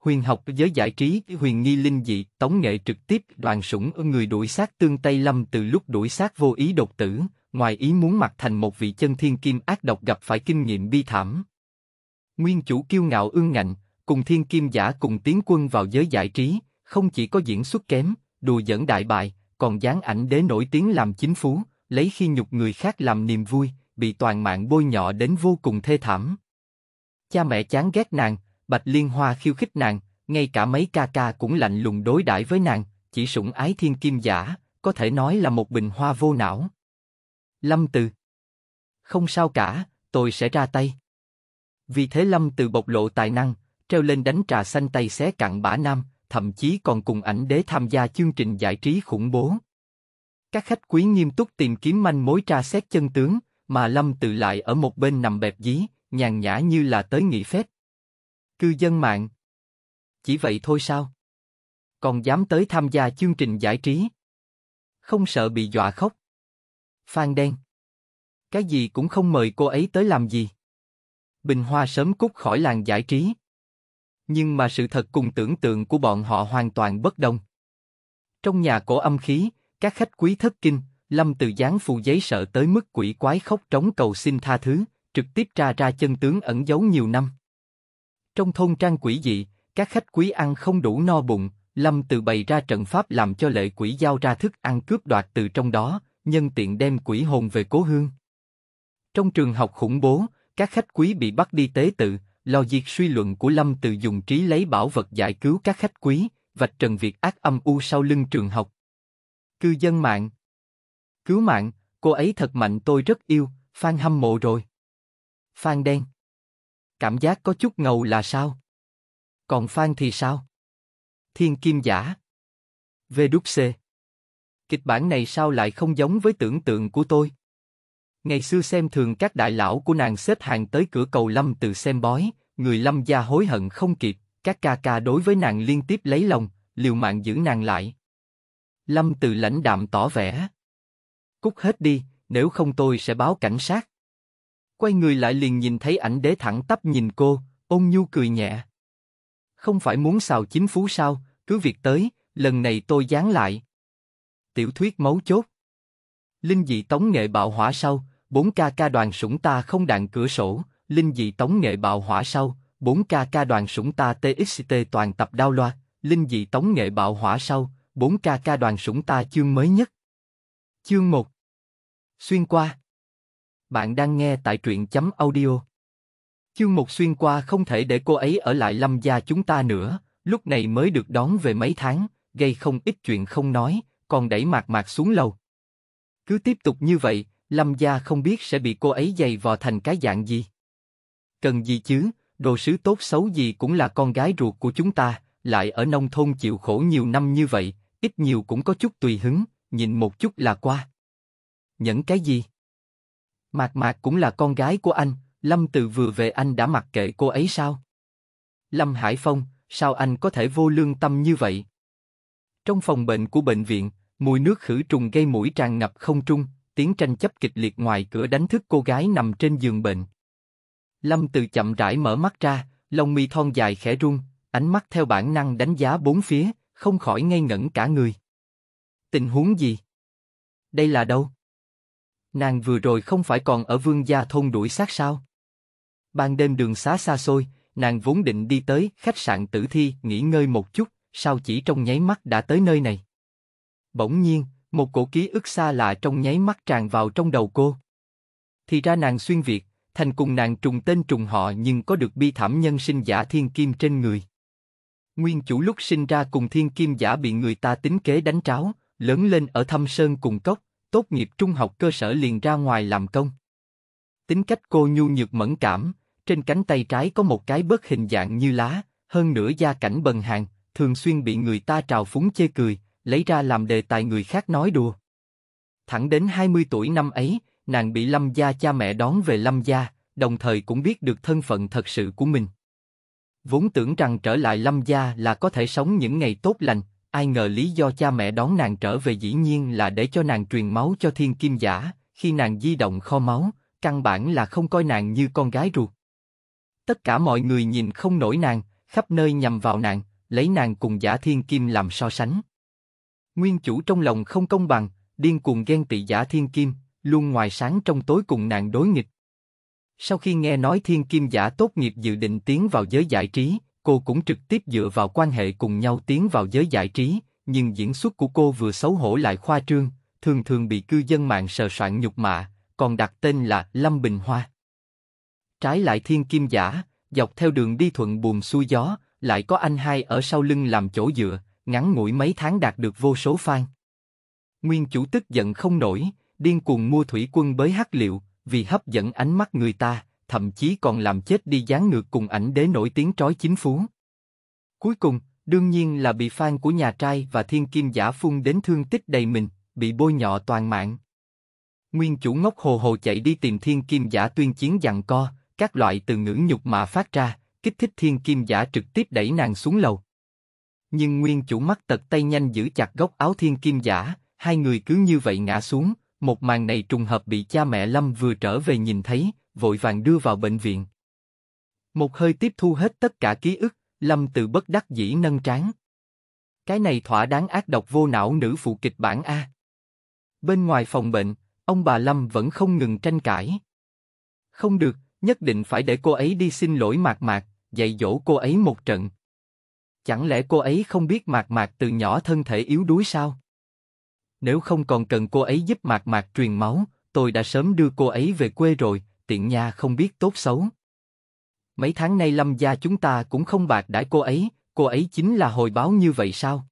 huyền học giới giải trí huyền nghi linh dị tống nghệ trực tiếp đoàn sủng người đuổi sát tương tây lâm từ lúc đuổi sát vô ý đột tử ngoài ý muốn mặc thành một vị chân thiên kim ác độc gặp phải kinh nghiệm bi thảm nguyên chủ kiêu ngạo ương ngạnh cùng thiên kim giả cùng tiến quân vào giới giải trí không chỉ có diễn xuất kém đùa dẫn đại bại còn dáng ảnh đế nổi tiếng làm chính phú lấy khi nhục người khác làm niềm vui bị toàn mạng bôi nhọ đến vô cùng thê thảm cha mẹ chán ghét nàng Bạch Liên Hoa khiêu khích nàng, ngay cả mấy ca ca cũng lạnh lùng đối đãi với nàng, chỉ sủng ái thiên kim giả, có thể nói là một bình hoa vô não. Lâm Từ Không sao cả, tôi sẽ ra tay. Vì thế Lâm Từ bộc lộ tài năng, treo lên đánh trà xanh tay xé cặn bã nam, thậm chí còn cùng ảnh đế tham gia chương trình giải trí khủng bố. Các khách quý nghiêm túc tìm kiếm manh mối tra xét chân tướng, mà Lâm Từ lại ở một bên nằm bẹp dí, nhàn nhã như là tới nghỉ phép, cư dân mạng. Chỉ vậy thôi sao? Còn dám tới tham gia chương trình giải trí? Không sợ bị dọa khóc? Phan Đen. Cái gì cũng không mời cô ấy tới làm gì. Bình Hoa sớm cút khỏi làng giải trí. Nhưng mà sự thật cùng tưởng tượng của bọn họ hoàn toàn bất đồng. Trong nhà cổ âm khí, các khách quý thất kinh, Lâm Từ Gián phù giấy sợ tới mức quỷ quái khóc trống cầu xin tha thứ, trực tiếp tra ra chân tướng ẩn giấu nhiều năm. Trong thôn trang quỷ dị, các khách quý ăn không đủ no bụng, Lâm Từ bày ra trận pháp làm cho lệ quỷ giao ra thức ăn cướp đoạt từ trong đó, nhân tiện đem quỷ hồn về cố hương. Trong trường học khủng bố, các khách quý bị bắt đi tế tự, lo diệt suy luận của Lâm Từ dùng trí lấy bảo vật giải cứu các khách quý, vạch trần việc ác âm u sau lưng trường học. Cư dân mạng Cứu mạng, cô ấy thật mạnh tôi rất yêu, phan hâm mộ rồi. phan đen Cảm giác có chút ngầu là sao? Còn Phan thì sao? Thiên Kim Giả VWC Kịch bản này sao lại không giống với tưởng tượng của tôi? Ngày xưa xem thường các đại lão của nàng xếp hàng tới cửa cầu lâm từ xem bói, người lâm gia hối hận không kịp, các ca ca đối với nàng liên tiếp lấy lòng, liều mạng giữ nàng lại. Lâm từ lãnh đạm tỏ vẻ. Cút hết đi, nếu không tôi sẽ báo cảnh sát quay người lại liền nhìn thấy ảnh đế thẳng tắp nhìn cô, ôn nhu cười nhẹ. Không phải muốn xào chính phú sao, cứ việc tới, lần này tôi dán lại. Tiểu thuyết máu chốt. Linh dị tống nghệ bạo hỏa sau, 4 ca đoàn sủng ta không đạn cửa sổ, linh dị tống nghệ bạo hỏa sau, 4 ca đoàn sủng ta TXT toàn tập đao loa, linh dị tống nghệ bạo hỏa sau, 4 ca ca đoàn sủng ta chương mới nhất. Chương 1 Xuyên qua bạn đang nghe tại truyện chấm audio. Chương một xuyên qua không thể để cô ấy ở lại lâm gia chúng ta nữa, lúc này mới được đón về mấy tháng, gây không ít chuyện không nói, còn đẩy mạc mạc xuống lầu. Cứ tiếp tục như vậy, lâm gia không biết sẽ bị cô ấy dày vò thành cái dạng gì. Cần gì chứ, đồ sứ tốt xấu gì cũng là con gái ruột của chúng ta, lại ở nông thôn chịu khổ nhiều năm như vậy, ít nhiều cũng có chút tùy hứng, nhìn một chút là qua. Nhẫn cái gì? Mạc Mạc cũng là con gái của anh, Lâm Từ vừa về anh đã mặc kệ cô ấy sao? Lâm Hải Phong, sao anh có thể vô lương tâm như vậy? Trong phòng bệnh của bệnh viện, mùi nước khử trùng gây mũi tràn ngập không trung, tiếng tranh chấp kịch liệt ngoài cửa đánh thức cô gái nằm trên giường bệnh. Lâm Từ chậm rãi mở mắt ra, lông mi thon dài khẽ run, ánh mắt theo bản năng đánh giá bốn phía, không khỏi ngây ngẩn cả người. Tình huống gì? Đây là đâu? Nàng vừa rồi không phải còn ở vương gia thôn đuổi sát sao? Ban đêm đường xá xa xôi, nàng vốn định đi tới khách sạn tử thi nghỉ ngơi một chút, sao chỉ trong nháy mắt đã tới nơi này. Bỗng nhiên, một cổ ký ức xa lạ trong nháy mắt tràn vào trong đầu cô. Thì ra nàng xuyên Việt, thành cùng nàng trùng tên trùng họ nhưng có được bi thảm nhân sinh giả thiên kim trên người. Nguyên chủ lúc sinh ra cùng thiên kim giả bị người ta tính kế đánh tráo, lớn lên ở thâm sơn cùng cốc, tốt nghiệp trung học cơ sở liền ra ngoài làm công. Tính cách cô nhu nhược mẫn cảm, trên cánh tay trái có một cái bớt hình dạng như lá, hơn nữa gia cảnh bần hàn, thường xuyên bị người ta trào phúng chê cười, lấy ra làm đề tài người khác nói đùa. Thẳng đến 20 tuổi năm ấy, nàng bị Lâm gia cha mẹ đón về Lâm gia, đồng thời cũng biết được thân phận thật sự của mình. Vốn tưởng rằng trở lại Lâm gia là có thể sống những ngày tốt lành, ai ngờ lý do cha mẹ đón nàng trở về dĩ nhiên là để cho nàng truyền máu cho thiên kim giả, khi nàng di động kho máu, căn bản là không coi nàng như con gái ruột. Tất cả mọi người nhìn không nổi nàng, khắp nơi nhằm vào nàng, lấy nàng cùng giả thiên kim làm so sánh. Nguyên chủ trong lòng không công bằng, điên cuồng ghen tị giả thiên kim, luôn ngoài sáng trong tối cùng nàng đối nghịch. Sau khi nghe nói thiên kim giả tốt nghiệp dự định tiến vào giới giải trí, cô cũng trực tiếp dựa vào quan hệ cùng nhau tiến vào giới giải trí, nhưng diễn xuất của cô vừa xấu hổ lại khoa trương, thường thường bị cư dân mạng sờ soạn nhục mạ, còn đặt tên là Lâm Bình Hoa. Trái lại thiên kim giả, dọc theo đường đi thuận buồm xuôi gió, lại có anh hai ở sau lưng làm chỗ dựa, ngắn ngủi mấy tháng đạt được vô số fan. Nguyên chủ tức giận không nổi, điên cuồng mua thủy quân bới hắc liệu, vì hấp dẫn ánh mắt người ta, thậm chí còn làm chết đi gián ngược cùng ảnh đế nổi tiếng trói chính phú. Cuối cùng, đương nhiên là bị fan của nhà trai và thiên kim giả phun đến thương tích đầy mình, bị bôi nhọ toàn mạng. Nguyên chủ ngốc hồ hồ chạy đi tìm thiên kim giả tuyên chiến dặn co, các loại từ ngữ nhục mạ phát ra, kích thích thiên kim giả trực tiếp đẩy nàng xuống lầu. Nhưng nguyên chủ mắt tật tay nhanh giữ chặt góc áo thiên kim giả, hai người cứ như vậy ngã xuống, một màn này trùng hợp bị cha mẹ Lâm vừa trở về nhìn thấy, vội vàng đưa vào bệnh viện. Một hơi tiếp thu hết tất cả ký ức, Lâm Từ bất đắc dĩ nâng trán. Cái này thỏa đáng ác độc vô não nữ phụ kịch bản A. Bên ngoài phòng bệnh, ông bà Lâm vẫn không ngừng tranh cãi. Không được, nhất định phải để cô ấy đi xin lỗi mạc mạc, dạy dỗ cô ấy một trận. Chẳng lẽ cô ấy không biết mạc mạc từ nhỏ thân thể yếu đuối sao? Nếu không còn cần cô ấy giúp mạc mạc truyền máu, tôi đã sớm đưa cô ấy về quê rồi, tiện nha không biết tốt xấu. Mấy tháng nay lâm gia chúng ta cũng không bạc đãi cô ấy, cô ấy chính là hồi báo như vậy sao?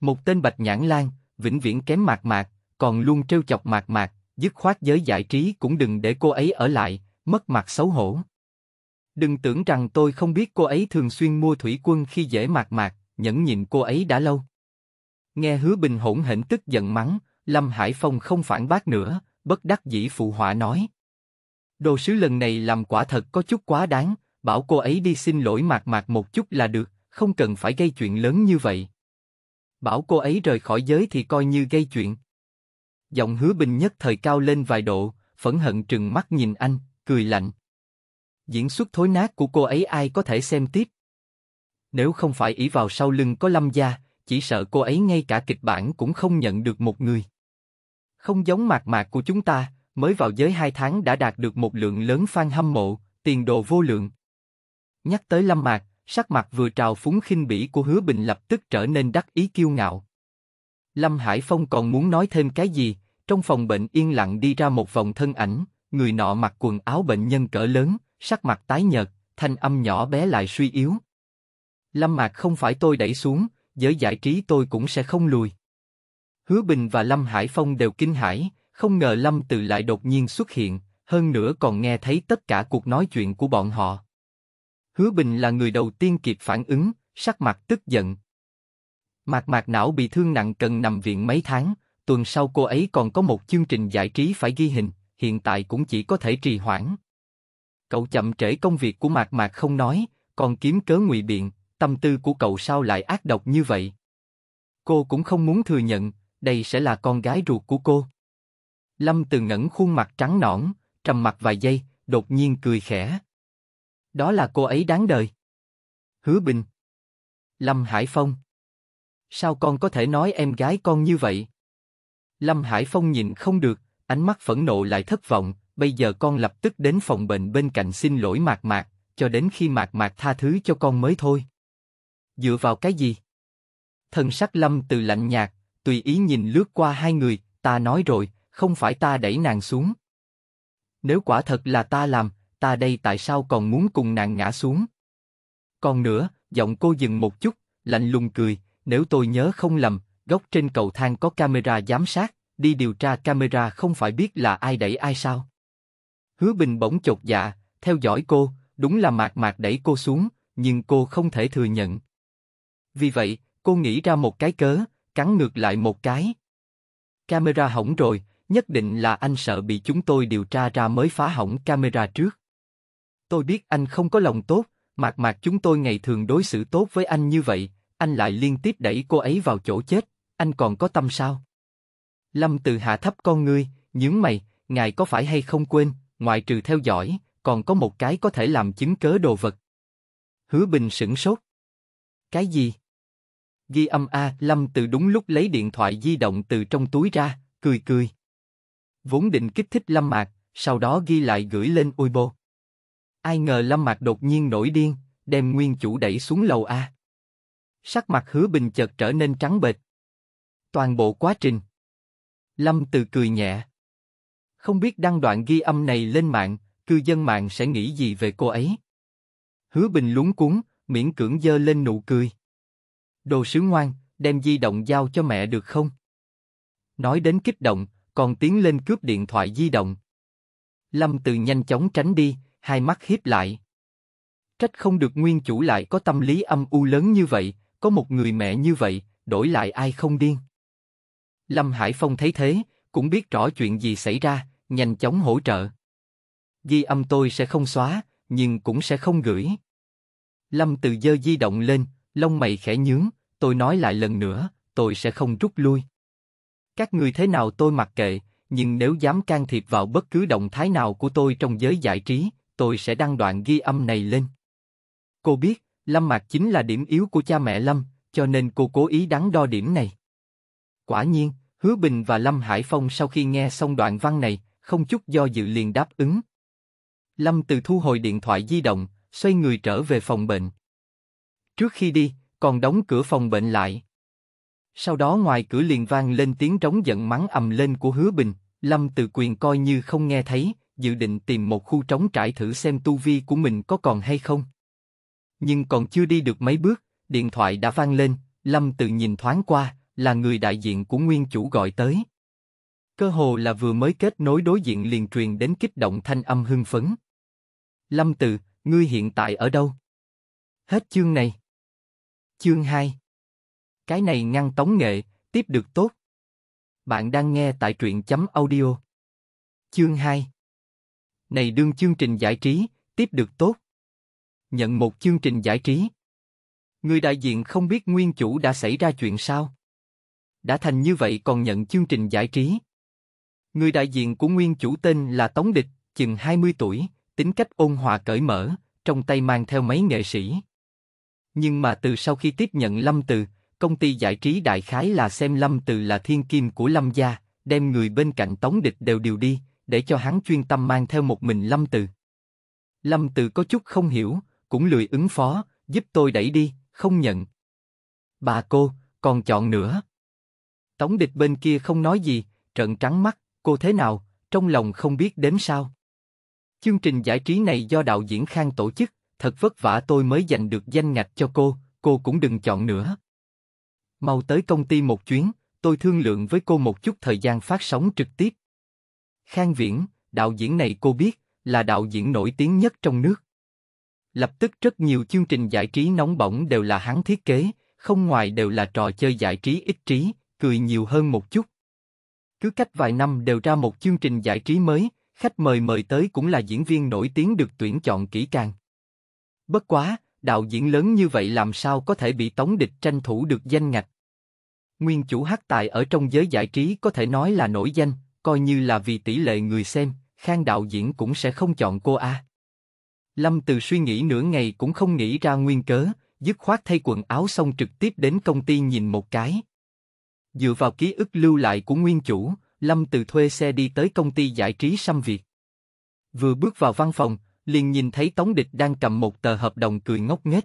Một tên bạch nhãn lang vĩnh viễn kém mạc mạc, còn luôn trêu chọc mạc mạc, dứt khoát giới giải trí cũng đừng để cô ấy ở lại, mất mặt xấu hổ. Đừng tưởng rằng tôi không biết cô ấy thường xuyên mua thủy quân khi dễ mạc mạc, nhẫn nhịn cô ấy đã lâu. Nghe Hứa Bình hỗn hển tức giận mắng, Lâm Hải Phong không phản bác nữa, bất đắc dĩ phụ họa nói. Đồ sứ lần này làm quả thật có chút quá đáng, bảo cô ấy đi xin lỗi mạc mạc một chút là được, không cần phải gây chuyện lớn như vậy. Bảo cô ấy rời khỏi giới thì coi như gây chuyện. Giọng hứa bình nhất thời cao lên vài độ, phẫn hận trừng mắt nhìn anh, cười lạnh. Diễn xuất thối nát của cô ấy ai có thể xem tiếp. Nếu không phải ý vào sau lưng có lâm gia, chỉ sợ cô ấy ngay cả kịch bản cũng không nhận được một người. Không giống mạc mạc của chúng ta, mới vào giới 2 tháng đã đạt được một lượng lớn fan hâm mộ, tiền đồ vô lượng. Nhắc tới Lâm Mạc, sắc mặt vừa trào phúng khinh bỉ của Hứa Bình lập tức trở nên đắc ý kiêu ngạo. Lâm Hải Phong còn muốn nói thêm cái gì, trong phòng bệnh yên lặng đi ra một vòng thân ảnh, người nọ mặc quần áo bệnh nhân cỡ lớn, sắc mặt tái nhợt, thanh âm nhỏ bé lại suy yếu. Lâm Mạc không phải tôi đẩy xuống, giới giải trí tôi cũng sẽ không lùi. Hứa Bình và Lâm Hải Phong đều kinh hãi, không ngờ Lâm Từ lại đột nhiên xuất hiện, hơn nữa còn nghe thấy tất cả cuộc nói chuyện của bọn họ. Hứa Bình là người đầu tiên kịp phản ứng, sắc mặt tức giận. Mạc mạc não bị thương nặng cần nằm viện mấy tháng, tuần sau cô ấy còn có một chương trình giải trí phải ghi hình, hiện tại cũng chỉ có thể trì hoãn. Cậu chậm trễ công việc của mạc mạc không nói, còn kiếm cớ ngụy biện, tâm tư của cậu sao lại ác độc như vậy? Cô cũng không muốn thừa nhận, đây sẽ là con gái ruột của cô. Lâm Từ ngẩn khuôn mặt trắng nõn, trầm mặt vài giây, đột nhiên cười khẽ. Đó là cô ấy đáng đời. Hứa Bình. Lâm Hải Phong. Sao con có thể nói em gái con như vậy? Lâm Hải Phong nhìn không được, ánh mắt phẫn nộ lại thất vọng, bây giờ con lập tức đến phòng bệnh bên cạnh xin lỗi mạc mạc, cho đến khi mạc mạc tha thứ cho con mới thôi. Dựa vào cái gì? Thần sắc Lâm từ lạnh nhạt, tùy ý nhìn lướt qua hai người, ta nói rồi, không phải ta đẩy nàng xuống. Nếu quả thật là ta làm, ta đây tại sao còn muốn cùng nàng ngã xuống? Còn nữa, giọng cô dừng một chút, lạnh lùng cười, nếu tôi nhớ không lầm, góc trên cầu thang có camera giám sát, đi điều tra camera không phải biết là ai đẩy ai sao? Hứa Bình bỗng chột dạ, theo dõi cô, đúng là mạc mạc đẩy cô xuống, nhưng cô không thể thừa nhận. Vì vậy, cô nghĩ ra một cái cớ, cắn ngược lại một cái. Camera hỏng rồi, Nhất định là anh sợ bị chúng tôi điều tra ra mới phá hỏng camera trước. Tôi biết anh không có lòng tốt, mạc mạc chúng tôi ngày thường đối xử tốt với anh như vậy, anh lại liên tiếp đẩy cô ấy vào chỗ chết, anh còn có tâm sao? Lâm Từ hạ thấp con ngươi, nhướng mày, ngài có phải hay không quên, ngoại trừ theo dõi, còn có một cái có thể làm chứng cớ đồ vật. Hứa Bình sửng sốt. Cái gì? Ghi âm A, Lâm Từ đúng lúc lấy điện thoại di động từ trong túi ra, cười cười vốn định kích thích Lâm Mạc, sau đó ghi lại gửi lên Uibo. Ai ngờ Lâm Mạc đột nhiên nổi điên, đem nguyên chủ đẩy xuống lầu A. Sắc mặt hứa bình chợt trở nên trắng bệch. Toàn bộ quá trình. Lâm từ cười nhẹ. Không biết đăng đoạn ghi âm này lên mạng, cư dân mạng sẽ nghĩ gì về cô ấy. Hứa bình lúng cuốn, miễn cưỡng dơ lên nụ cười. Đồ sứ ngoan, đem di động giao cho mẹ được không? Nói đến kích động, còn tiến lên cướp điện thoại di động. Lâm Từ nhanh chóng tránh đi, hai mắt hiếp lại. Trách không được nguyên chủ lại có tâm lý âm u lớn như vậy, có một người mẹ như vậy, đổi lại ai không điên. Lâm Hải Phong thấy thế, cũng biết rõ chuyện gì xảy ra, nhanh chóng hỗ trợ. Di âm tôi sẽ không xóa, nhưng cũng sẽ không gửi. Lâm Từ dơ di động lên, lông mày khẽ nhướng, tôi nói lại lần nữa, tôi sẽ không rút lui. Các người thế nào tôi mặc kệ, nhưng nếu dám can thiệp vào bất cứ động thái nào của tôi trong giới giải trí, tôi sẽ đăng đoạn ghi âm này lên. Cô biết, Lâm Mạc chính là điểm yếu của cha mẹ Lâm, cho nên cô cố ý đắn đo điểm này. Quả nhiên, Hứa Bình và Lâm Hải Phong sau khi nghe xong đoạn văn này, không chút do dự liền đáp ứng. Lâm Từ thu hồi điện thoại di động, xoay người trở về phòng bệnh. Trước khi đi, còn đóng cửa phòng bệnh lại. Sau đó ngoài cửa liền vang lên tiếng trống giận mắng ầm lên của Hứa Bình, Lâm Từ Quyền coi như không nghe thấy, dự định tìm một khu trống trải thử xem tu vi của mình có còn hay không. Nhưng còn chưa đi được mấy bước, điện thoại đã vang lên, Lâm Từ nhìn thoáng qua, là người đại diện của nguyên chủ gọi tới. Cơ hồ là vừa mới kết nối đối diện liền truyền đến kích động thanh âm hưng phấn. Lâm Từ, ngươi hiện tại ở đâu? Hết chương này. Chương 2 cái này ngăn tống nghệ, tiếp được tốt. Bạn đang nghe tại truyện chấm audio. Chương 2 Này đương chương trình giải trí, tiếp được tốt. Nhận một chương trình giải trí. Người đại diện không biết nguyên chủ đã xảy ra chuyện sao. Đã thành như vậy còn nhận chương trình giải trí. Người đại diện của nguyên chủ tên là Tống Địch, chừng 20 tuổi, tính cách ôn hòa cởi mở, trong tay mang theo mấy nghệ sĩ. Nhưng mà từ sau khi tiếp nhận Lâm Từ, công ty giải trí đại khái là xem Lâm Từ là thiên kim của Lâm gia, đem người bên cạnh Tống Địch đều điều đi, để cho hắn chuyên tâm mang theo một mình Lâm Từ. Lâm Từ có chút không hiểu, cũng lười ứng phó, giúp tôi đẩy đi, không nhận. Bà cô, còn chọn nữa. Tống Địch bên kia không nói gì, trợn trắng mắt, cô thế nào, trong lòng không biết đếm sao. Chương trình giải trí này do đạo diễn Khang tổ chức, thật vất vả tôi mới giành được danh ngạch cho cô, cô cũng đừng chọn nữa. Mau tới công ty một chuyến, tôi thương lượng với cô một chút thời gian phát sóng trực tiếp. Khang Viễn, đạo diễn này cô biết, là đạo diễn nổi tiếng nhất trong nước. Lập tức rất nhiều chương trình giải trí nóng bỏng đều là hắn thiết kế, không ngoài đều là trò chơi giải trí ít trí, cười nhiều hơn một chút. Cứ cách vài năm đều ra một chương trình giải trí mới, khách mời mời tới cũng là diễn viên nổi tiếng được tuyển chọn kỹ càng. Bất quá, đạo diễn lớn như vậy làm sao có thể bị tống địch tranh thủ được danh ngạch. Nguyên chủ hát tài ở trong giới giải trí có thể nói là nổi danh, coi như là vì tỷ lệ người xem, Khang đạo diễn cũng sẽ không chọn cô A. Lâm Từ suy nghĩ nửa ngày cũng không nghĩ ra nguyên cớ, dứt khoát thay quần áo xong trực tiếp đến công ty nhìn một cái. Dựa vào ký ức lưu lại của nguyên chủ, Lâm Từ thuê xe đi tới công ty giải trí xăm việc. Vừa bước vào văn phòng, liền nhìn thấy Tống Địch đang cầm một tờ hợp đồng cười ngốc nghếch.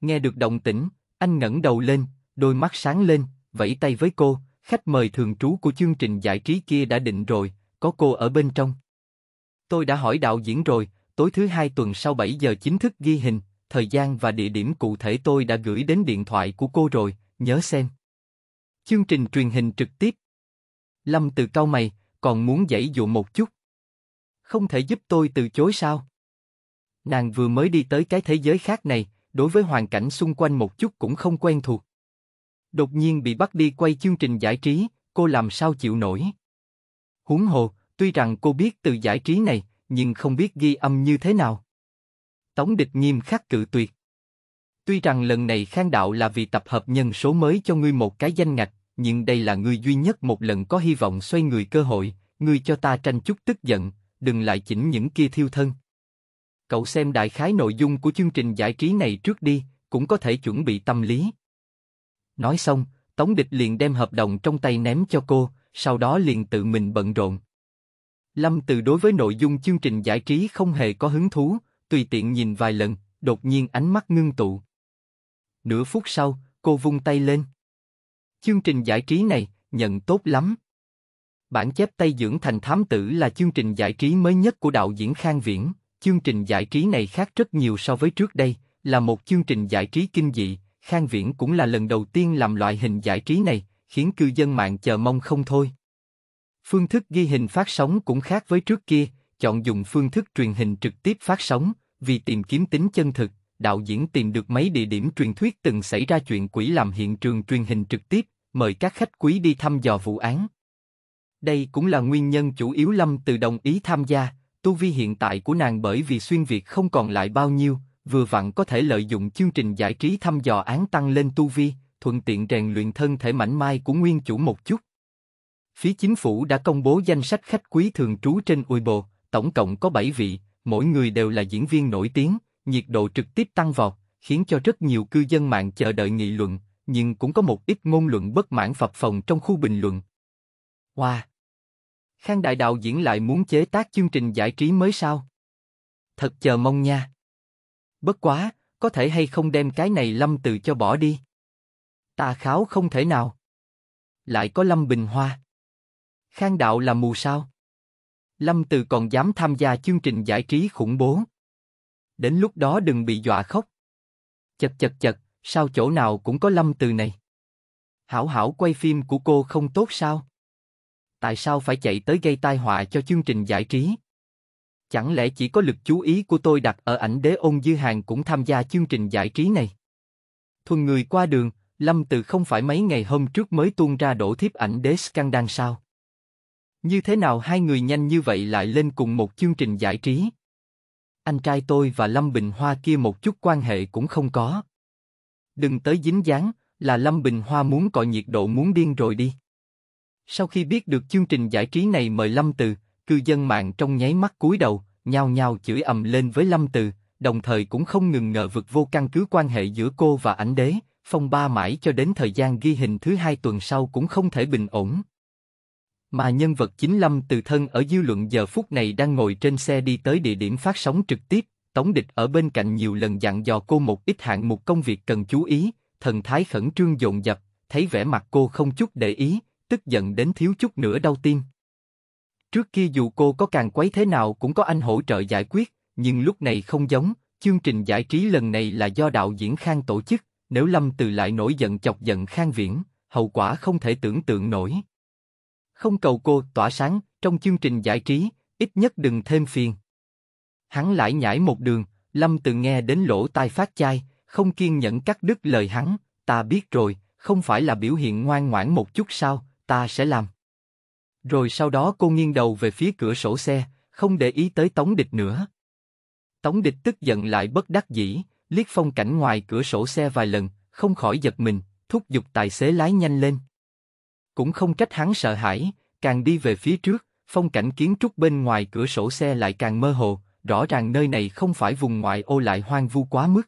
Nghe được động tĩnh, anh ngẩng đầu lên, đôi mắt sáng lên, vẫy tay với cô, khách mời thường trú của chương trình giải trí kia đã định rồi, có cô ở bên trong. Tôi đã hỏi đạo diễn rồi, tối thứ hai tuần sau 7 giờ chính thức ghi hình, thời gian và địa điểm cụ thể tôi đã gửi đến điện thoại của cô rồi, nhớ xem. Chương trình truyền hình trực tiếp. Lâm từ cao mày, còn muốn giải dụ một chút không thể giúp tôi từ chối sao? Nàng vừa mới đi tới cái thế giới khác này, đối với hoàn cảnh xung quanh một chút cũng không quen thuộc. Đột nhiên bị bắt đi quay chương trình giải trí, cô làm sao chịu nổi? Huống hồ, tuy rằng cô biết từ giải trí này, nhưng không biết ghi âm như thế nào. Tống địch nghiêm khắc cự tuyệt. Tuy rằng lần này khang đạo là vì tập hợp nhân số mới cho ngươi một cái danh ngạch, nhưng đây là ngươi duy nhất một lần có hy vọng xoay người cơ hội, ngươi cho ta tranh chút tức giận, đừng lại chỉnh những kia thiêu thân. Cậu xem đại khái nội dung của chương trình giải trí này trước đi, cũng có thể chuẩn bị tâm lý. Nói xong, Tống Địch liền đem hợp đồng trong tay ném cho cô, sau đó liền tự mình bận rộn. Lâm Từ đối với nội dung chương trình giải trí không hề có hứng thú, tùy tiện nhìn vài lần, đột nhiên ánh mắt ngưng tụ. Nửa phút sau, cô vung tay lên. Chương trình giải trí này, nhận tốt lắm. Bản chép tây dưỡng thành thám tử là chương trình giải trí mới nhất của đạo diễn Khang Viễn. Chương trình giải trí này khác rất nhiều so với trước đây, là một chương trình giải trí kinh dị. Khang Viễn cũng là lần đầu tiên làm loại hình giải trí này, khiến cư dân mạng chờ mong không thôi. Phương thức ghi hình phát sóng cũng khác với trước kia, chọn dùng phương thức truyền hình trực tiếp phát sóng, vì tìm kiếm tính chân thực, đạo diễn tìm được mấy địa điểm truyền thuyết từng xảy ra chuyện quỷ làm hiện trường truyền hình trực tiếp, mời các khách quý đi thăm dò vụ án. Đây cũng là nguyên nhân chủ yếu Lâm Từ đồng ý tham gia, tu vi hiện tại của nàng bởi vì xuyên Việt không còn lại bao nhiêu, vừa vặn có thể lợi dụng chương trình giải trí thăm dò án tăng lên tu vi, thuận tiện rèn luyện thân thể mảnh mai của nguyên chủ một chút. Phía chính phủ đã công bố danh sách khách quý thường trú trên Weibo, tổng cộng có 7 vị, mỗi người đều là diễn viên nổi tiếng, nhiệt độ trực tiếp tăng vọt, khiến cho rất nhiều cư dân mạng chờ đợi nghị luận, nhưng cũng có một ít ngôn luận bất mãn phập phồng trong khu bình luận. Wow, Khang Đại đạo diễn lại muốn chế tác chương trình giải trí mới sao? Thật chờ mong nha. Bất quá, có thể hay không đem cái này lâm từ cho bỏ đi? Ta kháo không thể nào. Lại có Lâm Bình Hoa. Khang đạo là mù sao? Lâm Từ còn dám tham gia chương trình giải trí khủng bố. Đến lúc đó đừng bị dọa khóc. Chật chật chật, sao chỗ nào cũng có Lâm Từ này? Hảo hảo quay phim của cô không tốt sao? tại sao phải chạy tới gây tai họa cho chương trình giải trí? Chẳng lẽ chỉ có lực chú ý của tôi đặt ở ảnh đế ôn dư hàng cũng tham gia chương trình giải trí này? Thuần người qua đường, Lâm Từ không phải mấy ngày hôm trước mới tuôn ra đổ thiếp ảnh đế scandal sao? Như thế nào hai người nhanh như vậy lại lên cùng một chương trình giải trí? Anh trai tôi và Lâm Bình Hoa kia một chút quan hệ cũng không có. Đừng tới dính dáng, là Lâm Bình Hoa muốn cọ nhiệt độ muốn điên rồi đi. Sau khi biết được chương trình giải trí này mời Lâm Từ, cư dân mạng trong nháy mắt cúi đầu, nhao nhao chửi ầm lên với Lâm Từ, đồng thời cũng không ngừng ngờ vực vô căn cứ quan hệ giữa cô và ảnh đế, phong ba mãi cho đến thời gian ghi hình thứ hai tuần sau cũng không thể bình ổn. Mà nhân vật chính Lâm Từ thân ở dư luận giờ phút này đang ngồi trên xe đi tới địa điểm phát sóng trực tiếp, Tống Địch ở bên cạnh nhiều lần dặn dò cô một ít hạng mục công việc cần chú ý, thần thái khẩn trương dồn dập, thấy vẻ mặt cô không chút để ý, tức giận đến thiếu chút nữa đau tim. Trước kia dù cô có càng quấy thế nào cũng có anh hỗ trợ giải quyết, nhưng lúc này không giống, chương trình giải trí lần này là do đạo diễn Khang tổ chức, nếu Lâm Từ lại nổi giận chọc giận Khang Viễn, hậu quả không thể tưởng tượng nổi. Không cầu cô tỏa sáng, trong chương trình giải trí, ít nhất đừng thêm phiền. Hắn lại nhảy một đường, Lâm Từ nghe đến lỗ tai phát chai, không kiên nhẫn cắt đứt lời hắn, ta biết rồi, không phải là biểu hiện ngoan ngoãn một chút sao, ta sẽ làm. Rồi sau đó cô nghiêng đầu về phía cửa sổ xe, không để ý tới Tống Địch nữa. Tống Địch tức giận lại bất đắc dĩ, liếc phong cảnh ngoài cửa sổ xe vài lần, không khỏi giật mình, thúc giục tài xế lái nhanh lên. Cũng không trách hắn sợ hãi, càng đi về phía trước, phong cảnh kiến trúc bên ngoài cửa sổ xe lại càng mơ hồ, rõ ràng nơi này không phải vùng ngoại ô lại hoang vu quá mức.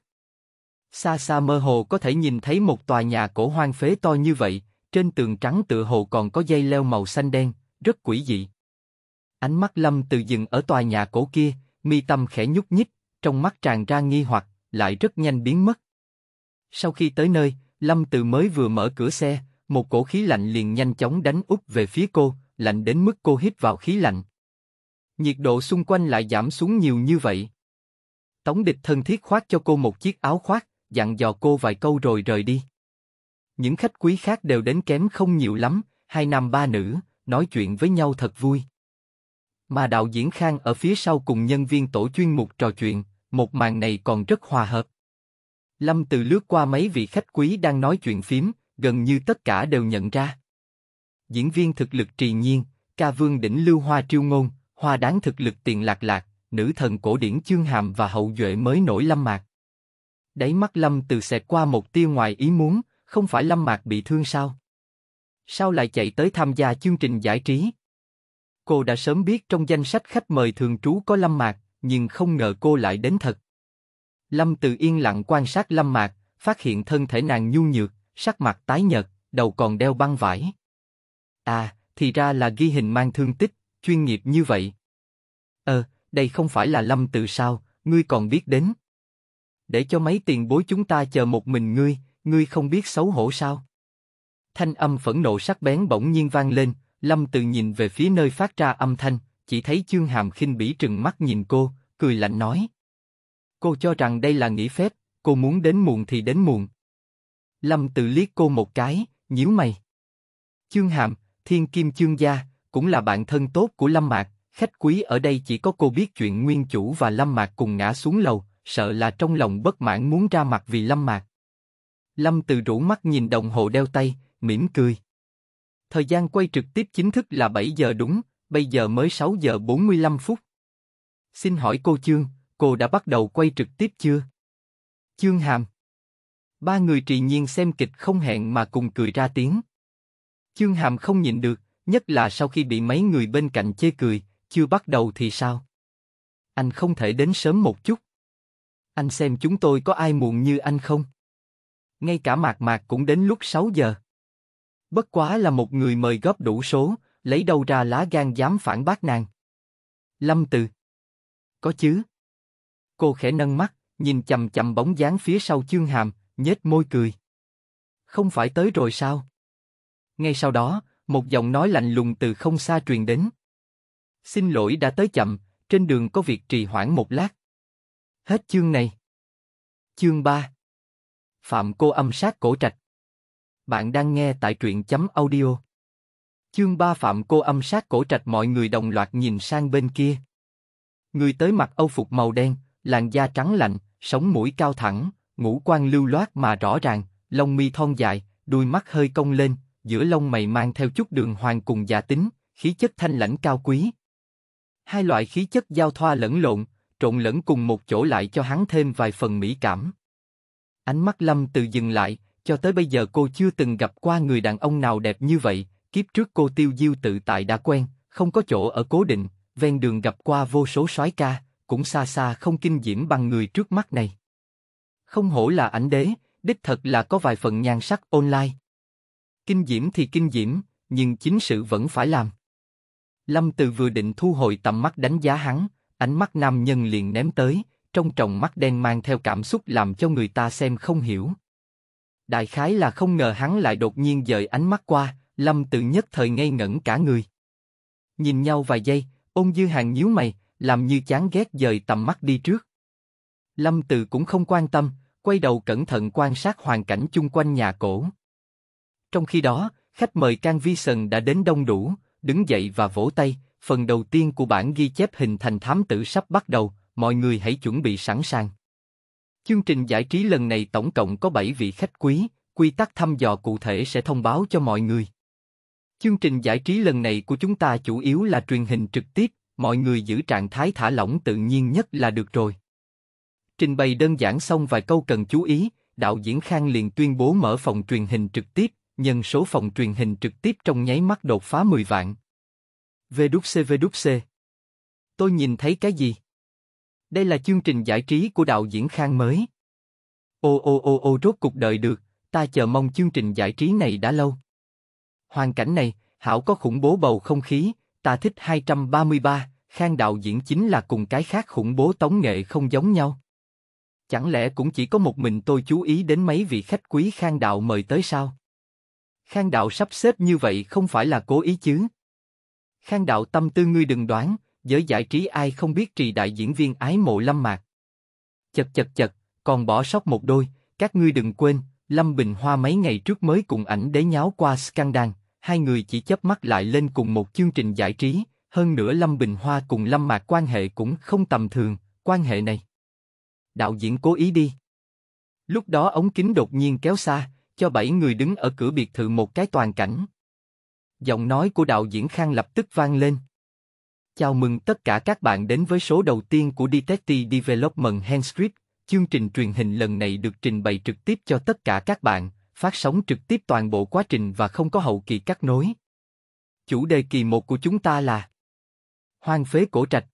Xa xa mơ hồ có thể nhìn thấy một tòa nhà cổ hoang phế to như vậy, trên tường trắng tựa hồ còn có dây leo màu xanh đen, rất quỷ dị. Ánh mắt Lâm Từ dừng ở tòa nhà cổ kia, mi tâm khẽ nhúc nhích, trong mắt tràn ra nghi hoặc, lại rất nhanh biến mất. Sau khi tới nơi, Lâm Từ mới vừa mở cửa xe, một cổ khí lạnh liền nhanh chóng đánh úp về phía cô, lạnh đến mức cô hít vào khí lạnh. Nhiệt độ xung quanh lại giảm xuống nhiều như vậy. Tống địch thân thiết khoác cho cô một chiếc áo khoác, dặn dò cô vài câu rồi rời đi những khách quý khác đều đến kém không nhiều lắm, hai nam ba nữ, nói chuyện với nhau thật vui. Mà đạo diễn Khang ở phía sau cùng nhân viên tổ chuyên mục trò chuyện, một màn này còn rất hòa hợp. Lâm Từ lướt qua mấy vị khách quý đang nói chuyện phím, gần như tất cả đều nhận ra. Diễn viên thực lực trì nhiên, ca vương đỉnh lưu hoa triêu ngôn, hoa đáng thực lực tiền lạc lạc, nữ thần cổ điển chương hàm và hậu duệ mới nổi lâm mạc. Đáy mắt Lâm Từ xẹt qua một tia ngoài ý muốn, không phải Lâm Mạc bị thương sao? Sao lại chạy tới tham gia chương trình giải trí? Cô đã sớm biết trong danh sách khách mời thường trú có Lâm Mạc, nhưng không ngờ cô lại đến thật. Lâm Từ yên lặng quan sát Lâm Mạc, phát hiện thân thể nàng nhu nhược, sắc mặt tái nhợt, đầu còn đeo băng vải. À, thì ra là ghi hình mang thương tích, chuyên nghiệp như vậy. Ờ, đây không phải là Lâm Từ sao, ngươi còn biết đến. Để cho mấy tiền bối chúng ta chờ một mình ngươi, ngươi không biết xấu hổ sao? Thanh âm phẫn nộ sắc bén bỗng nhiên vang lên, Lâm Từ nhìn về phía nơi phát ra âm thanh, chỉ thấy Chương Hàm khinh bỉ trừng mắt nhìn cô, cười lạnh nói: Cô cho rằng đây là nghỉ phép, cô muốn đến muộn thì đến muộn. Lâm Từ liếc cô một cái, nhíu mày. Chương Hàm, Thiên Kim Chương gia, cũng là bạn thân tốt của Lâm Mạc, khách quý ở đây chỉ có cô biết chuyện nguyên chủ và Lâm Mạc cùng ngã xuống lầu, sợ là trong lòng bất mãn muốn ra mặt vì Lâm Mạc. Lâm Từ rủ mắt nhìn đồng hồ đeo tay, mỉm cười. Thời gian quay trực tiếp chính thức là 7 giờ đúng, bây giờ mới 6 giờ 45 phút. Xin hỏi cô Chương, cô đã bắt đầu quay trực tiếp chưa? Chương Hàm Ba người trì nhiên xem kịch không hẹn mà cùng cười ra tiếng. Chương Hàm không nhịn được, nhất là sau khi bị mấy người bên cạnh chê cười, chưa bắt đầu thì sao? Anh không thể đến sớm một chút. Anh xem chúng tôi có ai muộn như anh không? ngay cả mạc mạc cũng đến lúc 6 giờ. Bất quá là một người mời góp đủ số, lấy đâu ra lá gan dám phản bác nàng. Lâm Từ. Có chứ. Cô khẽ nâng mắt, nhìn chầm chầm bóng dáng phía sau chương hàm, nhếch môi cười. Không phải tới rồi sao? Ngay sau đó, một giọng nói lạnh lùng từ không xa truyền đến. Xin lỗi đã tới chậm, trên đường có việc trì hoãn một lát. Hết chương này. Chương 3 Phạm Cô âm sát cổ trạch. Bạn đang nghe tại truyện chấm audio. Chương ba Phạm Cô âm sát cổ trạch mọi người đồng loạt nhìn sang bên kia. Người tới mặc âu phục màu đen, làn da trắng lạnh, sống mũi cao thẳng, ngũ quan lưu loát mà rõ ràng, lông mi thon dài, đuôi mắt hơi cong lên, giữa lông mày mang theo chút đường hoàng cùng giả tính, khí chất thanh lãnh cao quý. Hai loại khí chất giao thoa lẫn lộn, trộn lẫn cùng một chỗ lại cho hắn thêm vài phần mỹ cảm. Ánh mắt Lâm Từ dừng lại, cho tới bây giờ cô chưa từng gặp qua người đàn ông nào đẹp như vậy, kiếp trước cô tiêu diêu tự tại đã quen, không có chỗ ở cố định, ven đường gặp qua vô số soái ca, cũng xa xa không kinh diễm bằng người trước mắt này. Không hổ là ảnh đế, đích thật là có vài phần nhan sắc online. Kinh diễm thì kinh diễm, nhưng chính sự vẫn phải làm. Lâm Từ vừa định thu hồi tầm mắt đánh giá hắn, ánh mắt nam nhân liền ném tới, trong tròng mắt đen mang theo cảm xúc làm cho người ta xem không hiểu. Đại khái là không ngờ hắn lại đột nhiên dời ánh mắt qua, Lâm Tự nhất thời ngây ngẩn cả người. Nhìn nhau vài giây, ôn dư hàng nhíu mày, làm như chán ghét dời tầm mắt đi trước. Lâm Tự cũng không quan tâm, quay đầu cẩn thận quan sát hoàn cảnh chung quanh nhà cổ. Trong khi đó, khách mời Can Vi Sần đã đến đông đủ, đứng dậy và vỗ tay, phần đầu tiên của bản ghi chép hình thành thám tử sắp bắt đầu, mọi người hãy chuẩn bị sẵn sàng. Chương trình giải trí lần này tổng cộng có 7 vị khách quý, quy tắc thăm dò cụ thể sẽ thông báo cho mọi người. Chương trình giải trí lần này của chúng ta chủ yếu là truyền hình trực tiếp, mọi người giữ trạng thái thả lỏng tự nhiên nhất là được rồi. Trình bày đơn giản xong vài câu cần chú ý, đạo diễn Khang liền tuyên bố mở phòng truyền hình trực tiếp, nhân số phòng truyền hình trực tiếp trong nháy mắt đột phá 10 vạn. VWC VWC Tôi nhìn thấy cái gì? Đây là chương trình giải trí của đạo diễn Khang mới. Ô ô ô ô rốt cuộc đời được, ta chờ mong chương trình giải trí này đã lâu. Hoàn cảnh này, Hảo có khủng bố bầu không khí, ta thích 233, Khang đạo diễn chính là cùng cái khác khủng bố tống nghệ không giống nhau. Chẳng lẽ cũng chỉ có một mình tôi chú ý đến mấy vị khách quý Khang đạo mời tới sao? Khang đạo sắp xếp như vậy không phải là cố ý chứ? Khang đạo tâm tư ngươi đừng đoán, giới giải trí ai không biết trì đại diễn viên ái mộ Lâm Mạc. Chật chật chật, còn bỏ sót một đôi, các ngươi đừng quên, Lâm Bình Hoa mấy ngày trước mới cùng ảnh đế nháo qua scandal, hai người chỉ chớp mắt lại lên cùng một chương trình giải trí, hơn nữa Lâm Bình Hoa cùng Lâm Mạc quan hệ cũng không tầm thường, quan hệ này. Đạo diễn cố ý đi. Lúc đó ống kính đột nhiên kéo xa, cho bảy người đứng ở cửa biệt thự một cái toàn cảnh. Giọng nói của đạo diễn Khang lập tức vang lên. Chào mừng tất cả các bạn đến với số đầu tiên của Detective Development Handscript. Chương trình truyền hình lần này được trình bày trực tiếp cho tất cả các bạn, phát sóng trực tiếp toàn bộ quá trình và không có hậu kỳ cắt nối. Chủ đề kỳ một của chúng ta là Hoang phế cổ trạch.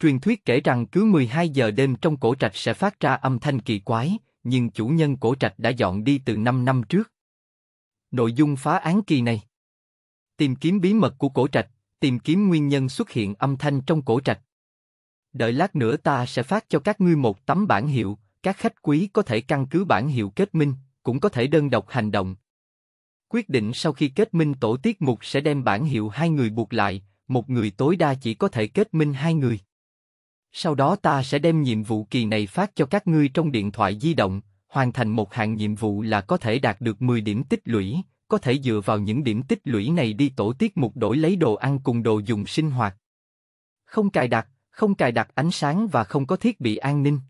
Truyền thuyết kể rằng cứ 12 giờ đêm trong cổ trạch sẽ phát ra âm thanh kỳ quái, nhưng chủ nhân cổ trạch đã dọn đi từ 5 năm trước. Nội dung phá án kỳ này Tìm kiếm bí mật của cổ trạch tìm kiếm nguyên nhân xuất hiện âm thanh trong cổ trạch. Đợi lát nữa ta sẽ phát cho các ngươi một tấm bản hiệu, các khách quý có thể căn cứ bản hiệu kết minh, cũng có thể đơn độc hành động. Quyết định sau khi kết minh tổ tiết mục sẽ đem bản hiệu hai người buộc lại, một người tối đa chỉ có thể kết minh hai người. Sau đó ta sẽ đem nhiệm vụ kỳ này phát cho các ngươi trong điện thoại di động, hoàn thành một hạng nhiệm vụ là có thể đạt được 10 điểm tích lũy, có thể dựa vào những điểm tích lũy này đi tổ tiết mục đổi lấy đồ ăn cùng đồ dùng sinh hoạt. Không cài đặt, không cài đặt ánh sáng và không có thiết bị an ninh.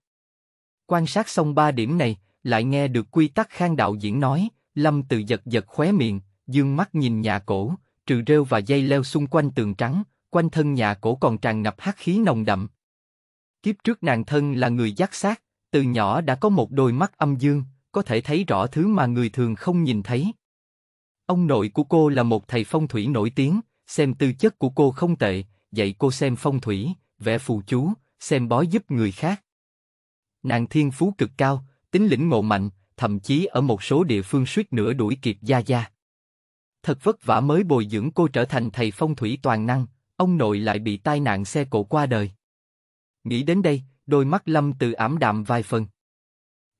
Quan sát xong ba điểm này, lại nghe được quy tắc khang đạo diễn nói, Lâm Từ giật giật khóe miệng, dương mắt nhìn nhà cổ, trừ rêu và dây leo xung quanh tường trắng, quanh thân nhà cổ còn tràn ngập hắc khí nồng đậm. Kiếp trước nàng thân là người giác sát từ nhỏ đã có một đôi mắt âm dương, có thể thấy rõ thứ mà người thường không nhìn thấy. Ông nội của cô là một thầy phong thủy nổi tiếng, xem tư chất của cô không tệ, dạy cô xem phong thủy, vẽ phù chú, xem bói giúp người khác. Nàng thiên phú cực cao, tính lĩnh ngộ mạnh, thậm chí ở một số địa phương suýt nữa đuổi kịp Gia Gia. Thật vất vả mới bồi dưỡng cô trở thành thầy phong thủy toàn năng, ông nội lại bị tai nạn xe cộ qua đời. Nghĩ đến đây, đôi mắt Lâm Từ ảm đạm vài phần.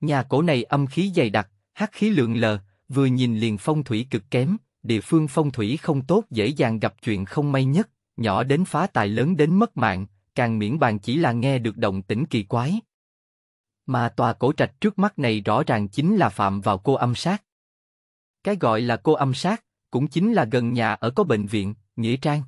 Nhà cổ này âm khí dày đặc, hắc khí lượng lờ, vừa nhìn liền phong thủy cực kém, địa phương phong thủy không tốt dễ dàng gặp chuyện không may nhất, nhỏ đến phá tài lớn đến mất mạng, càng miễn bàn chỉ là nghe được động tĩnh kỳ quái. Mà tòa cổ trạch trước mắt này rõ ràng chính là phạm vào cô âm sát. Cái gọi là cô âm sát, cũng chính là gần nhà ở có bệnh viện, nghĩa trang.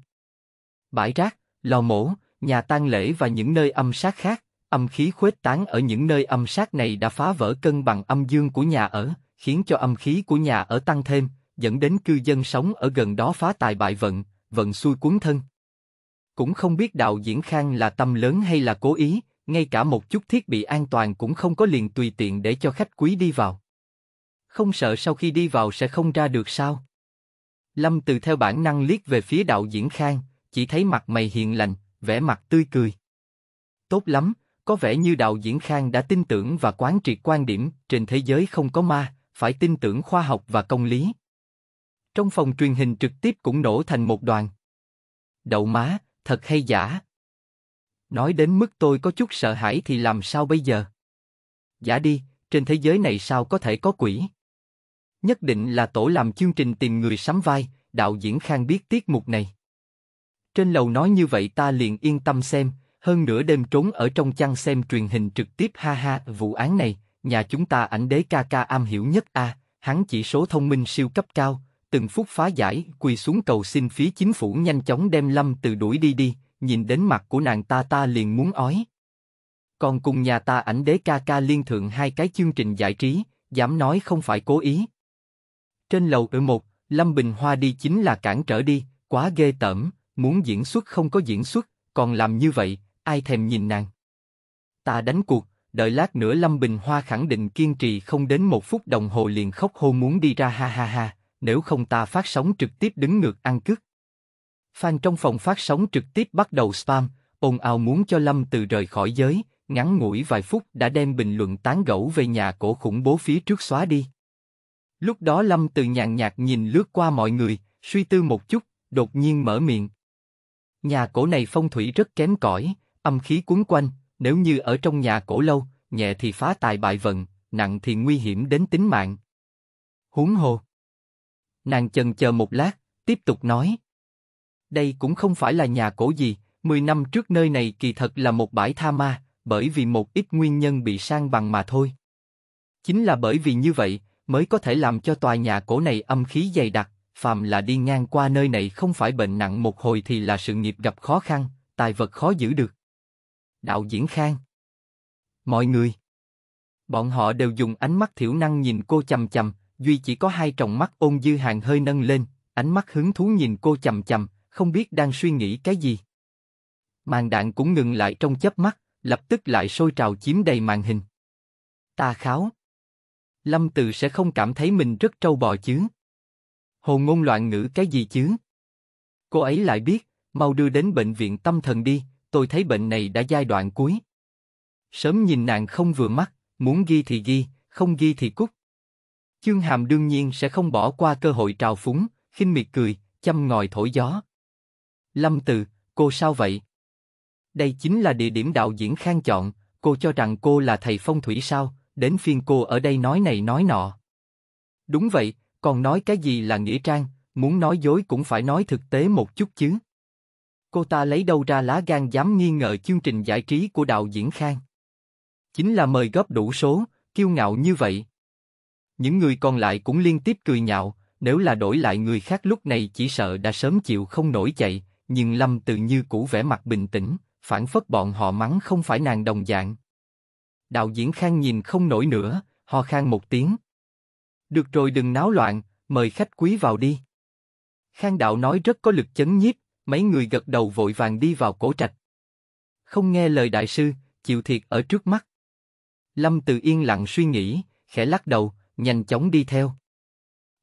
Bãi rác, lò mổ, nhà tang lễ và những nơi âm sát khác, âm khí khuếch tán ở những nơi âm sát này đã phá vỡ cân bằng âm dương của nhà ở, khiến cho âm khí của nhà ở tăng thêm, dẫn đến cư dân sống ở gần đó phá tài bại vận, vận xui cuốn thân. Cũng không biết đạo diễn Khang là tâm lớn hay là cố ý, ngay cả một chút thiết bị an toàn cũng không có liền tùy tiện để cho khách quý đi vào. Không sợ sau khi đi vào sẽ không ra được sao? Lâm từ theo bản năng liếc về phía đạo diễn Khang, chỉ thấy mặt mày hiền lành, vẻ mặt tươi cười. Tốt lắm, có vẻ như đạo diễn Khang đã tin tưởng và quán triệt quan điểm trên thế giới không có ma, phải tin tưởng khoa học và công lý. Trong phòng truyền hình trực tiếp cũng nổ thành một đoàn. Đậu má, thật hay giả? Nói đến mức tôi có chút sợ hãi thì làm sao bây giờ? Giả đi, trên thế giới này sao có thể có quỷ? Nhất định là tổ làm chương trình tìm người sắm vai, đạo diễn Khang biết tiết mục này. Trên lầu nói như vậy ta liền yên tâm xem, hơn nửa đêm trốn ở trong chăn xem truyền hình trực tiếp ha ha, vụ án này, nhà chúng ta ảnh đế ca ca am hiểu nhất a, à, hắn chỉ số thông minh siêu cấp cao, từng phút phá giải, quỳ xuống cầu xin phía chính phủ nhanh chóng đem Lâm Từ đuổi đi đi, nhìn đến mặt của nàng ta ta liền muốn ói. Còn cùng nhà ta ảnh đế ca ca liên thượng hai cái chương trình giải trí, dám nói không phải cố ý. Trên lầu ở một, Lâm Bình Hoa đi chính là cản trở đi, quá ghê tởm, muốn diễn xuất không có diễn xuất, còn làm như vậy, ai thèm nhìn nàng. Ta đánh cuộc, đợi lát nữa Lâm Bình Hoa khẳng định kiên trì không đến một phút đồng hồ liền khóc hô muốn đi ra ha ha ha, nếu không ta phát sóng trực tiếp đứng ngược ăn cướp. Fan trong phòng phát sóng trực tiếp bắt đầu spam, ồn ào muốn cho Lâm Từ rời khỏi giới, ngắn ngủi vài phút đã đem bình luận tán gẫu về nhà cổ khủng bố phía trước xóa đi. Lúc đó Lâm Từ nhàn nhạt nhìn lướt qua mọi người, suy tư một chút, đột nhiên mở miệng. Nhà cổ này phong thủy rất kém cỏi, âm khí cuốn quanh, nếu như ở trong nhà cổ lâu, nhẹ thì phá tài bại vận, nặng thì nguy hiểm đến tính mạng. Huống hồ. Nàng chần chờ một lát, tiếp tục nói. Đây cũng không phải là nhà cổ gì, 10 năm trước nơi này kỳ thật là một bãi tha ma, bởi vì một ít nguyên nhân bị sang bằng mà thôi. Chính là bởi vì như vậy, mới có thể làm cho tòa nhà cổ này âm khí dày đặc, phàm là đi ngang qua nơi này không phải bệnh nặng một hồi thì là sự nghiệp gặp khó khăn, tài vật khó giữ được đạo diễn Khang. Mọi người. Bọn họ đều dùng ánh mắt thiểu năng nhìn cô chầm chầm, duy chỉ có hai tròng mắt ôn dư hàng hơi nâng lên, ánh mắt hứng thú nhìn cô chầm chầm, không biết đang suy nghĩ cái gì. Màn đạn cũng ngừng lại trong chớp mắt, lập tức lại sôi trào chiếm đầy màn hình. Ta kháo. Lâm Từ sẽ không cảm thấy mình rất trâu bò chứ. Hồ ngôn loạn ngữ cái gì chứ? Cô ấy lại biết, mau đưa đến bệnh viện tâm thần đi, tôi thấy bệnh này đã giai đoạn cuối. Sớm nhìn nàng không vừa mắt, muốn ghi thì ghi, không ghi thì cút. Chương Hàm đương nhiên sẽ không bỏ qua cơ hội trào phúng, khinh miệt cười, chăm ngòi thổi gió. Lâm Từ, cô sao vậy? Đây chính là địa điểm đạo diễn Khang chọn, cô cho rằng cô là thầy phong thủy sao, đến phiên cô ở đây nói này nói nọ. Đúng vậy, còn nói cái gì là nghĩa trang, muốn nói dối cũng phải nói thực tế một chút chứ cô ta lấy đâu ra lá gan dám nghi ngờ chương trình giải trí của đạo diễn Khang. Chính là mời góp đủ số, kiêu ngạo như vậy. Những người còn lại cũng liên tiếp cười nhạo, nếu là đổi lại người khác lúc này chỉ sợ đã sớm chịu không nổi chạy, nhưng Lâm tự như cũ vẻ mặt bình tĩnh, phản phất bọn họ mắng không phải nàng đồng dạng. Đạo diễn Khang nhìn không nổi nữa, ho khang một tiếng. Được rồi đừng náo loạn, mời khách quý vào đi. Khang đạo nói rất có lực chấn nhiếp, mấy người gật đầu vội vàng đi vào cổ trạch. Không nghe lời đại sư, chịu thiệt ở trước mắt. Lâm Từ yên lặng suy nghĩ, khẽ lắc đầu, nhanh chóng đi theo.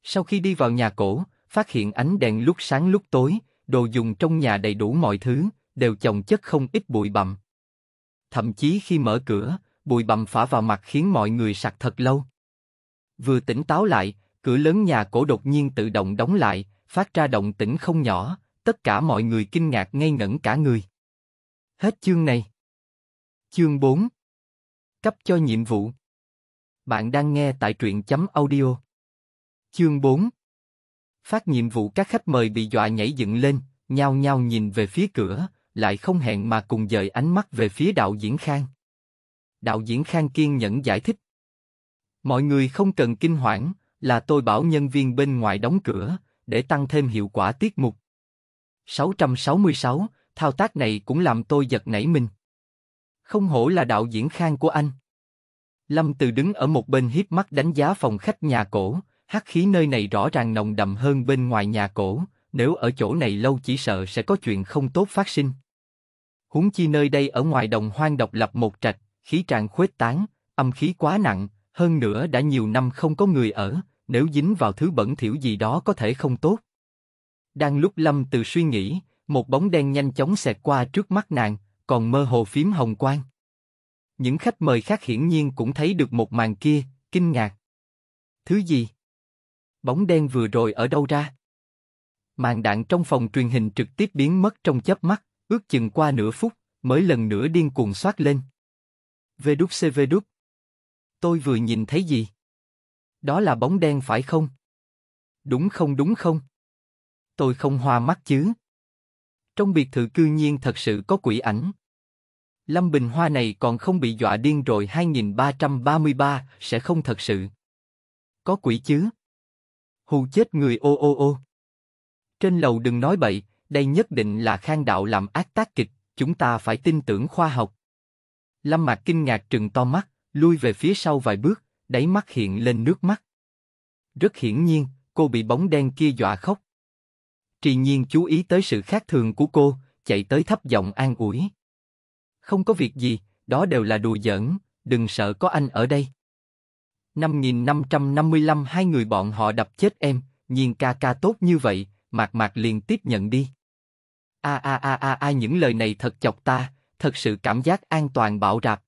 Sau khi đi vào nhà cổ, phát hiện ánh đèn lúc sáng lúc tối, đồ dùng trong nhà đầy đủ mọi thứ, đều chồng chất không ít bụi bặm. Thậm chí khi mở cửa, bụi bặm phả vào mặt khiến mọi người sặc thật lâu. Vừa tỉnh táo lại, cửa lớn nhà cổ đột nhiên tự động đóng lại, phát ra động tĩnh không nhỏ, tất cả mọi người kinh ngạc ngây ngẩn cả người. Hết chương này. Chương 4 Cấp cho nhiệm vụ Bạn đang nghe tại truyện chấm audio. Chương 4 Phát nhiệm vụ các khách mời bị dọa nhảy dựng lên, nhao nhao nhìn về phía cửa, lại không hẹn mà cùng dời ánh mắt về phía đạo diễn Khang. Đạo diễn Khang kiên nhẫn giải thích. Mọi người không cần kinh hoảng, là tôi bảo nhân viên bên ngoài đóng cửa, để tăng thêm hiệu quả tiết mục. 666, thao tác này cũng làm tôi giật nảy mình. Không hổ là đạo diễn khang của anh. Lâm Từ đứng ở một bên hiếp mắt đánh giá phòng khách nhà cổ, hắc khí nơi này rõ ràng nồng đậm hơn bên ngoài nhà cổ, nếu ở chỗ này lâu chỉ sợ sẽ có chuyện không tốt phát sinh. Húng chi nơi đây ở ngoài đồng hoang độc lập một trạch, khí tràn khuếch tán, âm khí quá nặng, hơn nữa đã nhiều năm không có người ở, nếu dính vào thứ bẩn thỉu gì đó có thể không tốt. Đang lúc Lâm Từ suy nghĩ, một bóng đen nhanh chóng xẹt qua trước mắt nàng, còn mơ hồ phím hồng quang. Những khách mời khác hiển nhiên cũng thấy được một màn kia, kinh ngạc. Thứ gì? Bóng đen vừa rồi ở đâu ra? Màn đạn trong phòng truyền hình trực tiếp biến mất trong chớp mắt, ước chừng qua nửa phút, mới lần nữa điên cuồng xoát lên. Vê đúc vê đúc. Tôi vừa nhìn thấy gì? Đó là bóng đen phải không? Đúng không đúng không? tôi không hoa mắt chứ. Trong biệt thự cư nhiên thật sự có quỷ ảnh. Lâm Bình Hoa này còn không bị dọa điên rồi 2333, sẽ không thật sự. Có quỷ chứ? Hù chết người ô ô ô. Trên lầu đừng nói bậy, đây nhất định là khang đạo làm ác tác kịch, chúng ta phải tin tưởng khoa học. Lâm Mạc kinh ngạc trừng to mắt, lui về phía sau vài bước, đáy mắt hiện lên nước mắt. Rất hiển nhiên, cô bị bóng đen kia dọa khóc, Trì Nhiên chú ý tới sự khác thường của cô, chạy tới thấp giọng an ủi. Không có việc gì, đó đều là đùa giỡn, đừng sợ có anh ở đây. năm 5555 hai người bọn họ đập chết em, Nhiên ca ca tốt như vậy, mạc mạc liền tiếp nhận đi. A a a a a những lời này thật chọc ta, thật sự cảm giác an toàn bạo rạp.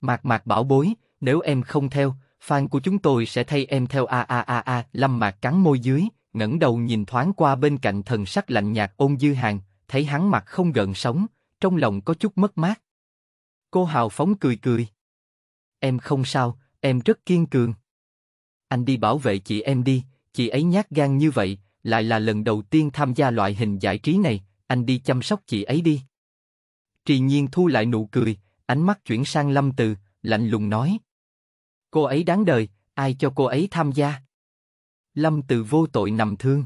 Mạc mạc bảo bối, nếu em không theo, fan của chúng tôi sẽ thay em theo a a a a, lâm mạc cắn môi dưới, ngẩng đầu nhìn thoáng qua bên cạnh thần sắc lạnh nhạt ôn dư hàn, thấy hắn mặt không gợn sóng, trong lòng có chút mất mát. Cô hào phóng cười cười. Em không sao, em rất kiên cường. Anh đi bảo vệ chị em đi, chị ấy nhát gan như vậy, lại là lần đầu tiên tham gia loại hình giải trí này, anh đi chăm sóc chị ấy đi. Trì Nhiên thu lại nụ cười, ánh mắt chuyển sang Lâm Từ, lạnh lùng nói. Cô ấy đáng đời, ai cho cô ấy tham gia? Lâm Từ vô tội nằm thương.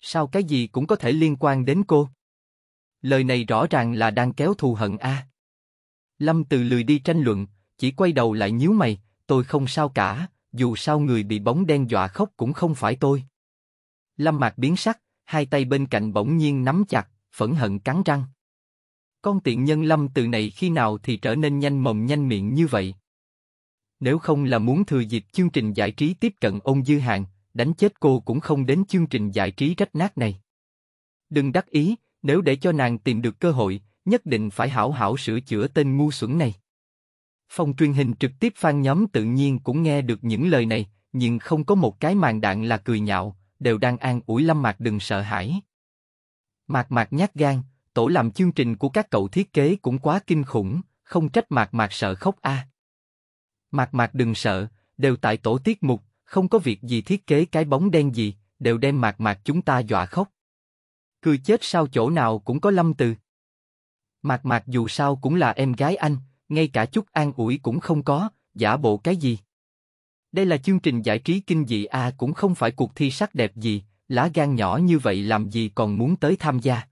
Sao cái gì cũng có thể liên quan đến cô? Lời này rõ ràng là đang kéo thù hận a. À. Lâm Từ lười đi tranh luận, chỉ quay đầu lại nhíu mày, tôi không sao cả, dù sao người bị bóng đen dọa khóc cũng không phải tôi. Lâm Mạc biến sắc, hai tay bên cạnh bỗng nhiên nắm chặt, phẫn hận cắn răng. Con tiện nhân Lâm Từ này khi nào thì trở nên nhanh mồm nhanh miệng như vậy? Nếu không là muốn thừa dịp chương trình giải trí tiếp cận ông Dư Hạng, đánh chết cô cũng không đến chương trình giải trí rách nát này. Đừng đắc ý, nếu để cho nàng tìm được cơ hội, nhất định phải hảo hảo sửa chữa tên ngu xuẩn này. Phòng truyền hình trực tiếp fan nhóm tự nhiên cũng nghe được những lời này, nhưng không có một cái màn đạn là cười nhạo, đều đang an ủi Lâm Mạc đừng sợ hãi. Mạc Mạc nhát gan, tổ làm chương trình của các cậu thiết kế cũng quá kinh khủng, không trách Mạc Mạc sợ khóc a. À. Mạc Mạc đừng sợ, đều tại tổ tiết mục, không có việc gì thiết kế cái bóng đen gì, đều đem mạc mạc chúng ta dọa khóc. Cười chết sao chỗ nào cũng có lâm từ. Mạc mạc dù sao cũng là em gái anh, ngay cả chút an ủi cũng không có, giả bộ cái gì. Đây là chương trình giải trí kinh dị a cũng không phải cuộc thi sắc đẹp gì, lá gan nhỏ như vậy làm gì còn muốn tới tham gia.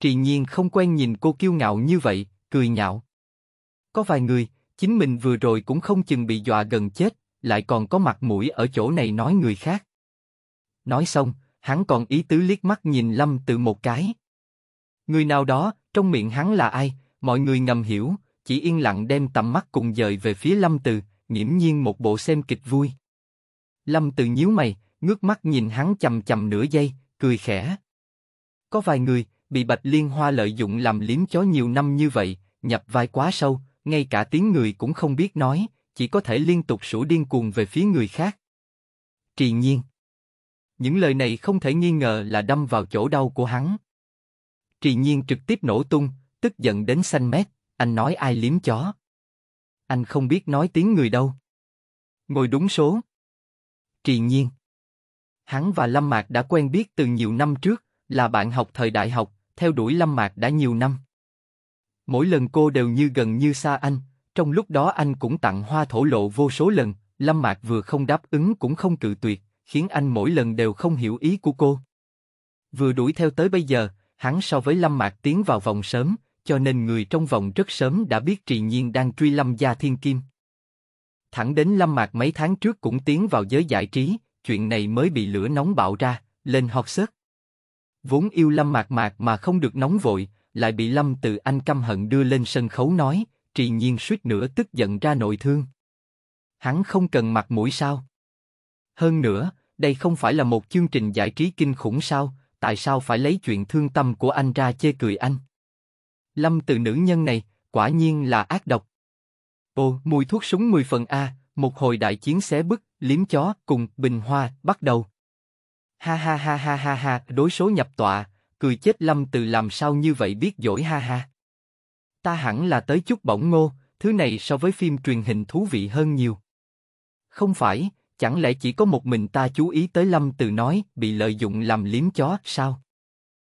Trì nhiên không quen nhìn cô kiêu ngạo như vậy, cười nhạo. Có vài người, chính mình vừa rồi cũng không chừng bị dọa gần chết, lại còn có mặt mũi ở chỗ này nói người khác. Nói xong, hắn còn ý tứ liếc mắt nhìn Lâm Từ một cái. Người nào đó, trong miệng hắn là ai, mọi người ngầm hiểu, chỉ yên lặng đem tầm mắt cùng dời về phía Lâm Từ, nghiễm nhiên một bộ xem kịch vui. Lâm Từ nhíu mày, ngước mắt nhìn hắn chầm chầm nửa giây, cười khẽ. Có vài người, bị Bạch Liên Hoa lợi dụng làm liếm chó nhiều năm như vậy, nhập vai quá sâu, ngay cả tiếng người cũng không biết nói, chỉ có thể liên tục sủa điên cuồng về phía người khác. Trì nhiên. Những lời này không thể nghi ngờ là đâm vào chỗ đau của hắn. Trì nhiên trực tiếp nổ tung, tức giận đến xanh mét, anh nói ai liếm chó. Anh không biết nói tiếng người đâu. Ngồi đúng số. Trì nhiên. Hắn và Lâm Mạc đã quen biết từ nhiều năm trước, là bạn học thời đại học, theo đuổi Lâm Mạc đã nhiều năm. Mỗi lần cô đều như gần như xa anh, trong lúc đó anh cũng tặng hoa thổ lộ vô số lần, Lâm Mạc vừa không đáp ứng cũng không cự tuyệt, khiến anh mỗi lần đều không hiểu ý của cô. Vừa đuổi theo tới bây giờ, hắn so với Lâm Mạc tiến vào vòng sớm, cho nên người trong vòng rất sớm đã biết Trì Nhiên đang truy Lâm Gia Thiên Kim. Thẳng đến Lâm Mạc mấy tháng trước cũng tiến vào giới giải trí, chuyện này mới bị lửa nóng bạo ra, lên hot search. Vốn yêu Lâm Mạc Mạc mà không được nóng vội, lại bị Lâm Từ Anh căm hận đưa lên sân khấu nói, trì nhiên suýt nữa tức giận ra nội thương. Hắn không cần mặt mũi sao? Hơn nữa, đây không phải là một chương trình giải trí kinh khủng sao? Tại sao phải lấy chuyện thương tâm của anh ra chê cười anh? Lâm từ nữ nhân này, quả nhiên là ác độc. ô mùi thuốc súng 10 phần A, một hồi đại chiến xé bức, liếm chó cùng bình hoa bắt đầu. Ha ha ha ha ha ha, đối số nhập tọa, cười chết Lâm từ làm sao như vậy biết dỗi ha ha. Ta hẳn là tới chút bỗng ngô, thứ này so với phim truyền hình thú vị hơn nhiều. Không phải, chẳng lẽ chỉ có một mình ta chú ý tới Lâm Từ nói bị lợi dụng làm liếm chó sao?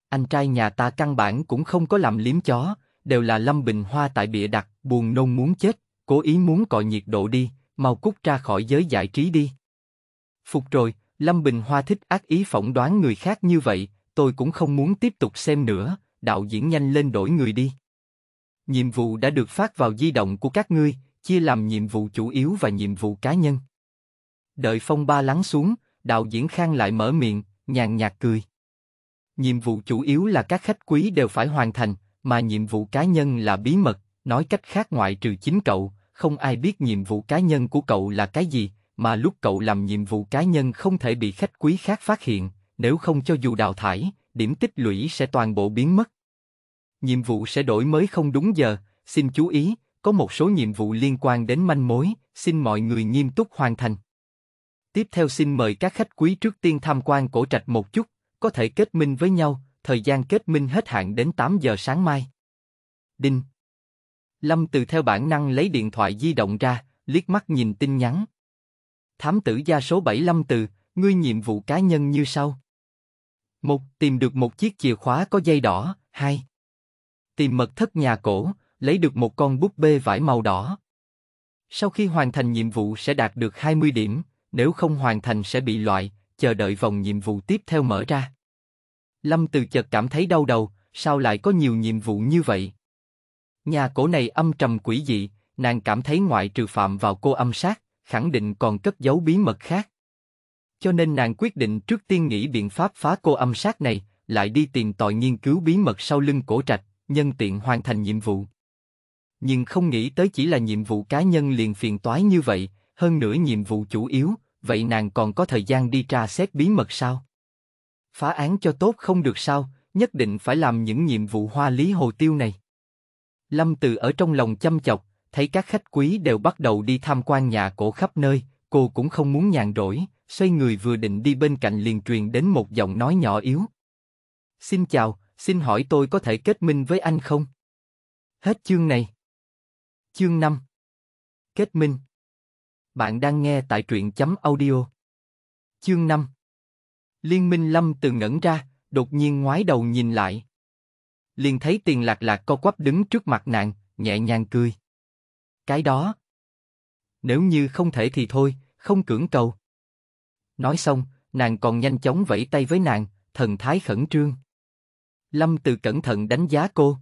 Anh trai nhà ta căn bản cũng không có làm liếm chó, đều là Lâm Bình Hoa tại bịa đặt, buồn nôn muốn chết, cố ý muốn cọ nhiệt độ đi, mau cút ra khỏi giới giải trí đi. Phục rồi, Lâm Bình Hoa thích ác ý phỏng đoán người khác như vậy, tôi cũng không muốn tiếp tục xem nữa, đạo diễn nhanh lên đổi người đi. Nhiệm vụ đã được phát vào di động của các ngươi, chia làm nhiệm vụ chủ yếu và nhiệm vụ cá nhân. Đợi phong ba lắng xuống, đạo diễn Khang lại mở miệng, nhàn nhạt cười. Nhiệm vụ chủ yếu là các khách quý đều phải hoàn thành, mà nhiệm vụ cá nhân là bí mật, nói cách khác ngoại trừ chính cậu, không ai biết nhiệm vụ cá nhân của cậu là cái gì, mà lúc cậu làm nhiệm vụ cá nhân không thể bị khách quý khác phát hiện, nếu không cho dù đào thải, điểm tích lũy sẽ toàn bộ biến mất nhiệm vụ sẽ đổi mới không đúng giờ, xin chú ý, có một số nhiệm vụ liên quan đến manh mối, xin mọi người nghiêm túc hoàn thành. Tiếp theo xin mời các khách quý trước tiên tham quan cổ trạch một chút, có thể kết minh với nhau, thời gian kết minh hết hạn đến 8 giờ sáng mai. Đinh Lâm từ theo bản năng lấy điện thoại di động ra, liếc mắt nhìn tin nhắn. Thám tử gia số 7 Lâm từ, ngươi nhiệm vụ cá nhân như sau. một Tìm được một chiếc chìa khóa có dây đỏ, hai tìm mật thất nhà cổ, lấy được một con búp bê vải màu đỏ. Sau khi hoàn thành nhiệm vụ sẽ đạt được 20 điểm, nếu không hoàn thành sẽ bị loại, chờ đợi vòng nhiệm vụ tiếp theo mở ra. Lâm Từ chợt cảm thấy đau đầu, sao lại có nhiều nhiệm vụ như vậy? Nhà cổ này âm trầm quỷ dị, nàng cảm thấy ngoại trừ phạm vào cô âm sát, khẳng định còn cất giấu bí mật khác. Cho nên nàng quyết định trước tiên nghĩ biện pháp phá cô âm sát này, lại đi tìm tòi nghiên cứu bí mật sau lưng cổ trạch nhân tiện hoàn thành nhiệm vụ. Nhưng không nghĩ tới chỉ là nhiệm vụ cá nhân liền phiền toái như vậy, hơn nữa nhiệm vụ chủ yếu, vậy nàng còn có thời gian đi tra xét bí mật sao? Phá án cho tốt không được sao, nhất định phải làm những nhiệm vụ hoa lý hồ tiêu này. Lâm Từ ở trong lòng chăm chọc, thấy các khách quý đều bắt đầu đi tham quan nhà cổ khắp nơi, cô cũng không muốn nhàn rỗi, xoay người vừa định đi bên cạnh liền truyền đến một giọng nói nhỏ yếu. Xin chào, Xin hỏi tôi có thể kết minh với anh không? Hết chương này. Chương 5. Kết minh. Bạn đang nghe tại truyện chấm audio. Chương 5. Liên minh lâm từ ngẩn ra, đột nhiên ngoái đầu nhìn lại. Liền thấy tiền lạc lạc co quắp đứng trước mặt nàng, nhẹ nhàng cười. Cái đó. Nếu như không thể thì thôi, không cưỡng cầu. Nói xong, nàng còn nhanh chóng vẫy tay với nàng, thần thái khẩn trương. Lâm Từ cẩn thận đánh giá cô.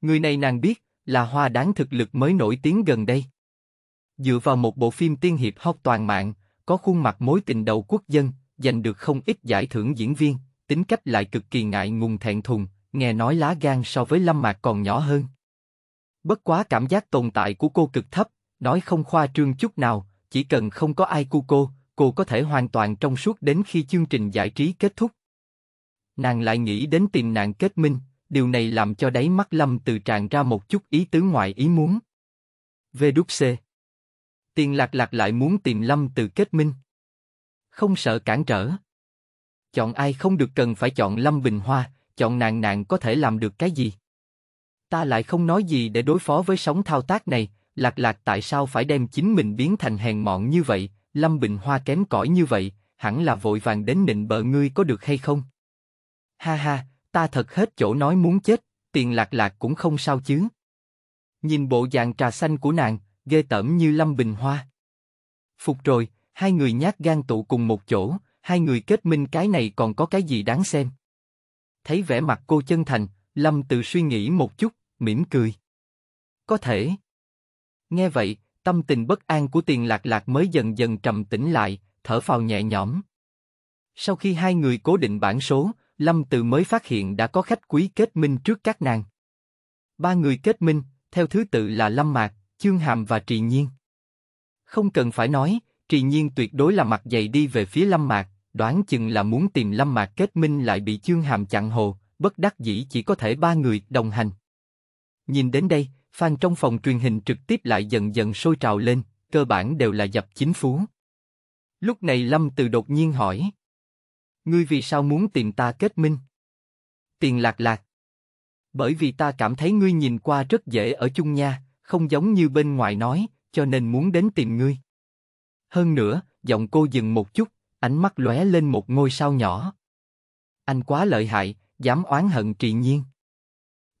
Người này nàng biết là hoa đáng thực lực mới nổi tiếng gần đây. Dựa vào một bộ phim tiên hiệp học toàn mạng, có khuôn mặt mối tình đầu quốc dân, giành được không ít giải thưởng diễn viên, tính cách lại cực kỳ ngại ngùng thẹn thùng, nghe nói lá gan so với Lâm Mạc còn nhỏ hơn. Bất quá cảm giác tồn tại của cô cực thấp, nói không khoa trương chút nào, chỉ cần không có ai cu cô, cô có thể hoàn toàn trong suốt đến khi chương trình giải trí kết thúc nàng lại nghĩ đến tìm nàng kết minh, điều này làm cho đáy mắt Lâm Từ tràn ra một chút ý tứ ngoại ý muốn. Về đúc C. Tiền lạc lạc lại muốn tìm Lâm Từ kết minh. Không sợ cản trở. Chọn ai không được cần phải chọn Lâm Bình Hoa, chọn nàng nàng có thể làm được cái gì? Ta lại không nói gì để đối phó với sóng thao tác này, lạc lạc tại sao phải đem chính mình biến thành hèn mọn như vậy, Lâm Bình Hoa kém cỏi như vậy, hẳn là vội vàng đến nịnh bợ ngươi có được hay không? Ha ha, ta thật hết chỗ nói muốn chết, tiền lạc lạc cũng không sao chứ. Nhìn bộ dạng trà xanh của nàng, ghê tởm như lâm bình hoa. Phục rồi, hai người nhát gan tụ cùng một chỗ, hai người kết minh cái này còn có cái gì đáng xem. Thấy vẻ mặt cô chân thành, Lâm tự suy nghĩ một chút, mỉm cười. Có thể. Nghe vậy, tâm tình bất an của tiền lạc lạc mới dần dần trầm tĩnh lại, thở phào nhẹ nhõm. Sau khi hai người cố định bản số, Lâm Từ mới phát hiện đã có khách quý kết minh trước các nàng. Ba người kết minh, theo thứ tự là Lâm Mạc, Chương Hàm và Trì Nhiên. Không cần phải nói, Trì Nhiên tuyệt đối là mặt dày đi về phía Lâm Mạc, đoán chừng là muốn tìm Lâm Mạc kết minh lại bị Chương Hàm chặn hồ, bất đắc dĩ chỉ có thể ba người đồng hành. Nhìn đến đây, fan trong phòng truyền hình trực tiếp lại dần dần sôi trào lên, cơ bản đều là dập chính phú. Lúc này Lâm Từ đột nhiên hỏi. Ngươi vì sao muốn tìm ta kết minh? Tiền lạc lạc. Bởi vì ta cảm thấy ngươi nhìn qua rất dễ ở chung nha, không giống như bên ngoài nói, cho nên muốn đến tìm ngươi. Hơn nữa, giọng cô dừng một chút, ánh mắt lóe lên một ngôi sao nhỏ. Anh quá lợi hại, dám oán hận Trì Nhiên.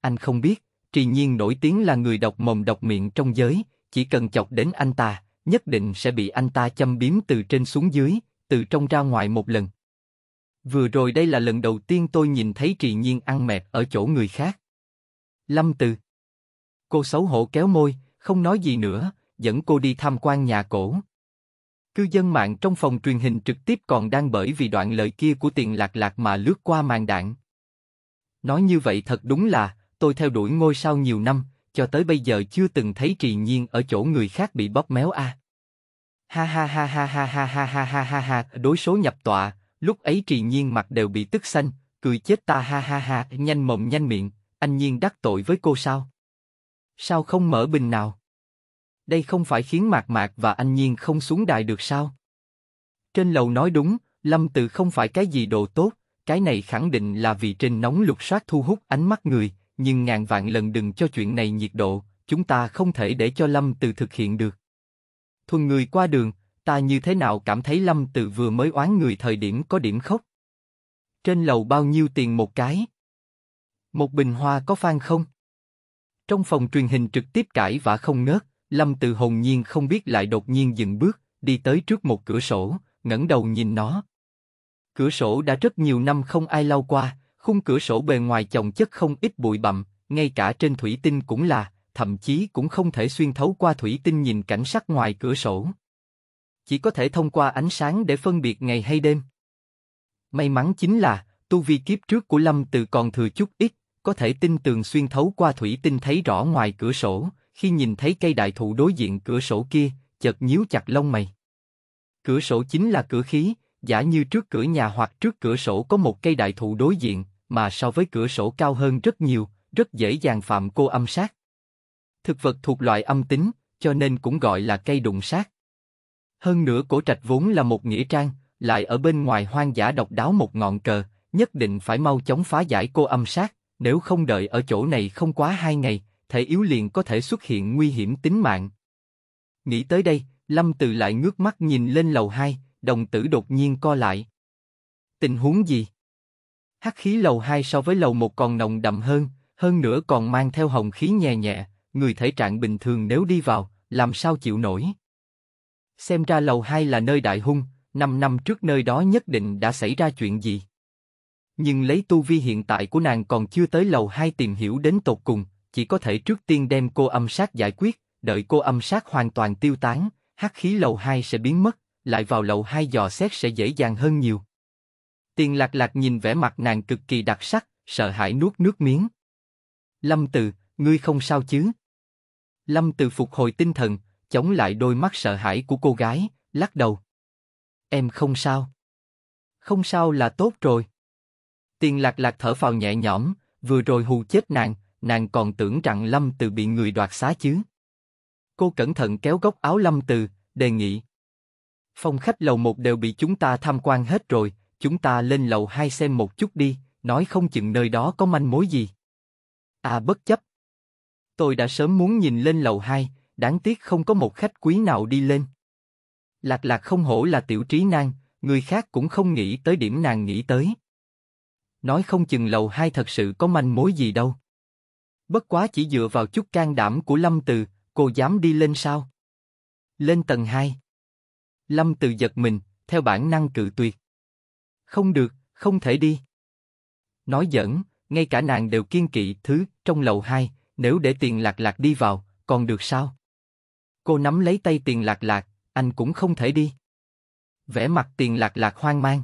Anh không biết, Trì Nhiên nổi tiếng là người độc mồm độc miệng trong giới, chỉ cần chọc đến anh ta, nhất định sẽ bị anh ta châm biếm từ trên xuống dưới, từ trong ra ngoài một lần. Vừa rồi đây là lần đầu tiên tôi nhìn thấy Trì Nhiên ăn mệt ở chỗ người khác. Lâm Từ. Cô xấu hổ kéo môi, không nói gì nữa, dẫn cô đi tham quan nhà cổ. Cư dân mạng trong phòng truyền hình trực tiếp còn đang bởi vì đoạn lời kia của tiền lạc lạc mà lướt qua màn đạn. Nói như vậy thật đúng là, tôi theo đuổi ngôi sao nhiều năm, cho tới bây giờ chưa từng thấy trì nhiên ở chỗ người khác bị bóp méo a. À. Ha ha ha ha ha ha ha ha ha ha đối số nhập tọa, Lúc ấy trì nhiên mặt đều bị tức xanh, cười chết ta ha ha ha, nhanh mồm nhanh miệng, anh nhiên đắc tội với cô sao? Sao không mở bình nào? Đây không phải khiến Mạc Mạc và anh nhiên không xuống đài được sao? Trên lầu nói đúng, Lâm Tự không phải cái gì đồ tốt, cái này khẳng định là vì trên nóng lục soát thu hút ánh mắt người, nhưng ngàn vạn lần đừng cho chuyện này nhiệt độ, chúng ta không thể để cho Lâm Từ thực hiện được. Thuần người qua đường, ta như thế nào cảm thấy Lâm Tự vừa mới oán người thời điểm có điểm khóc. Trên lầu bao nhiêu tiền một cái? Một bình hoa có phan không? Trong phòng truyền hình trực tiếp cãi và không ngớt, Lâm Tự hồn nhiên không biết lại đột nhiên dừng bước, đi tới trước một cửa sổ, ngẩng đầu nhìn nó. Cửa sổ đã rất nhiều năm không ai lau qua, khung cửa sổ bề ngoài chồng chất không ít bụi bặm, ngay cả trên thủy tinh cũng là, thậm chí cũng không thể xuyên thấu qua thủy tinh nhìn cảnh sắc ngoài cửa sổ chỉ có thể thông qua ánh sáng để phân biệt ngày hay đêm. May mắn chính là, tu vi kiếp trước của Lâm Từ còn thừa chút ít, có thể tinh tường xuyên thấu qua thủy tinh thấy rõ ngoài cửa sổ, khi nhìn thấy cây đại thụ đối diện cửa sổ kia, chợt nhíu chặt lông mày. Cửa sổ chính là cửa khí, giả như trước cửa nhà hoặc trước cửa sổ có một cây đại thụ đối diện, mà so với cửa sổ cao hơn rất nhiều, rất dễ dàng phạm cô âm sát. Thực vật thuộc loại âm tính, cho nên cũng gọi là cây đụng sát. Hơn nữa cổ trạch vốn là một nghĩa trang, lại ở bên ngoài hoang dã độc đáo một ngọn cờ, nhất định phải mau chóng phá giải cô âm sát, nếu không đợi ở chỗ này không quá hai ngày, thể yếu liền có thể xuất hiện nguy hiểm tính mạng. Nghĩ tới đây, Lâm Từ lại ngước mắt nhìn lên lầu hai, đồng tử đột nhiên co lại. Tình huống gì? Hắc khí lầu hai so với lầu một còn nồng đậm hơn, hơn nữa còn mang theo hồng khí nhẹ nhẹ, người thể trạng bình thường nếu đi vào, làm sao chịu nổi? Xem ra lầu hai là nơi đại hung, năm năm trước nơi đó nhất định đã xảy ra chuyện gì. Nhưng lấy tu vi hiện tại của nàng còn chưa tới lầu hai tìm hiểu đến tột cùng, chỉ có thể trước tiên đem cô âm sát giải quyết, đợi cô âm sát hoàn toàn tiêu tán, hắc khí lầu hai sẽ biến mất, lại vào lầu hai dò xét sẽ dễ dàng hơn nhiều. Tiền lạc lạc nhìn vẻ mặt nàng cực kỳ đặc sắc, sợ hãi nuốt nước miếng. Lâm Từ, ngươi không sao chứ? Lâm Từ phục hồi tinh thần, chống lại đôi mắt sợ hãi của cô gái, lắc đầu. Em không sao. Không sao là tốt rồi. Tiền lạc lạc thở phào nhẹ nhõm, vừa rồi hù chết nàng, nàng còn tưởng rằng Lâm Từ bị người đoạt xá chứ. Cô cẩn thận kéo góc áo Lâm Từ, đề nghị. Phòng khách lầu một đều bị chúng ta tham quan hết rồi, chúng ta lên lầu hai xem một chút đi, nói không chừng nơi đó có manh mối gì. À bất chấp. Tôi đã sớm muốn nhìn lên lầu hai, đáng tiếc không có một khách quý nào đi lên. Lạc lạc không hổ là tiểu trí nang, người khác cũng không nghĩ tới điểm nàng nghĩ tới. Nói không chừng lầu hai thật sự có manh mối gì đâu. Bất quá chỉ dựa vào chút can đảm của Lâm Từ, cô dám đi lên sao? Lên tầng 2. Lâm Từ giật mình, theo bản năng cự tuyệt. Không được, không thể đi. Nói giỡn, ngay cả nàng đều kiên kỵ thứ trong lầu 2, nếu để tiền lạc lạc đi vào, còn được sao? Cô nắm lấy tay tiền lạc lạc, anh cũng không thể đi. Vẻ mặt tiền lạc lạc hoang mang.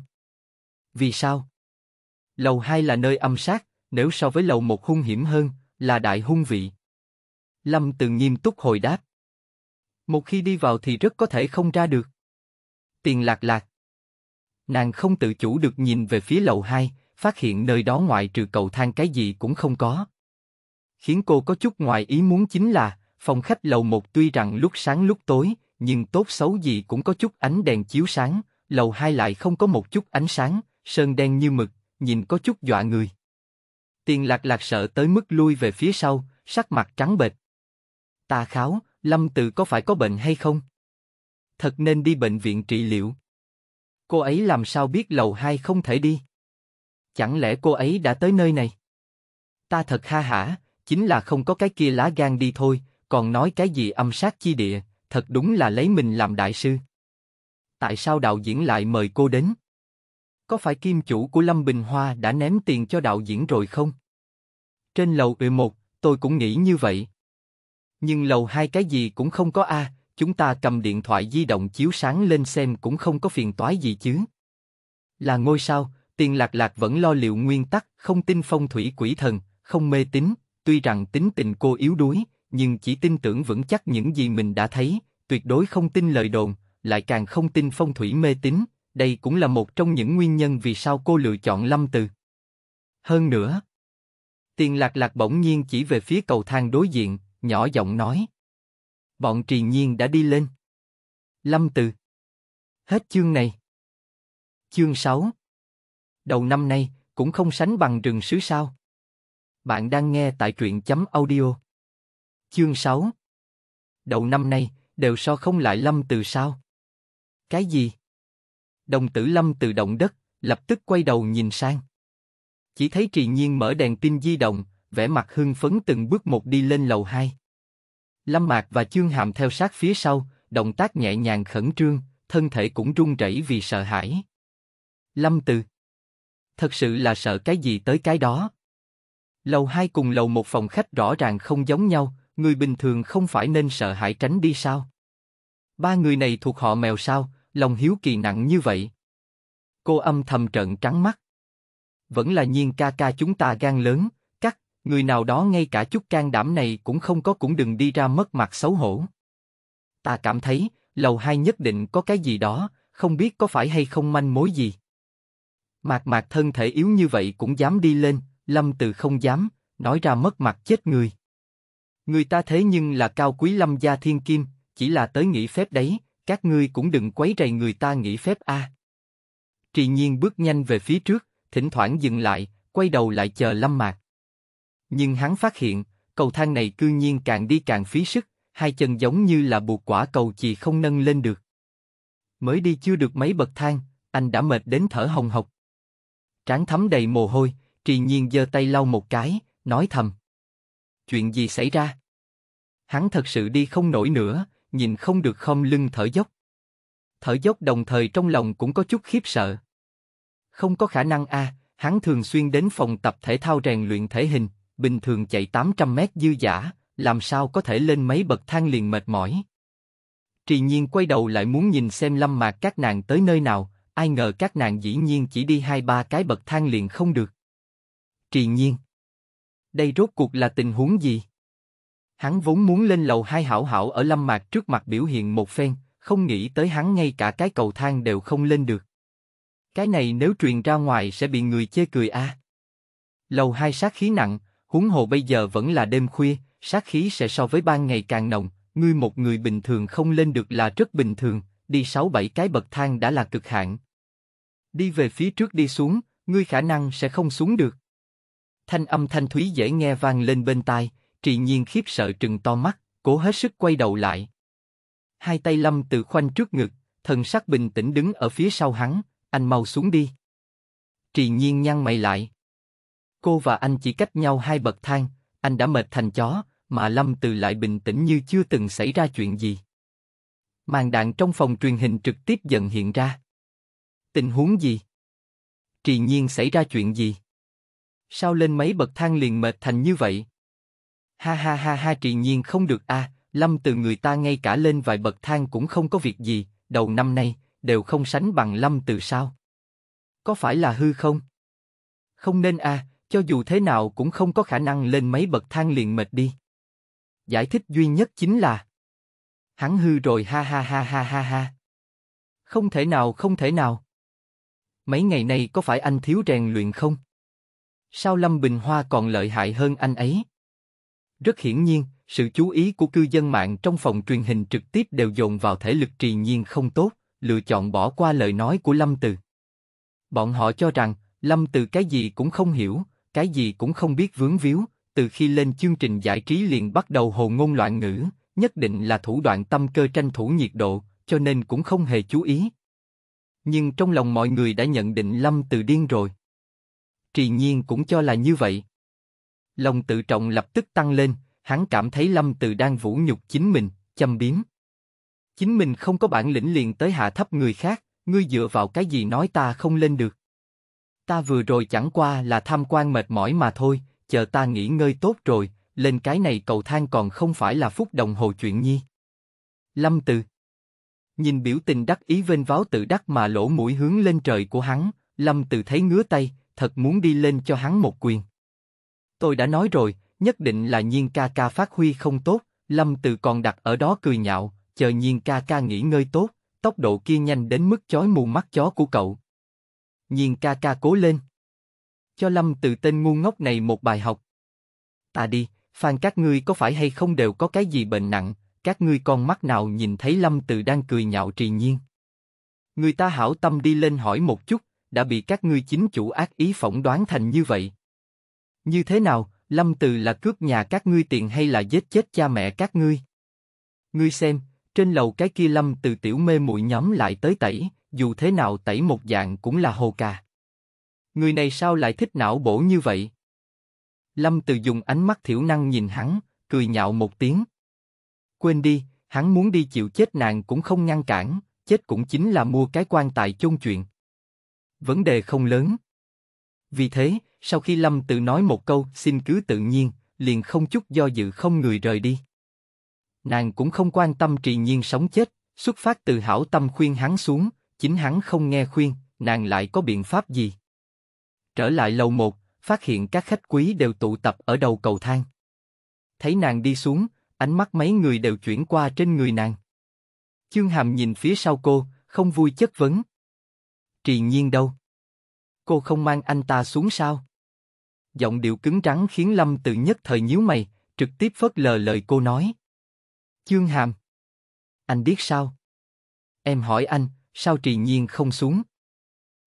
Vì sao? Lầu 2 là nơi âm sát, nếu so với lầu 1 hung hiểm hơn, là đại hung vị. Lâm từ nghiêm túc hồi đáp. Một khi đi vào thì rất có thể không ra được. Tiền lạc lạc. Nàng không tự chủ được nhìn về phía lầu 2, phát hiện nơi đó ngoại trừ cầu thang cái gì cũng không có. Khiến cô có chút ngoài ý muốn chính là, Phòng khách lầu một tuy rằng lúc sáng lúc tối, nhưng tốt xấu gì cũng có chút ánh đèn chiếu sáng, lầu hai lại không có một chút ánh sáng, sơn đen như mực, nhìn có chút dọa người. Tiền lạc lạc sợ tới mức lui về phía sau, sắc mặt trắng bệch. Ta kháo, Lâm Tự có phải có bệnh hay không? Thật nên đi bệnh viện trị liệu. Cô ấy làm sao biết lầu hai không thể đi? Chẳng lẽ cô ấy đã tới nơi này? Ta thật ha hả, chính là không có cái kia lá gan đi thôi, còn nói cái gì âm sát chi địa, thật đúng là lấy mình làm đại sư. Tại sao đạo diễn lại mời cô đến? Có phải kim chủ của Lâm Bình Hoa đã ném tiền cho đạo diễn rồi không? Trên lầu Ü1, tôi cũng nghĩ như vậy. Nhưng lầu hai cái gì cũng không có a, chúng ta cầm điện thoại di động chiếu sáng lên xem cũng không có phiền toái gì chứ. Là ngôi sao, tiền lạc lạc vẫn lo liệu nguyên tắc, không tin phong thủy quỷ thần, không mê tín, tuy rằng tính tình cô yếu đuối, nhưng chỉ tin tưởng vững chắc những gì mình đã thấy, tuyệt đối không tin lời đồn, lại càng không tin phong thủy mê tín. Đây cũng là một trong những nguyên nhân vì sao cô lựa chọn Lâm Từ. Hơn nữa, Tiền Lạc Lạc bỗng nhiên chỉ về phía cầu thang đối diện, nhỏ giọng nói: "Bọn Trì Nhiên đã đi lên." Lâm Từ. Hết chương này. Chương 6. Đầu năm nay cũng không sánh bằng rừng sứ sao? Bạn đang nghe tại truyện chấm audio Chương 6 Đầu năm nay, đều so không lại Lâm Từ sao? Cái gì? Đồng tử Lâm Từ động đất, lập tức quay đầu nhìn sang. Chỉ thấy Trì Nhiên mở đèn pin di động, vẻ mặt hưng phấn từng bước một đi lên lầu 2. Lâm Mạc và Chương Hàm theo sát phía sau, động tác nhẹ nhàng khẩn trương, thân thể cũng run rẩy vì sợ hãi. Lâm Từ Thật sự là sợ cái gì tới cái đó. Lầu 2 cùng lầu một phòng khách rõ ràng không giống nhau, người bình thường không phải nên sợ hãi tránh đi sao? Ba người này thuộc họ mèo sao, lòng hiếu kỳ nặng như vậy? Cô âm thầm trợn trắng mắt. Vẫn là nhiên ca ca chúng ta gan lớn, cắt, người nào đó ngay cả chút can đảm này cũng không có cũng đừng đi ra mất mặt xấu hổ. Ta cảm thấy, lầu hai nhất định có cái gì đó, không biết có phải hay không manh mối gì. Mạc mạc thân thể yếu như vậy cũng dám đi lên, lâm từ không dám, nói ra mất mặt chết người. Người ta thế nhưng là cao quý lâm gia thiên kim, chỉ là tới nghỉ phép đấy, các ngươi cũng đừng quấy rầy người ta nghỉ phép a. À. Trì nhiên bước nhanh về phía trước, thỉnh thoảng dừng lại, quay đầu lại chờ lâm mạc. Nhưng hắn phát hiện, cầu thang này cư nhiên càng đi càng phí sức, hai chân giống như là buộc quả cầu chỉ không nâng lên được. Mới đi chưa được mấy bậc thang, anh đã mệt đến thở hồng hộc. Trán thấm đầy mồ hôi, trì nhiên giơ tay lau một cái, nói thầm chuyện gì xảy ra? Hắn thật sự đi không nổi nữa, nhìn không được khom lưng thở dốc. Thở dốc đồng thời trong lòng cũng có chút khiếp sợ. Không có khả năng a, à, hắn thường xuyên đến phòng tập thể thao rèn luyện thể hình, bình thường chạy 800 mét dư giả, làm sao có thể lên mấy bậc thang liền mệt mỏi. Trì nhiên quay đầu lại muốn nhìn xem lâm mạc các nàng tới nơi nào, ai ngờ các nàng dĩ nhiên chỉ đi hai ba cái bậc thang liền không được. Trì nhiên đây rốt cuộc là tình huống gì? Hắn vốn muốn lên lầu hai hảo hảo ở lâm mạc trước mặt biểu hiện một phen, không nghĩ tới hắn ngay cả cái cầu thang đều không lên được. Cái này nếu truyền ra ngoài sẽ bị người chê cười a. À. Lầu hai sát khí nặng, huống hồ bây giờ vẫn là đêm khuya, sát khí sẽ so với ban ngày càng nồng, ngươi một người bình thường không lên được là rất bình thường, đi sáu bảy cái bậc thang đã là cực hạn. Đi về phía trước đi xuống, ngươi khả năng sẽ không xuống được. Thanh âm thanh thúy dễ nghe vang lên bên tai, trì nhiên khiếp sợ trừng to mắt, cố hết sức quay đầu lại. Hai tay lâm từ khoanh trước ngực, thần sắc bình tĩnh đứng ở phía sau hắn, anh mau xuống đi. Trì nhiên nhăn mày lại. Cô và anh chỉ cách nhau hai bậc thang, anh đã mệt thành chó, mà lâm từ lại bình tĩnh như chưa từng xảy ra chuyện gì. Màn đạn trong phòng truyền hình trực tiếp dần hiện ra. Tình huống gì? Trì nhiên xảy ra chuyện gì? Sao lên mấy bậc thang liền mệt thành như vậy? Ha ha ha ha trì nhiên không được a, à, lâm từ người ta ngay cả lên vài bậc thang cũng không có việc gì, đầu năm nay, đều không sánh bằng lâm từ sao? Có phải là hư không? Không nên a, à, cho dù thế nào cũng không có khả năng lên mấy bậc thang liền mệt đi. Giải thích duy nhất chính là Hắn hư rồi ha ha ha ha ha ha. Không thể nào không thể nào. Mấy ngày nay có phải anh thiếu rèn luyện không? Sao Lâm Bình Hoa còn lợi hại hơn anh ấy? Rất hiển nhiên, sự chú ý của cư dân mạng trong phòng truyền hình trực tiếp đều dồn vào thể lực trì nhiên không tốt, lựa chọn bỏ qua lời nói của Lâm Từ. Bọn họ cho rằng, Lâm Từ cái gì cũng không hiểu, cái gì cũng không biết vướng víu, từ khi lên chương trình giải trí liền bắt đầu hồ ngôn loạn ngữ, nhất định là thủ đoạn tâm cơ tranh thủ nhiệt độ, cho nên cũng không hề chú ý. Nhưng trong lòng mọi người đã nhận định Lâm Từ điên rồi. Trì Nhiên cũng cho là như vậy. Lòng tự trọng lập tức tăng lên, hắn cảm thấy Lâm Từ đang vũ nhục chính mình, châm biếm. Chính mình không có bản lĩnh liền tới hạ thấp người khác, ngươi dựa vào cái gì nói ta không lên được. Ta vừa rồi chẳng qua là tham quan mệt mỏi mà thôi, chờ ta nghỉ ngơi tốt rồi, lên cái này cầu thang còn không phải là phút đồng hồ chuyện nhi. Lâm Từ Nhìn biểu tình đắc ý vênh váo tự đắc mà lỗ mũi hướng lên trời của hắn, Lâm Từ thấy ngứa tay, thật muốn đi lên cho hắn một quyền. Tôi đã nói rồi, nhất định là Nhiên ca ca phát huy không tốt, Lâm Từ còn đặt ở đó cười nhạo, chờ Nhiên ca ca nghỉ ngơi tốt, tốc độ kia nhanh đến mức chói mù mắt chó của cậu. Nhiên ca ca cố lên. Cho Lâm Từ tên ngu ngốc này một bài học. Ta đi, Phan các ngươi có phải hay không đều có cái gì bệnh nặng, các ngươi con mắt nào nhìn thấy Lâm Từ đang cười nhạo trì nhiên. Người ta hảo tâm đi lên hỏi một chút, đã bị các ngươi chính chủ ác ý phỏng đoán thành như vậy. Như thế nào, Lâm Từ là cướp nhà các ngươi tiền hay là giết chết cha mẹ các ngươi? Ngươi xem, trên lầu cái kia Lâm Từ tiểu mê muội nhóm lại tới tẩy, dù thế nào tẩy một dạng cũng là hồ cà. Người này sao lại thích não bổ như vậy? Lâm Từ dùng ánh mắt thiểu năng nhìn hắn, cười nhạo một tiếng. Quên đi, hắn muốn đi chịu chết nàng cũng không ngăn cản, chết cũng chính là mua cái quan tài chôn chuyện vấn đề không lớn. Vì thế, sau khi Lâm Tự nói một câu xin cứ tự nhiên, liền không chút do dự không người rời đi. Nàng cũng không quan tâm trì nhiên sống chết, xuất phát từ hảo tâm khuyên hắn xuống, chính hắn không nghe khuyên, nàng lại có biện pháp gì? Trở lại lầu một, phát hiện các khách quý đều tụ tập ở đầu cầu thang. Thấy nàng đi xuống, ánh mắt mấy người đều chuyển qua trên người nàng. Chương Hàm nhìn phía sau cô, không vui chất vấn, Trì Nhiên đâu? Cô không mang anh ta xuống sao? Giọng điệu cứng trắng khiến Lâm Tự nhất thời nhíu mày, trực tiếp phớt lờ lời cô nói. Chương Hàm. Anh biết sao? Em hỏi anh, sao Trì Nhiên không xuống?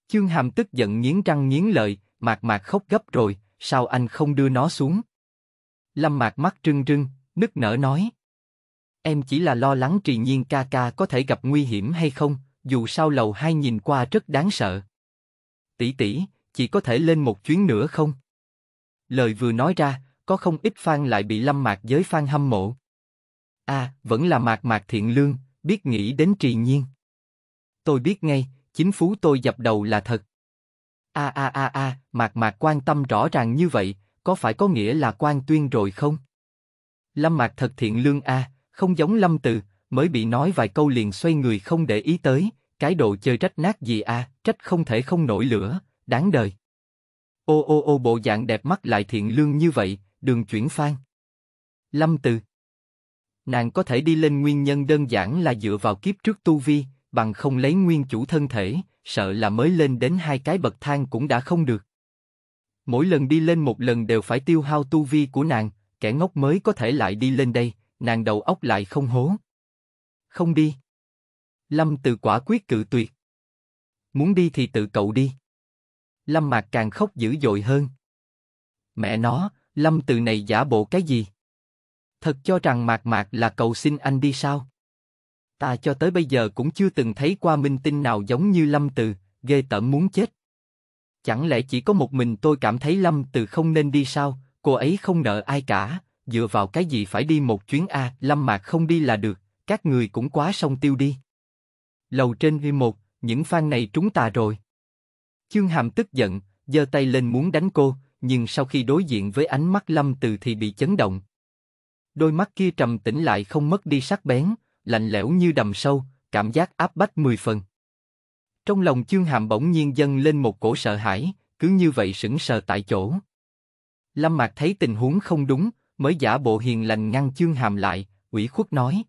Chương Hàm tức giận nghiến răng nghiến lợi, mạc mạc khóc gấp rồi, sao anh không đưa nó xuống? Lâm mạc mắt trưng trưng, nức nở nói. Em chỉ là lo lắng Trì Nhiên ca ca có thể gặp nguy hiểm hay không, dù sao lầu hai nhìn qua rất đáng sợ. Tỷ tỷ, chỉ có thể lên một chuyến nữa không? Lời vừa nói ra, có không ít fan lại bị lâm mạc giới fan hâm mộ. À, vẫn là mạc mạc thiện lương, biết nghĩ đến trì nhiên. Tôi biết ngay, chính phú tôi dập đầu là thật. A a a a, mạc mạc quan tâm rõ ràng như vậy, có phải có nghĩa là quan tuyên rồi không? Lâm mạc thật thiện lương a, à, không giống lâm từ, mới bị nói vài câu liền xoay người không để ý tới, cái đồ chơi trách nát gì a, à, trách không thể không nổi lửa, đáng đời. Ô ô ô bộ dạng đẹp mắt lại thiện lương như vậy, đường chuyển phan. Lâm Từ Nàng có thể đi lên nguyên nhân đơn giản là dựa vào kiếp trước tu vi, bằng không lấy nguyên chủ thân thể, sợ là mới lên đến hai cái bậc thang cũng đã không được. Mỗi lần đi lên một lần đều phải tiêu hao tu vi của nàng, kẻ ngốc mới có thể lại đi lên đây, nàng đầu óc lại không hố. Không đi. Lâm Từ quả quyết cự tuyệt. Muốn đi thì tự cậu đi. Lâm Mạc càng khóc dữ dội hơn. Mẹ nó, Lâm Từ này giả bộ cái gì? Thật cho rằng Mạc Mạc là cậu xin anh đi sao? Ta cho tới bây giờ cũng chưa từng thấy qua minh tinh nào giống như Lâm Từ, ghê tởm muốn chết. Chẳng lẽ chỉ có một mình tôi cảm thấy Lâm Từ không nên đi sao? Cô ấy không nợ ai cả, dựa vào cái gì phải đi một chuyến a? Lâm Mạc không đi là được, các người cũng quá sông tiêu đi. Lầu trên huy một, những fan này trúng tà rồi. Chương Hàm tức giận, giơ tay lên muốn đánh cô, nhưng sau khi đối diện với ánh mắt Lâm Từ thì bị chấn động. Đôi mắt kia trầm tĩnh lại không mất đi sắc bén, lạnh lẽo như đầm sâu, cảm giác áp bách mười phần. Trong lòng Chương Hàm bỗng nhiên dâng lên một cổ sợ hãi, cứ như vậy sững sờ tại chỗ. Lâm Mạc thấy tình huống không đúng, mới giả bộ hiền lành ngăn Chương Hàm lại, ủy khuất nói.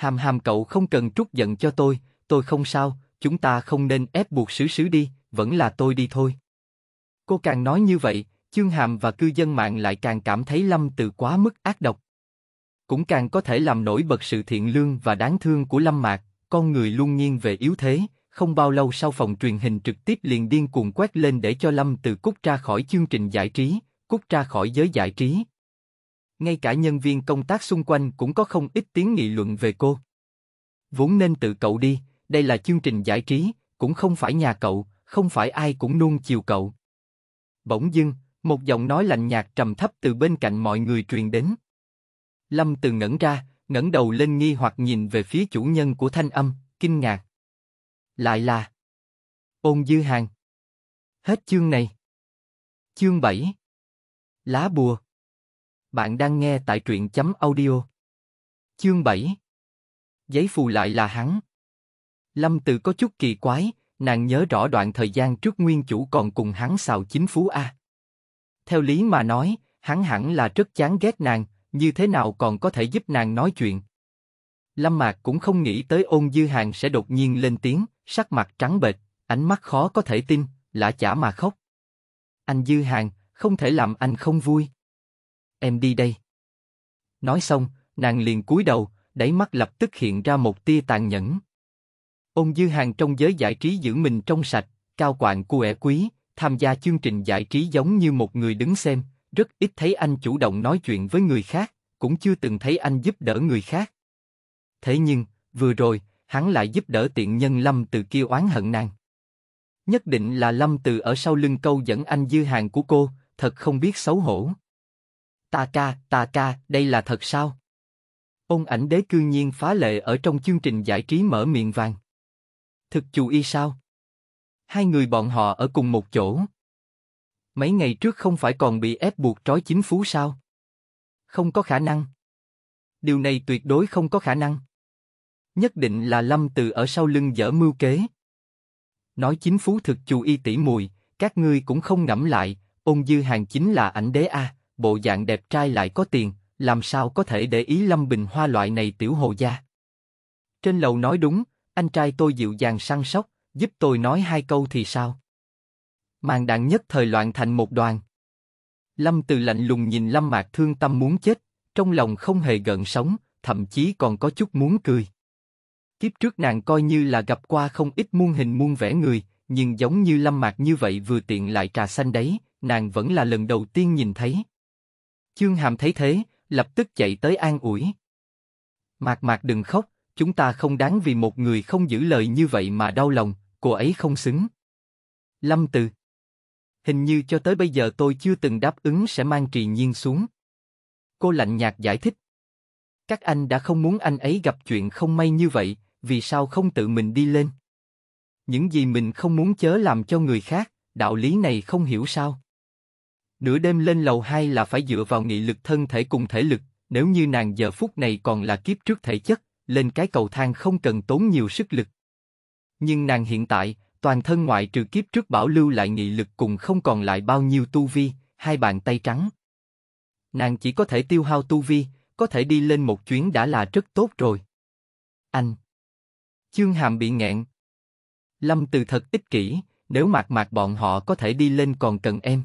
Hàm hàm cậu không cần trút giận cho tôi, tôi không sao, chúng ta không nên ép buộc sứ sứ đi, vẫn là tôi đi thôi. Cô càng nói như vậy, chương hàm và cư dân mạng lại càng cảm thấy Lâm Từ quá mức ác độc. Cũng càng có thể làm nổi bật sự thiện lương và đáng thương của Lâm Mạc, con người luôn nhiên về yếu thế, không bao lâu sau phòng truyền hình trực tiếp liền điên cuồng quét lên để cho Lâm Từ cút ra khỏi chương trình giải trí, cút ra khỏi giới giải trí, ngay cả nhân viên công tác xung quanh cũng có không ít tiếng nghị luận về cô. Vốn nên tự cậu đi, đây là chương trình giải trí, cũng không phải nhà cậu, không phải ai cũng nuông chiều cậu. Bỗng dưng, một giọng nói lạnh nhạt trầm thấp từ bên cạnh mọi người truyền đến. Lâm Từ ngẩn ra, ngẩng đầu lên nghi hoặc nhìn về phía chủ nhân của thanh âm, kinh ngạc. Lại là Ôn Dư Hàng. Hết chương này. Chương 7 Lá bùa bạn đang nghe tại truyện chấm audio. Chương 7 Giấy phù lại là hắn. Lâm Từ có chút kỳ quái, nàng nhớ rõ đoạn thời gian trước nguyên chủ còn cùng hắn xào chính phú A. Theo lý mà nói, hắn hẳn là rất chán ghét nàng, như thế nào còn có thể giúp nàng nói chuyện. Lâm Mạc cũng không nghĩ tới ôn dư hàng sẽ đột nhiên lên tiếng, sắc mặt trắng bệch, ánh mắt khó có thể tin, lạ chả mà khóc. Anh dư hàng, không thể làm anh không vui em đi đây. Nói xong, nàng liền cúi đầu, đáy mắt lập tức hiện ra một tia tàn nhẫn. Ôn Dư Hàng trong giới giải trí giữ mình trong sạch, cao quạng cuệ quý, tham gia chương trình giải trí giống như một người đứng xem, rất ít thấy anh chủ động nói chuyện với người khác, cũng chưa từng thấy anh giúp đỡ người khác. Thế nhưng, vừa rồi, hắn lại giúp đỡ tiện nhân Lâm Từ kia oán hận nàng. Nhất định là Lâm Từ ở sau lưng câu dẫn anh Dư Hàng của cô, thật không biết xấu hổ. Ta ca, ta ca, đây là thật sao? Ông ảnh đế cương nhiên phá lệ ở trong chương trình giải trí mở miệng vàng. Thực chủ y sao? Hai người bọn họ ở cùng một chỗ. Mấy ngày trước không phải còn bị ép buộc trói chính phú sao? Không có khả năng. Điều này tuyệt đối không có khả năng. Nhất định là Lâm Từ ở sau lưng dở mưu kế. Nói chính phú thực chủ y tỷ mùi, các ngươi cũng không ngẫm lại, ôn dư hàng chính là ảnh đế a. À bộ dạng đẹp trai lại có tiền, làm sao có thể để ý Lâm Bình Hoa loại này tiểu hồ gia. Trên lầu nói đúng, anh trai tôi dịu dàng săn sóc, giúp tôi nói hai câu thì sao? Màn đạn nhất thời loạn thành một đoàn. Lâm từ lạnh lùng nhìn Lâm Mạc thương tâm muốn chết, trong lòng không hề gợn sống, thậm chí còn có chút muốn cười. Kiếp trước nàng coi như là gặp qua không ít muôn hình muôn vẻ người, nhưng giống như Lâm Mạc như vậy vừa tiện lại trà xanh đấy, nàng vẫn là lần đầu tiên nhìn thấy. Chương Hàm thấy thế, lập tức chạy tới an ủi. Mạc Mạc đừng khóc, chúng ta không đáng vì một người không giữ lời như vậy mà đau lòng, cô ấy không xứng. Lâm Từ Hình như cho tới bây giờ tôi chưa từng đáp ứng sẽ mang trì nhiên xuống. Cô lạnh nhạt giải thích. Các anh đã không muốn anh ấy gặp chuyện không may như vậy, vì sao không tự mình đi lên? Những gì mình không muốn chớ làm cho người khác, đạo lý này không hiểu sao. Nửa đêm lên lầu hai là phải dựa vào nghị lực thân thể cùng thể lực, nếu như nàng giờ phút này còn là kiếp trước thể chất, lên cái cầu thang không cần tốn nhiều sức lực. Nhưng nàng hiện tại, toàn thân ngoại trừ kiếp trước bảo lưu lại nghị lực cùng không còn lại bao nhiêu tu vi, hai bàn tay trắng. Nàng chỉ có thể tiêu hao tu vi, có thể đi lên một chuyến đã là rất tốt rồi. Anh. Chương Hàm bị nghẹn. Lâm Từ thật ích kỷ, nếu mạc mạc bọn họ có thể đi lên còn cần em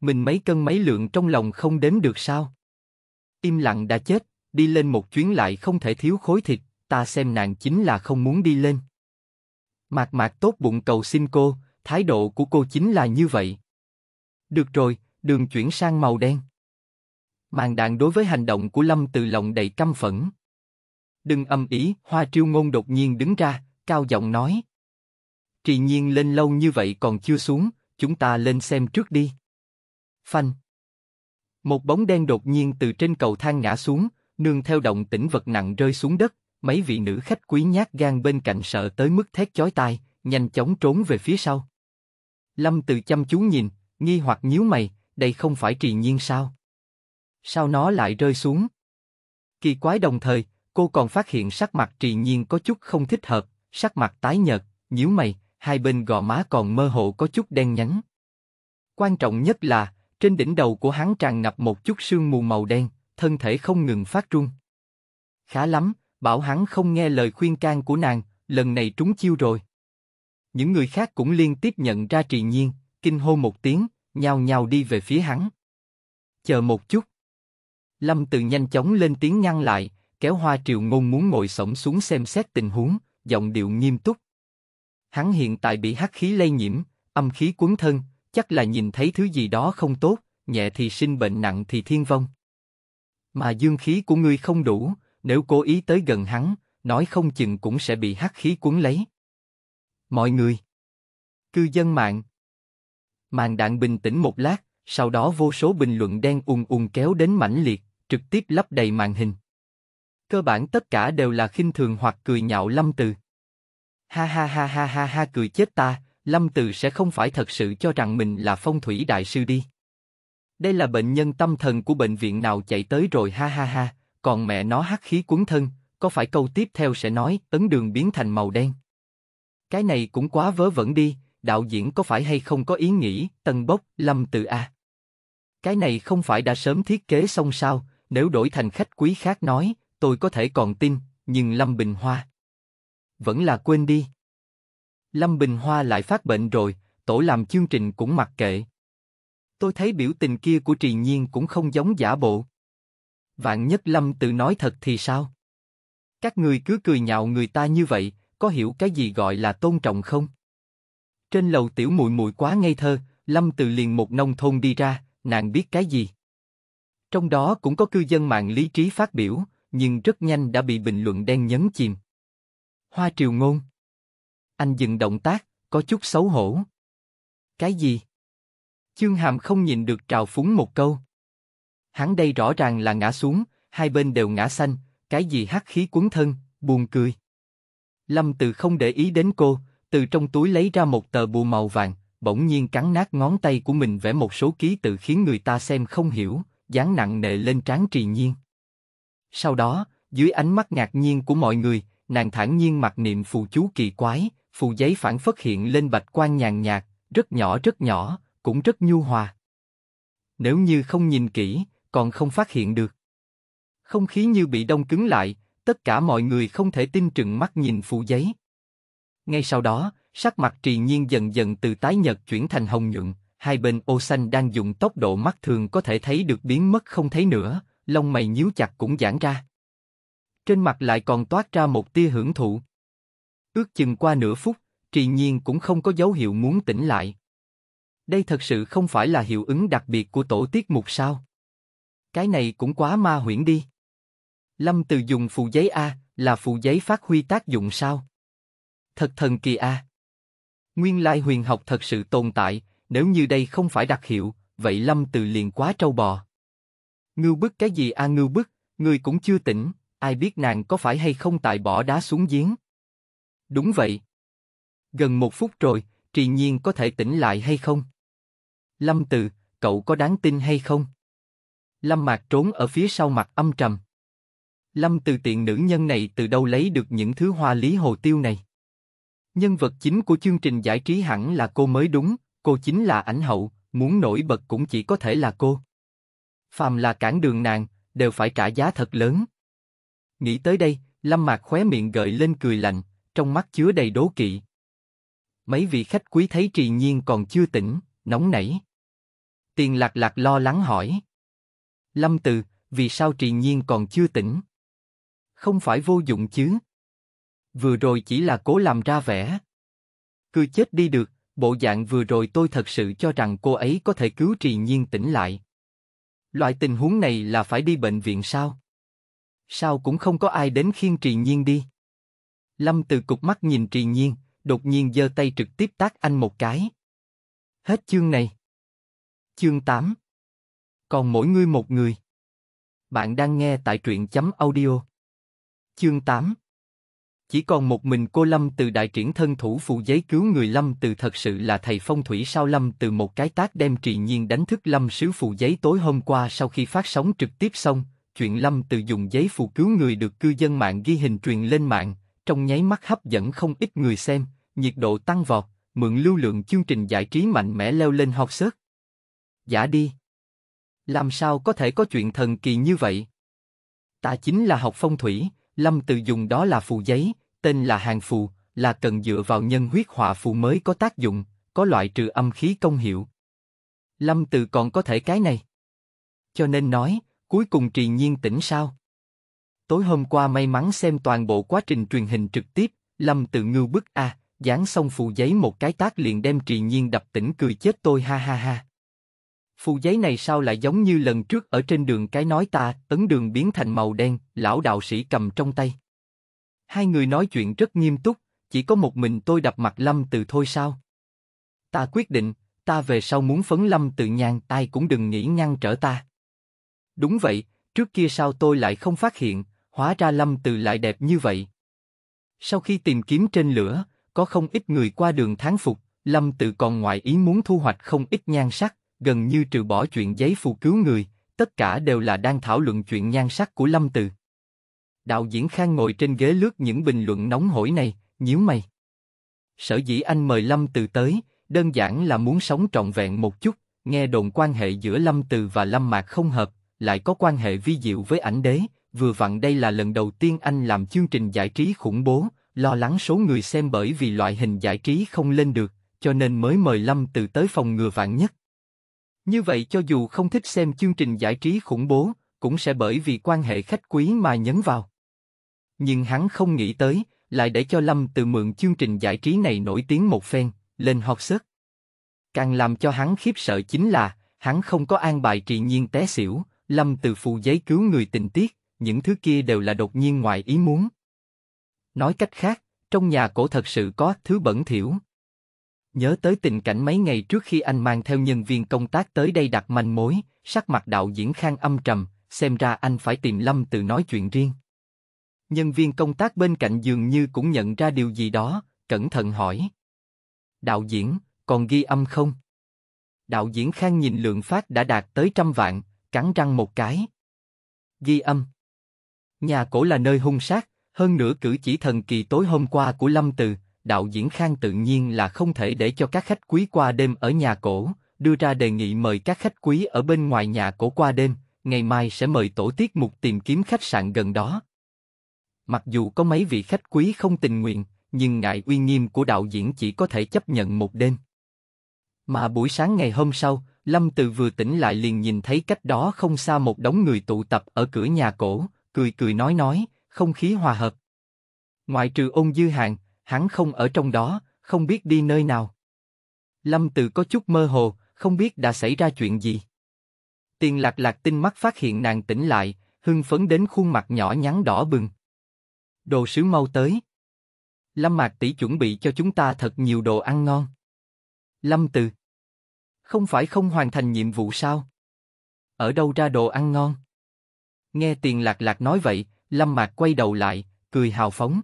mình mấy cân mấy lượng trong lòng không đếm được sao? Im lặng đã chết, đi lên một chuyến lại không thể thiếu khối thịt, ta xem nàng chính là không muốn đi lên. Mạc mạc tốt bụng cầu xin cô, thái độ của cô chính là như vậy. Được rồi, đường chuyển sang màu đen. Màn đạn đối với hành động của Lâm từ lòng đầy căm phẫn. Đừng âm ý, Hoa Triêu Ngôn đột nhiên đứng ra, cao giọng nói. Trì nhiên lên lâu như vậy còn chưa xuống, chúng ta lên xem trước đi. Phanh. Một bóng đen đột nhiên từ trên cầu thang ngã xuống, nương theo động tĩnh vật nặng rơi xuống đất, mấy vị nữ khách quý nhát gan bên cạnh sợ tới mức thét chói tai, nhanh chóng trốn về phía sau. Lâm Từ chăm chú nhìn, nghi hoặc nhíu mày, đây không phải trì nhiên sao? Sao nó lại rơi xuống? Kỳ quái đồng thời, cô còn phát hiện sắc mặt trì nhiên có chút không thích hợp, sắc mặt tái nhợt, nhíu mày, hai bên gò má còn mơ hồ có chút đen nhánh. Quan trọng nhất là, trên đỉnh đầu của hắn tràn ngập một chút sương mù màu đen, thân thể không ngừng phát run. Khá lắm, bảo hắn không nghe lời khuyên can của nàng, lần này trúng chiêu rồi. Những người khác cũng liên tiếp nhận ra trì nhiên, kinh hô một tiếng, nhào nhào đi về phía hắn. Chờ một chút. Lâm Từ nhanh chóng lên tiếng ngăn lại, kéo Hoa triệu Ngôn muốn ngồi sổng xuống xem xét tình huống, giọng điệu nghiêm túc. Hắn hiện tại bị hắc khí lây nhiễm, âm khí cuốn thân, chắc là nhìn thấy thứ gì đó không tốt, nhẹ thì sinh bệnh nặng thì thiên vong. Mà dương khí của ngươi không đủ, nếu cố ý tới gần hắn, nói không chừng cũng sẽ bị hắc khí cuốn lấy. Mọi người, cư dân mạng. Màn đạn bình tĩnh một lát, sau đó vô số bình luận đen ùn ùn kéo đến mãnh liệt, trực tiếp lấp đầy màn hình. Cơ bản tất cả đều là khinh thường hoặc cười nhạo lâm từ. Ha ha ha ha ha ha cười chết ta, Lâm Từ sẽ không phải thật sự cho rằng mình là phong thủy đại sư đi. Đây là bệnh nhân tâm thần của bệnh viện nào chạy tới rồi ha ha ha, còn mẹ nó hắc khí cuốn thân, có phải câu tiếp theo sẽ nói ấn đường biến thành màu đen. Cái này cũng quá vớ vẩn đi, đạo diễn có phải hay không có ý nghĩ, tân bốc, lâm từ A. À? Cái này không phải đã sớm thiết kế xong sao, nếu đổi thành khách quý khác nói, tôi có thể còn tin, nhưng Lâm Bình Hoa. Vẫn là quên đi. Lâm Bình Hoa lại phát bệnh rồi, tổ làm chương trình cũng mặc kệ. Tôi thấy biểu tình kia của Trì Nhiên cũng không giống giả bộ. Vạn nhất Lâm tự nói thật thì sao? Các người cứ cười nhạo người ta như vậy, có hiểu cái gì gọi là tôn trọng không? Trên lầu tiểu muội muội quá ngây thơ, Lâm tự liền một nông thôn đi ra, nàng biết cái gì? Trong đó cũng có cư dân mạng lý trí phát biểu, nhưng rất nhanh đã bị bình luận đen nhấn chìm. Hoa Triều Ngôn anh dừng động tác, có chút xấu hổ. Cái gì? Chương Hàm không nhìn được trào phúng một câu. Hắn đây rõ ràng là ngã xuống, hai bên đều ngã xanh, cái gì hắc khí cuốn thân, buồn cười. Lâm Từ không để ý đến cô, từ trong túi lấy ra một tờ bùa màu vàng, bỗng nhiên cắn nát ngón tay của mình vẽ một số ký tự khiến người ta xem không hiểu, dán nặng nề lên trán Trì Nhiên. Sau đó, dưới ánh mắt ngạc nhiên của mọi người, nàng thản nhiên mặc niệm phù chú kỳ quái, phù giấy phản phất hiện lên bạch quan nhàn nhạt, rất nhỏ rất nhỏ, cũng rất nhu hòa. Nếu như không nhìn kỹ, còn không phát hiện được. Không khí như bị đông cứng lại, tất cả mọi người không thể tin trừng mắt nhìn phù giấy. Ngay sau đó, sắc mặt trì nhiên dần dần từ tái nhợt chuyển thành hồng nhuận, hai bên ô xanh đang dùng tốc độ mắt thường có thể thấy được biến mất không thấy nữa, lông mày nhíu chặt cũng giãn ra. Trên mặt lại còn toát ra một tia hưởng thụ. Ước chừng qua nửa phút, trì nhiên cũng không có dấu hiệu muốn tỉnh lại. Đây thật sự không phải là hiệu ứng đặc biệt của tổ tiết mục sao? Cái này cũng quá ma huyễn đi. Lâm từ dùng phù giấy A, là phù giấy phát huy tác dụng sao? Thật thần kỳ A. Nguyên lai huyền học thật sự tồn tại, nếu như đây không phải đặc hiệu, vậy Lâm từ liền quá trâu bò. Ngưu bức cái gì A ngưu bức, người cũng chưa tỉnh, ai biết nàng có phải hay không tại bỏ đá xuống giếng. Đúng vậy. Gần một phút rồi, trì nhiên có thể tỉnh lại hay không? Lâm Từ, cậu có đáng tin hay không? Lâm Mạc trốn ở phía sau mặt âm trầm. Lâm Từ tiện nữ nhân này từ đâu lấy được những thứ hoa lý hồ tiêu này? Nhân vật chính của chương trình giải trí hẳn là cô mới đúng, cô chính là ảnh hậu, muốn nổi bật cũng chỉ có thể là cô. Phàm là cản đường nàng, đều phải trả giá thật lớn. Nghĩ tới đây, Lâm Mạc khóe miệng gợi lên cười lạnh, trong mắt chứa đầy đố kỵ. Mấy vị khách quý thấy trì nhiên còn chưa tỉnh, nóng nảy. Tiền lạc lạc lo lắng hỏi. Lâm từ, vì sao trì nhiên còn chưa tỉnh? Không phải vô dụng chứ. Vừa rồi chỉ là cố làm ra vẻ. Cứ chết đi được, bộ dạng vừa rồi tôi thật sự cho rằng cô ấy có thể cứu trì nhiên tỉnh lại. Loại tình huống này là phải đi bệnh viện sao? Sao cũng không có ai đến khiêng trì nhiên đi. Lâm từ cục mắt nhìn trì nhiên, đột nhiên giơ tay trực tiếp tác anh một cái. Hết chương này. Chương 8 Còn mỗi ngươi một người. Bạn đang nghe tại truyện chấm audio. Chương 8 Chỉ còn một mình cô Lâm từ đại triển thân thủ phụ giấy cứu người Lâm từ thật sự là thầy phong thủy sao Lâm từ một cái tác đem trì nhiên đánh thức Lâm sứ phụ giấy tối hôm qua sau khi phát sóng trực tiếp xong, chuyện Lâm từ dùng giấy phụ cứu người được cư dân mạng ghi hình truyền lên mạng, trong nháy mắt hấp dẫn không ít người xem, nhiệt độ tăng vọt, mượn lưu lượng chương trình giải trí mạnh mẽ leo lên học sớt. Giả đi. Làm sao có thể có chuyện thần kỳ như vậy? Ta chính là học phong thủy, Lâm Từ dùng đó là phù giấy, tên là hàng phù, là cần dựa vào nhân huyết họa phù mới có tác dụng, có loại trừ âm khí công hiệu. Lâm Từ còn có thể cái này. Cho nên nói, cuối cùng trì nhiên tỉnh sao? tối hôm qua may mắn xem toàn bộ quá trình truyền hình trực tiếp, Lâm tự ngưu bức a, à, dán xong phù giấy một cái tác liền đem trì nhiên đập tỉnh cười chết tôi ha ha ha. Phù giấy này sao lại giống như lần trước ở trên đường cái nói ta, tấn đường biến thành màu đen, lão đạo sĩ cầm trong tay. Hai người nói chuyện rất nghiêm túc, chỉ có một mình tôi đập mặt Lâm Từ thôi sao? Ta quyết định, ta về sau muốn phấn Lâm Từ nhàn, ai cũng đừng nghĩ ngăn trở ta. Đúng vậy, trước kia sao tôi lại không phát hiện, Hóa ra Lâm Từ lại đẹp như vậy. Sau khi tìm kiếm trên lửa, có không ít người qua đường tháng phục, Lâm Từ còn ngoại ý muốn thu hoạch không ít nhan sắc, gần như trừ bỏ chuyện giấy phù cứu người, tất cả đều là đang thảo luận chuyện nhan sắc của Lâm Từ. Đạo diễn Khang ngồi trên ghế lướt những bình luận nóng hổi này, nhíu mày. Sở dĩ anh mời Lâm Từ tới, đơn giản là muốn sống trọn vẹn một chút, nghe đồn quan hệ giữa Lâm Từ và Lâm Mạc không hợp, lại có quan hệ vi diệu với ảnh đế, vừa vặn đây là lần đầu tiên anh làm chương trình giải trí khủng bố, lo lắng số người xem bởi vì loại hình giải trí không lên được, cho nên mới mời Lâm Từ tới phòng ngừa vạn nhất. Như vậy cho dù không thích xem chương trình giải trí khủng bố, cũng sẽ bởi vì quan hệ khách quý mà nhấn vào. Nhưng hắn không nghĩ tới, lại để cho Lâm Từ mượn chương trình giải trí này nổi tiếng một phen, lên hot search. Càng làm cho hắn khiếp sợ chính là, hắn không có an bài trì nhiên té xỉu, Lâm Từ phù giấy cứu người tình tiết, những thứ kia đều là đột nhiên ngoài ý muốn. Nói cách khác, trong nhà cổ thật sự có thứ bẩn thỉu. Nhớ tới tình cảnh mấy ngày trước khi anh mang theo nhân viên công tác tới đây đặt manh mối, sắc mặt đạo diễn khang âm trầm, xem ra anh phải tìm Lâm Từ nói chuyện riêng. Nhân viên công tác bên cạnh dường như cũng nhận ra điều gì đó, cẩn thận hỏi. Đạo diễn, còn ghi âm không? Đạo diễn khang nhìn lượng phát đã đạt tới trăm vạn, cắn răng một cái. Ghi âm. Nhà cổ là nơi hung sát, hơn nữa cử chỉ thần kỳ tối hôm qua của Lâm Từ, đạo diễn Khang tự nhiên là không thể để cho các khách quý qua đêm ở nhà cổ, đưa ra đề nghị mời các khách quý ở bên ngoài nhà cổ qua đêm, ngày mai sẽ mời tổ tiết mục tìm kiếm khách sạn gần đó. Mặc dù có mấy vị khách quý không tình nguyện, nhưng ngại uy nghiêm của đạo diễn chỉ có thể chấp nhận một đêm. Mà buổi sáng ngày hôm sau, Lâm Từ vừa tỉnh lại liền nhìn thấy cách đó không xa một đống người tụ tập ở cửa nhà cổ, cười cười nói nói, không khí hòa hợp. Ngoại trừ ôn dư hạng, hắn không ở trong đó, không biết đi nơi nào. Lâm Tự có chút mơ hồ, không biết đã xảy ra chuyện gì. Tiền lạc lạc tinh mắt phát hiện nàng tỉnh lại, hưng phấn đến khuôn mặt nhỏ nhắn đỏ bừng. Đồ sứ mau tới. Lâm Mạc tỷ chuẩn bị cho chúng ta thật nhiều đồ ăn ngon. Lâm Từ. Không phải không hoàn thành nhiệm vụ sao? Ở đâu ra đồ ăn ngon? Nghe tiền lạc lạc nói vậy, Lâm Mạc quay đầu lại, cười hào phóng.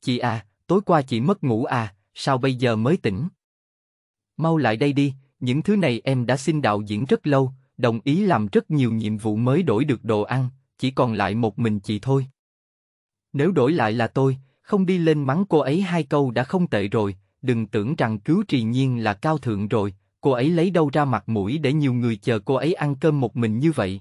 Chị à, tối qua chị mất ngủ à, sao bây giờ mới tỉnh? Mau lại đây đi, những thứ này em đã xin đạo diễn rất lâu, đồng ý làm rất nhiều nhiệm vụ mới đổi được đồ ăn, chỉ còn lại một mình chị thôi. Nếu đổi lại là tôi, không đi lên mắng cô ấy hai câu đã không tệ rồi, đừng tưởng rằng cứu trì nhiên là cao thượng rồi, cô ấy lấy đâu ra mặt mũi để nhiều người chờ cô ấy ăn cơm một mình như vậy.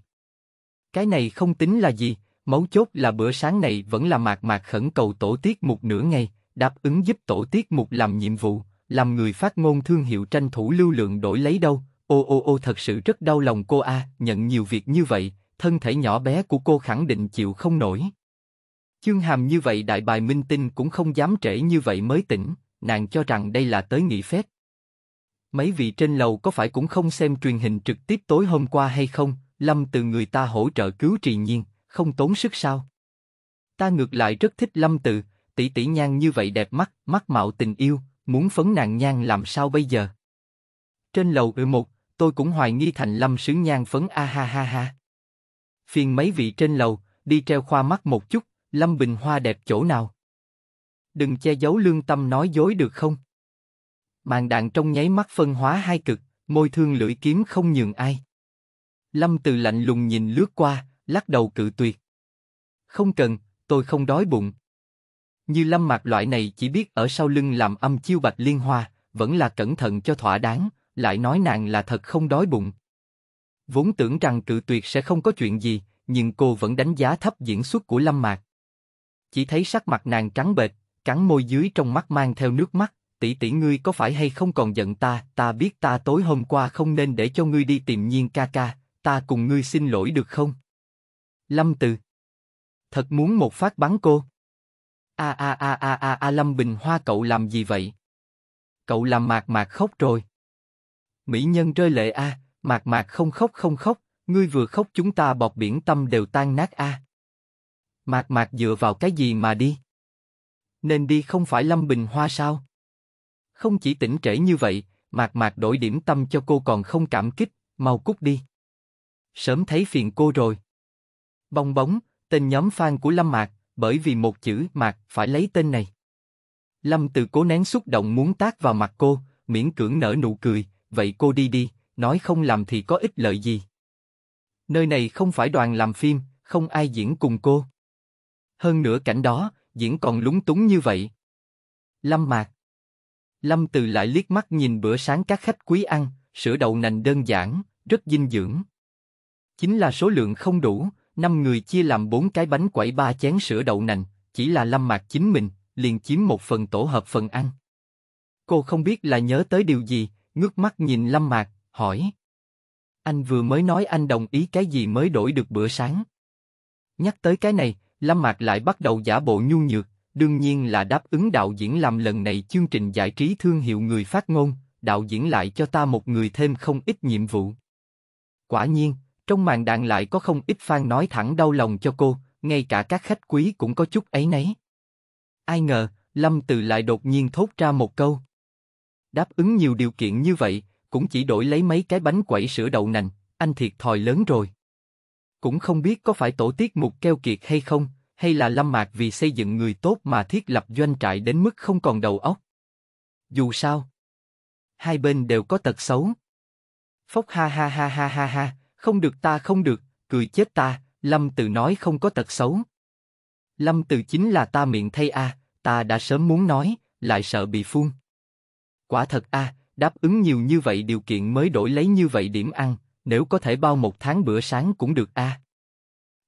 Cái này không tính là gì, mấu chốt là bữa sáng này vẫn là mạc mạc khẩn cầu tổ tiết mục nửa ngày, đáp ứng giúp tổ tiết mục làm nhiệm vụ, làm người phát ngôn thương hiệu tranh thủ lưu lượng đổi lấy đâu. Ô ô ô thật sự rất đau lòng cô a, nhận nhiều việc như vậy, thân thể nhỏ bé của cô khẳng định chịu không nổi. Chương hàm như vậy đại bài minh tinh cũng không dám trễ như vậy mới tỉnh, nàng cho rằng đây là tới nghỉ phép. Mấy vị trên lầu có phải cũng không xem truyền hình trực tiếp tối hôm qua hay không, Lâm Từ người ta hỗ trợ cứu trì nhiên, không tốn sức sao? Ta ngược lại rất thích Lâm Từ, tỷ tỷ nhan như vậy đẹp mắt, mắt mạo tình yêu, muốn phấn nàn nhan làm sao bây giờ? Trên lầu ở một, tôi cũng hoài nghi thành Lâm sứ nhan phấn a ha ha ha. Phiền mấy vị trên lầu, đi treo khoa mắt một chút, Lâm Bình Hoa đẹp chỗ nào? Đừng che giấu lương tâm nói dối được không? Màn đạn trong nháy mắt phân hóa hai cực, môi thương lưỡi kiếm không nhường ai. Lâm Từ lạnh lùng nhìn lướt qua, lắc đầu cự tuyệt. Không cần, tôi không đói bụng. Như Lâm Mạc loại này chỉ biết ở sau lưng làm âm chiêu bạch liên hoa, vẫn là cẩn thận cho thỏa đáng, lại nói nàng là thật không đói bụng. Vốn tưởng rằng cự tuyệt sẽ không có chuyện gì, nhưng cô vẫn đánh giá thấp diễn xuất của Lâm Mạc. Chỉ thấy sắc mặt nàng trắng bệch, cắn môi dưới trong mắt mang theo nước mắt, tỷ tỷ ngươi có phải hay không còn giận ta, ta biết ta tối hôm qua không nên để cho ngươi đi tìm nhiên ca ca, ta cùng ngươi xin lỗi được không? Lâm Từ. Thật muốn một phát bắn cô. A a a a a a Lâm Bình Hoa cậu làm gì vậy? Cậu làm mạc mạc khóc rồi. Mỹ nhân rơi lệ a, mạc mạc không khóc không khóc, ngươi vừa khóc chúng ta bọc biển tâm đều tan nát a. Mạc mạc dựa vào cái gì mà đi? Nên đi không phải Lâm Bình Hoa sao? Không chỉ tỉnh trễ như vậy, mạc mạc đổi điểm tâm cho cô còn không cảm kích, mau cút đi sớm thấy phiền cô rồi. Bong bóng, tên nhóm fan của Lâm Mạc, bởi vì một chữ Mạc phải lấy tên này. Lâm Từ cố nén xúc động muốn tác vào mặt cô, miễn cưỡng nở nụ cười, vậy cô đi đi, nói không làm thì có ích lợi gì. Nơi này không phải đoàn làm phim, không ai diễn cùng cô. Hơn nữa cảnh đó, diễn còn lúng túng như vậy. Lâm Mạc Lâm Từ lại liếc mắt nhìn bữa sáng các khách quý ăn, sữa đậu nành đơn giản, rất dinh dưỡng. Chính là số lượng không đủ, năm người chia làm bốn cái bánh quẩy ba chén sữa đậu nành, chỉ là lâm mạc chính mình, liền chiếm một phần tổ hợp phần ăn. Cô không biết là nhớ tới điều gì, ngước mắt nhìn lâm mạc, hỏi. Anh vừa mới nói anh đồng ý cái gì mới đổi được bữa sáng. Nhắc tới cái này, Lâm Mạc lại bắt đầu giả bộ nhu nhược, đương nhiên là đáp ứng đạo diễn làm lần này chương trình giải trí thương hiệu người phát ngôn, đạo diễn lại cho ta một người thêm không ít nhiệm vụ. Quả nhiên, trong màn đạn lại có không ít fan nói thẳng đau lòng cho cô, ngay cả các khách quý cũng có chút ấy nấy. Ai ngờ, Lâm Từ lại đột nhiên thốt ra một câu. Đáp ứng nhiều điều kiện như vậy, cũng chỉ đổi lấy mấy cái bánh quẩy sữa đậu nành, anh thiệt thòi lớn rồi. Cũng không biết có phải tổ tiết mục keo kiệt hay không, hay là Lâm Mạc vì xây dựng người tốt mà thiết lập doanh trại đến mức không còn đầu óc. Dù sao, hai bên đều có tật xấu. Phốc ha ha ha ha ha ha, không được ta không được, cười chết ta, Lâm Từ nói không có tật xấu. Lâm Từ chính là ta miệng thay a, ta đã sớm muốn nói, lại sợ bị phun. Quả thật a, đáp ứng nhiều như vậy điều kiện mới đổi lấy như vậy điểm ăn, nếu có thể bao một tháng bữa sáng cũng được a.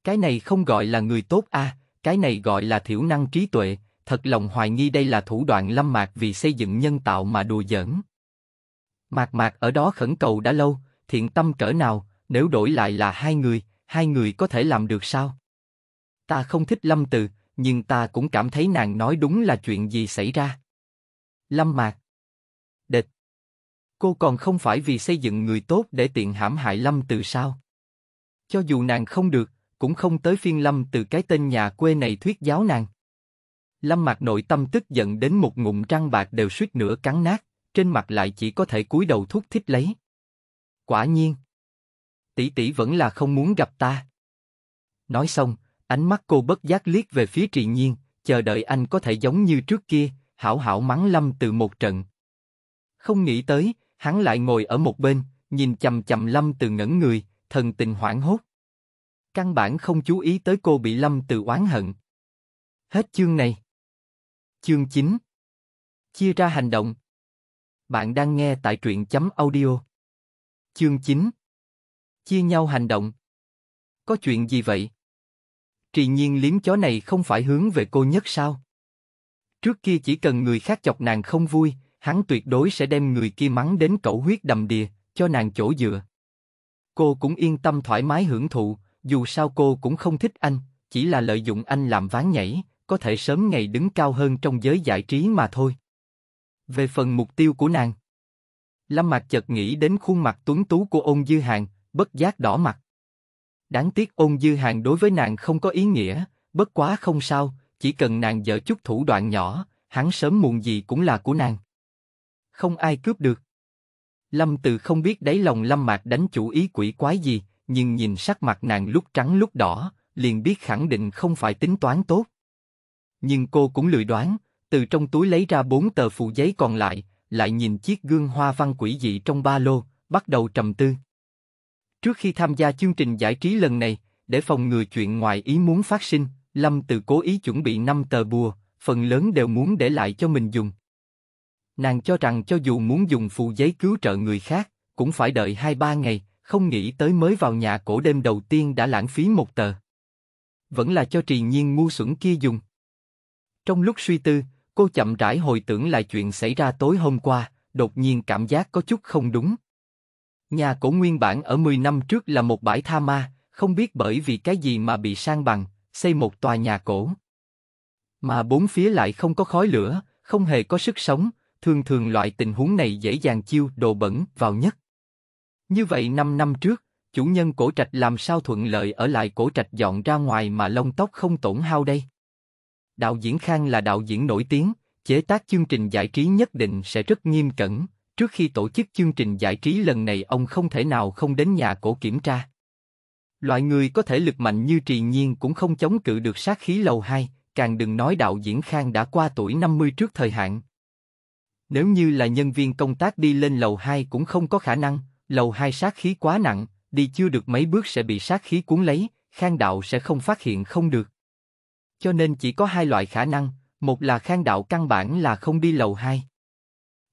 Cái này không gọi là người tốt a, cái này gọi là thiểu năng trí tuệ, thật lòng hoài nghi đây là thủ đoạn lâm mạc vì xây dựng nhân tạo mà đùa giỡn. Mạc mạc ở đó khẩn cầu đã lâu, thiện tâm cỡ nào, nếu đổi lại là hai người, hai người có thể làm được sao? Ta không thích Lâm Từ, nhưng ta cũng cảm thấy nàng nói đúng là chuyện gì xảy ra. Lâm Mạc Địch Cô còn không phải vì xây dựng người tốt để tiện hãm hại Lâm Từ sao? Cho dù nàng không được, cũng không tới phiên Lâm Từ cái tên nhà quê này thuyết giáo nàng. Lâm Mạc nội tâm tức giận đến một ngụm trăng bạc đều suýt nữa cắn nát, trên mặt lại chỉ có thể cúi đầu thúc thích lấy. Quả nhiên tỷ tỷ vẫn là không muốn gặp ta. Nói xong, ánh mắt cô bất giác liếc về phía trì nhiên, chờ đợi anh có thể giống như trước kia, hảo hảo mắng lâm từ một trận. Không nghĩ tới, hắn lại ngồi ở một bên, nhìn chầm chầm lâm từ ngẩn người, thần tình hoảng hốt. Căn bản không chú ý tới cô bị lâm từ oán hận. Hết chương này. Chương 9 Chia ra hành động Bạn đang nghe tại truyện chấm audio Chương 9 chia nhau hành động. Có chuyện gì vậy? Trì nhiên liếm chó này không phải hướng về cô nhất sao? Trước kia chỉ cần người khác chọc nàng không vui, hắn tuyệt đối sẽ đem người kia mắng đến cẩu huyết đầm đìa, cho nàng chỗ dựa. Cô cũng yên tâm thoải mái hưởng thụ, dù sao cô cũng không thích anh, chỉ là lợi dụng anh làm ván nhảy, có thể sớm ngày đứng cao hơn trong giới giải trí mà thôi. Về phần mục tiêu của nàng, Lâm Mạc chợt nghĩ đến khuôn mặt tuấn tú của ôn dư hàng, bất giác đỏ mặt. Đáng tiếc ôn dư hàng đối với nàng không có ý nghĩa, bất quá không sao, chỉ cần nàng dở chút thủ đoạn nhỏ, hắn sớm muộn gì cũng là của nàng. Không ai cướp được. Lâm Từ không biết đáy lòng Lâm Mạc đánh chủ ý quỷ quái gì, nhưng nhìn sắc mặt nàng lúc trắng lúc đỏ, liền biết khẳng định không phải tính toán tốt. Nhưng cô cũng lười đoán, từ trong túi lấy ra bốn tờ phụ giấy còn lại, lại nhìn chiếc gương hoa văn quỷ dị trong ba lô, bắt đầu trầm tư. Trước khi tham gia chương trình giải trí lần này, để phòng ngừa chuyện ngoài ý muốn phát sinh, Lâm Từ cố ý chuẩn bị 5 tờ bùa, phần lớn đều muốn để lại cho mình dùng. Nàng cho rằng cho dù muốn dùng phù giấy cứu trợ người khác, cũng phải đợi 2-3 ngày, không nghĩ tới mới vào nhà cổ đêm đầu tiên đã lãng phí một tờ. Vẫn là cho trì nhiên ngu xuẩn kia dùng. Trong lúc suy tư, cô chậm rãi hồi tưởng lại chuyện xảy ra tối hôm qua, đột nhiên cảm giác có chút không đúng. Nhà cổ nguyên bản ở 10 năm trước là một bãi tha ma, không biết bởi vì cái gì mà bị sang bằng, xây một tòa nhà cổ. Mà bốn phía lại không có khói lửa, không hề có sức sống, thường thường loại tình huống này dễ dàng chiêu đồ bẩn vào nhất. Như vậy 5 năm trước, chủ nhân cổ trạch làm sao thuận lợi ở lại cổ trạch dọn ra ngoài mà lông tóc không tổn hao đây? Đạo diễn Khang là đạo diễn nổi tiếng, chế tác chương trình giải trí nhất định sẽ rất nghiêm cẩn, Trước khi tổ chức chương trình giải trí lần này ông không thể nào không đến nhà cổ kiểm tra. Loại người có thể lực mạnh như trì nhiên cũng không chống cự được sát khí lầu 2, càng đừng nói đạo diễn Khang đã qua tuổi 50 trước thời hạn. Nếu như là nhân viên công tác đi lên lầu 2 cũng không có khả năng, lầu 2 sát khí quá nặng, đi chưa được mấy bước sẽ bị sát khí cuốn lấy, Khang đạo sẽ không phát hiện không được. Cho nên chỉ có hai loại khả năng, một là Khang đạo căn bản là không đi lầu 2.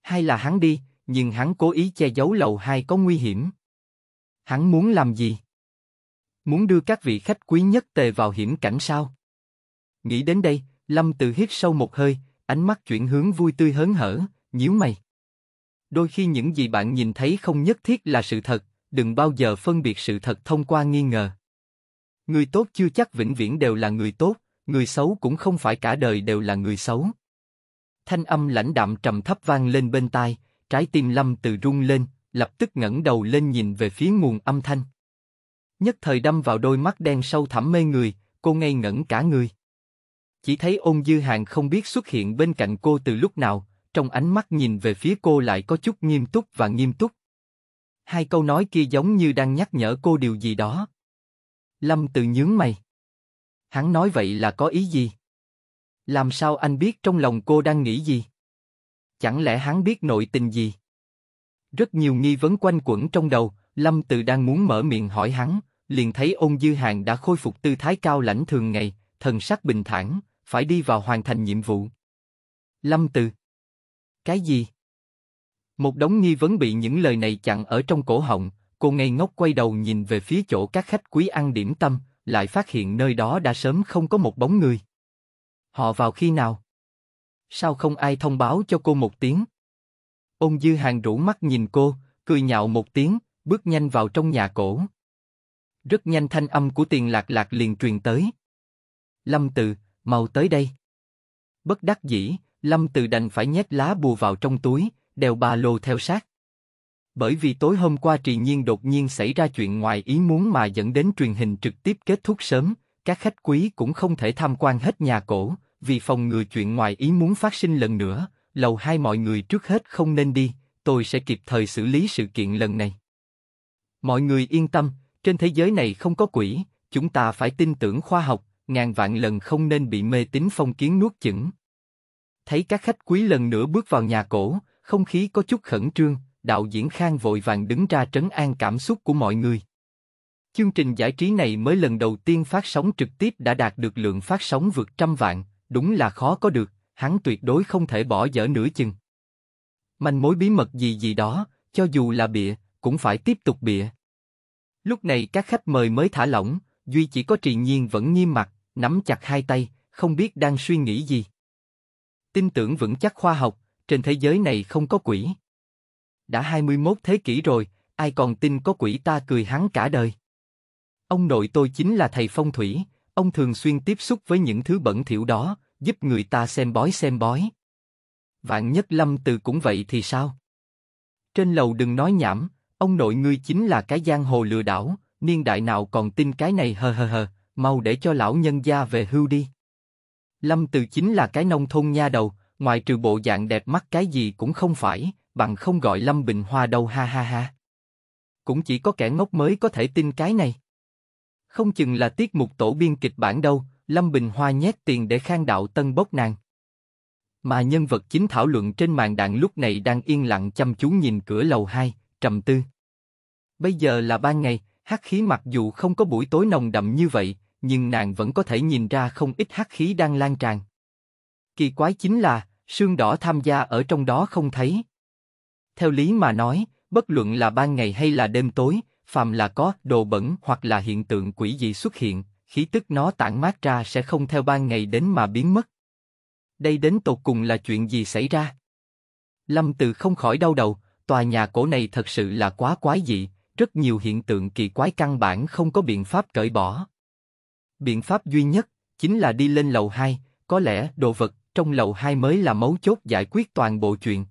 Hai là hắn đi, nhưng hắn cố ý che giấu lầu hai có nguy hiểm. Hắn muốn làm gì? Muốn đưa các vị khách quý nhất tề vào hiểm cảnh sao? Nghĩ đến đây, Lâm Tự hít sâu một hơi, ánh mắt chuyển hướng vui tươi hớn hở, nhíu mày. Đôi khi những gì bạn nhìn thấy không nhất thiết là sự thật, đừng bao giờ phân biệt sự thật thông qua nghi ngờ. Người tốt chưa chắc vĩnh viễn đều là người tốt, người xấu cũng không phải cả đời đều là người xấu. Thanh âm lãnh đạm trầm thấp vang lên bên tai, Trái tim Lâm Từ rung lên, lập tức ngẩng đầu lên nhìn về phía nguồn âm thanh. Nhất thời đâm vào đôi mắt đen sâu thẳm mê người, cô ngây ngẩn cả người. Chỉ thấy ôn dư hàn không biết xuất hiện bên cạnh cô từ lúc nào, trong ánh mắt nhìn về phía cô lại có chút nghiêm túc và nghiêm túc. Hai câu nói kia giống như đang nhắc nhở cô điều gì đó. Lâm từ nhướng mày. Hắn nói vậy là có ý gì? Làm sao anh biết trong lòng cô đang nghĩ gì? Chẳng lẽ hắn biết nội tình gì? Rất nhiều nghi vấn quanh quẩn trong đầu, Lâm Từ đang muốn mở miệng hỏi hắn, liền thấy ôn dư hàng đã khôi phục tư thái cao lãnh thường ngày, thần sắc bình thản, phải đi vào hoàn thành nhiệm vụ. Lâm Từ Cái gì? Một đống nghi vấn bị những lời này chặn ở trong cổ họng, cô ngây ngốc quay đầu nhìn về phía chỗ các khách quý ăn điểm tâm, lại phát hiện nơi đó đã sớm không có một bóng người. Họ vào khi nào? Sao không ai thông báo cho cô một tiếng? Ôn dư hàng rũ mắt nhìn cô, cười nhạo một tiếng, bước nhanh vào trong nhà cổ. Rất nhanh thanh âm của tiền lạc lạc liền truyền tới. Lâm Từ, mau tới đây. Bất đắc dĩ, Lâm Từ đành phải nhét lá bùa vào trong túi, đeo ba lô theo sát. Bởi vì tối hôm qua Trì Nhiên đột nhiên xảy ra chuyện ngoài ý muốn mà dẫn đến truyền hình trực tiếp kết thúc sớm, các khách quý cũng không thể tham quan hết nhà cổ, vì phòng ngừa chuyện ngoài ý muốn phát sinh lần nữa, lầu hai mọi người trước hết không nên đi, tôi sẽ kịp thời xử lý sự kiện lần này. Mọi người yên tâm, trên thế giới này không có quỷ, chúng ta phải tin tưởng khoa học, ngàn vạn lần không nên bị mê tín phong kiến nuốt chửng. Thấy các khách quý lần nữa bước vào nhà cổ, không khí có chút khẩn trương, đạo diễn Khang vội vàng đứng ra trấn an cảm xúc của mọi người. Chương trình giải trí này mới lần đầu tiên phát sóng trực tiếp đã đạt được lượng phát sóng vượt trăm vạn, Đúng là khó có được, hắn tuyệt đối không thể bỏ dở nửa chừng. Manh mối bí mật gì gì đó, cho dù là bịa, cũng phải tiếp tục bịa. Lúc này các khách mời mới thả lỏng, duy chỉ có trì nhiên vẫn nghiêm mặt, nắm chặt hai tay, không biết đang suy nghĩ gì. Tin tưởng vững chắc khoa học, trên thế giới này không có quỷ. Đã 21 thế kỷ rồi, ai còn tin có quỷ ta cười hắn cả đời. Ông nội tôi chính là thầy phong thủy, ông thường xuyên tiếp xúc với những thứ bẩn thỉu đó, giúp người ta xem bói xem bói. Vạn nhất lâm từ cũng vậy thì sao? Trên lầu đừng nói nhảm, ông nội ngươi chính là cái giang hồ lừa đảo, niên đại nào còn tin cái này hờ hờ hờ, mau để cho lão nhân gia về hưu đi. Lâm từ chính là cái nông thôn nha đầu, ngoài trừ bộ dạng đẹp mắt cái gì cũng không phải, bằng không gọi Lâm Bình Hoa đâu ha ha ha. Cũng chỉ có kẻ ngốc mới có thể tin cái này. Không chừng là tiết mục tổ biên kịch bản đâu, Lâm Bình Hoa nhét tiền để khang đạo tân bốc nàng. Mà nhân vật chính thảo luận trên màn đạn lúc này đang yên lặng chăm chú nhìn cửa lầu 2, trầm tư. Bây giờ là ban ngày, hắc khí mặc dù không có buổi tối nồng đậm như vậy, nhưng nàng vẫn có thể nhìn ra không ít hắc khí đang lan tràn. Kỳ quái chính là, sương đỏ tham gia ở trong đó không thấy. Theo lý mà nói, bất luận là ban ngày hay là đêm tối, phàm là có đồ bẩn hoặc là hiện tượng quỷ dị xuất hiện, khí tức nó tản mát ra sẽ không theo ban ngày đến mà biến mất. Đây đến tột cùng là chuyện gì xảy ra? Lâm Từ không khỏi đau đầu, tòa nhà cổ này thật sự là quá quái dị, rất nhiều hiện tượng kỳ quái căn bản không có biện pháp cởi bỏ. Biện pháp duy nhất chính là đi lên lầu 2, có lẽ đồ vật trong lầu 2 mới là mấu chốt giải quyết toàn bộ chuyện.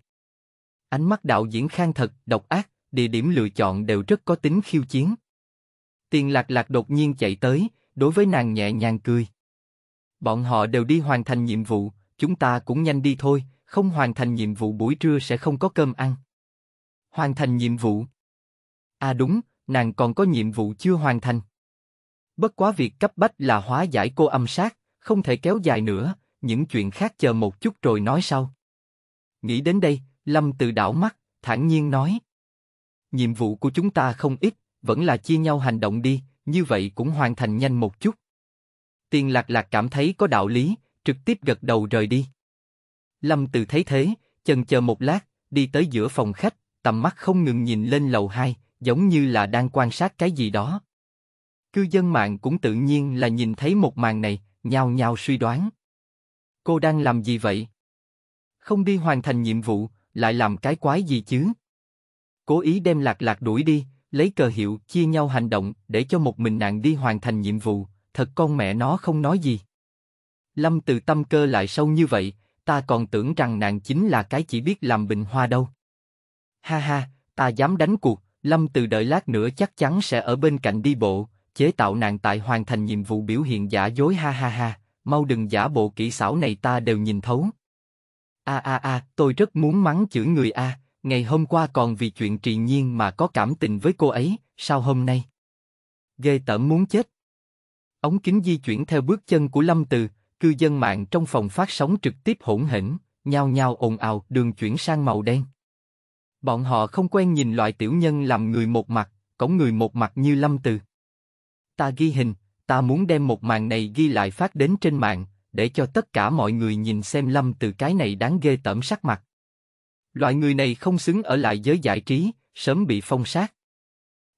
Ánh mắt đạo diễn khang thật, độc ác, địa điểm lựa chọn đều rất có tính khiêu chiến. Tiền lạc lạc đột nhiên chạy tới, đối với nàng nhẹ nhàng cười. Bọn họ đều đi hoàn thành nhiệm vụ, chúng ta cũng nhanh đi thôi, không hoàn thành nhiệm vụ buổi trưa sẽ không có cơm ăn. Hoàn thành nhiệm vụ. À đúng, nàng còn có nhiệm vụ chưa hoàn thành. Bất quá việc cấp bách là hóa giải cô âm sát, không thể kéo dài nữa, những chuyện khác chờ một chút rồi nói sau. Nghĩ đến đây, Lâm Tự đảo mắt, thản nhiên nói. Nhiệm vụ của chúng ta không ít, vẫn là chia nhau hành động đi, như vậy cũng hoàn thành nhanh một chút. Tiền lạc lạc cảm thấy có đạo lý, trực tiếp gật đầu rời đi. Lâm Từ thấy thế, chần chờ một lát, đi tới giữa phòng khách, tầm mắt không ngừng nhìn lên lầu 2, giống như là đang quan sát cái gì đó. Cư dân mạng cũng tự nhiên là nhìn thấy một màn này, nhao nhao suy đoán. Cô đang làm gì vậy? Không đi hoàn thành nhiệm vụ, lại làm cái quái gì chứ? Cố ý đem lạc lạc đuổi đi, lấy cờ hiệu chia nhau hành động để cho một mình nàng đi hoàn thành nhiệm vụ, thật con mẹ nó không nói gì. Lâm từ tâm cơ lại sâu như vậy, ta còn tưởng rằng nàng chính là cái chỉ biết làm bình hoa đâu. Ha ha, ta dám đánh cuộc, Lâm từ đợi lát nữa chắc chắn sẽ ở bên cạnh đi bộ, chế tạo nàng tại hoàn thành nhiệm vụ biểu hiện giả dối ha ha ha, mau đừng giả bộ kỹ xảo này ta đều nhìn thấu. A a a, tôi rất muốn mắng chửi người a, ngày hôm qua còn vì chuyện trì nhiên mà có cảm tình với cô ấy, sao hôm nay? Ghê tởm muốn chết. Ống kính di chuyển theo bước chân của Lâm Từ, cư dân mạng trong phòng phát sóng trực tiếp hỗn hỉnh, nhao nhao ồn ào đường chuyển sang màu đen. Bọn họ không quen nhìn loại tiểu nhân làm người một mặt, cổng người một mặt như Lâm Từ. Ta ghi hình, ta muốn đem một màn này ghi lại phát đến trên mạng, để cho tất cả mọi người nhìn xem Lâm Từ cái này đáng ghê tởm sắc mặt. Loại người này không xứng ở lại giới giải trí, sớm bị phong sát.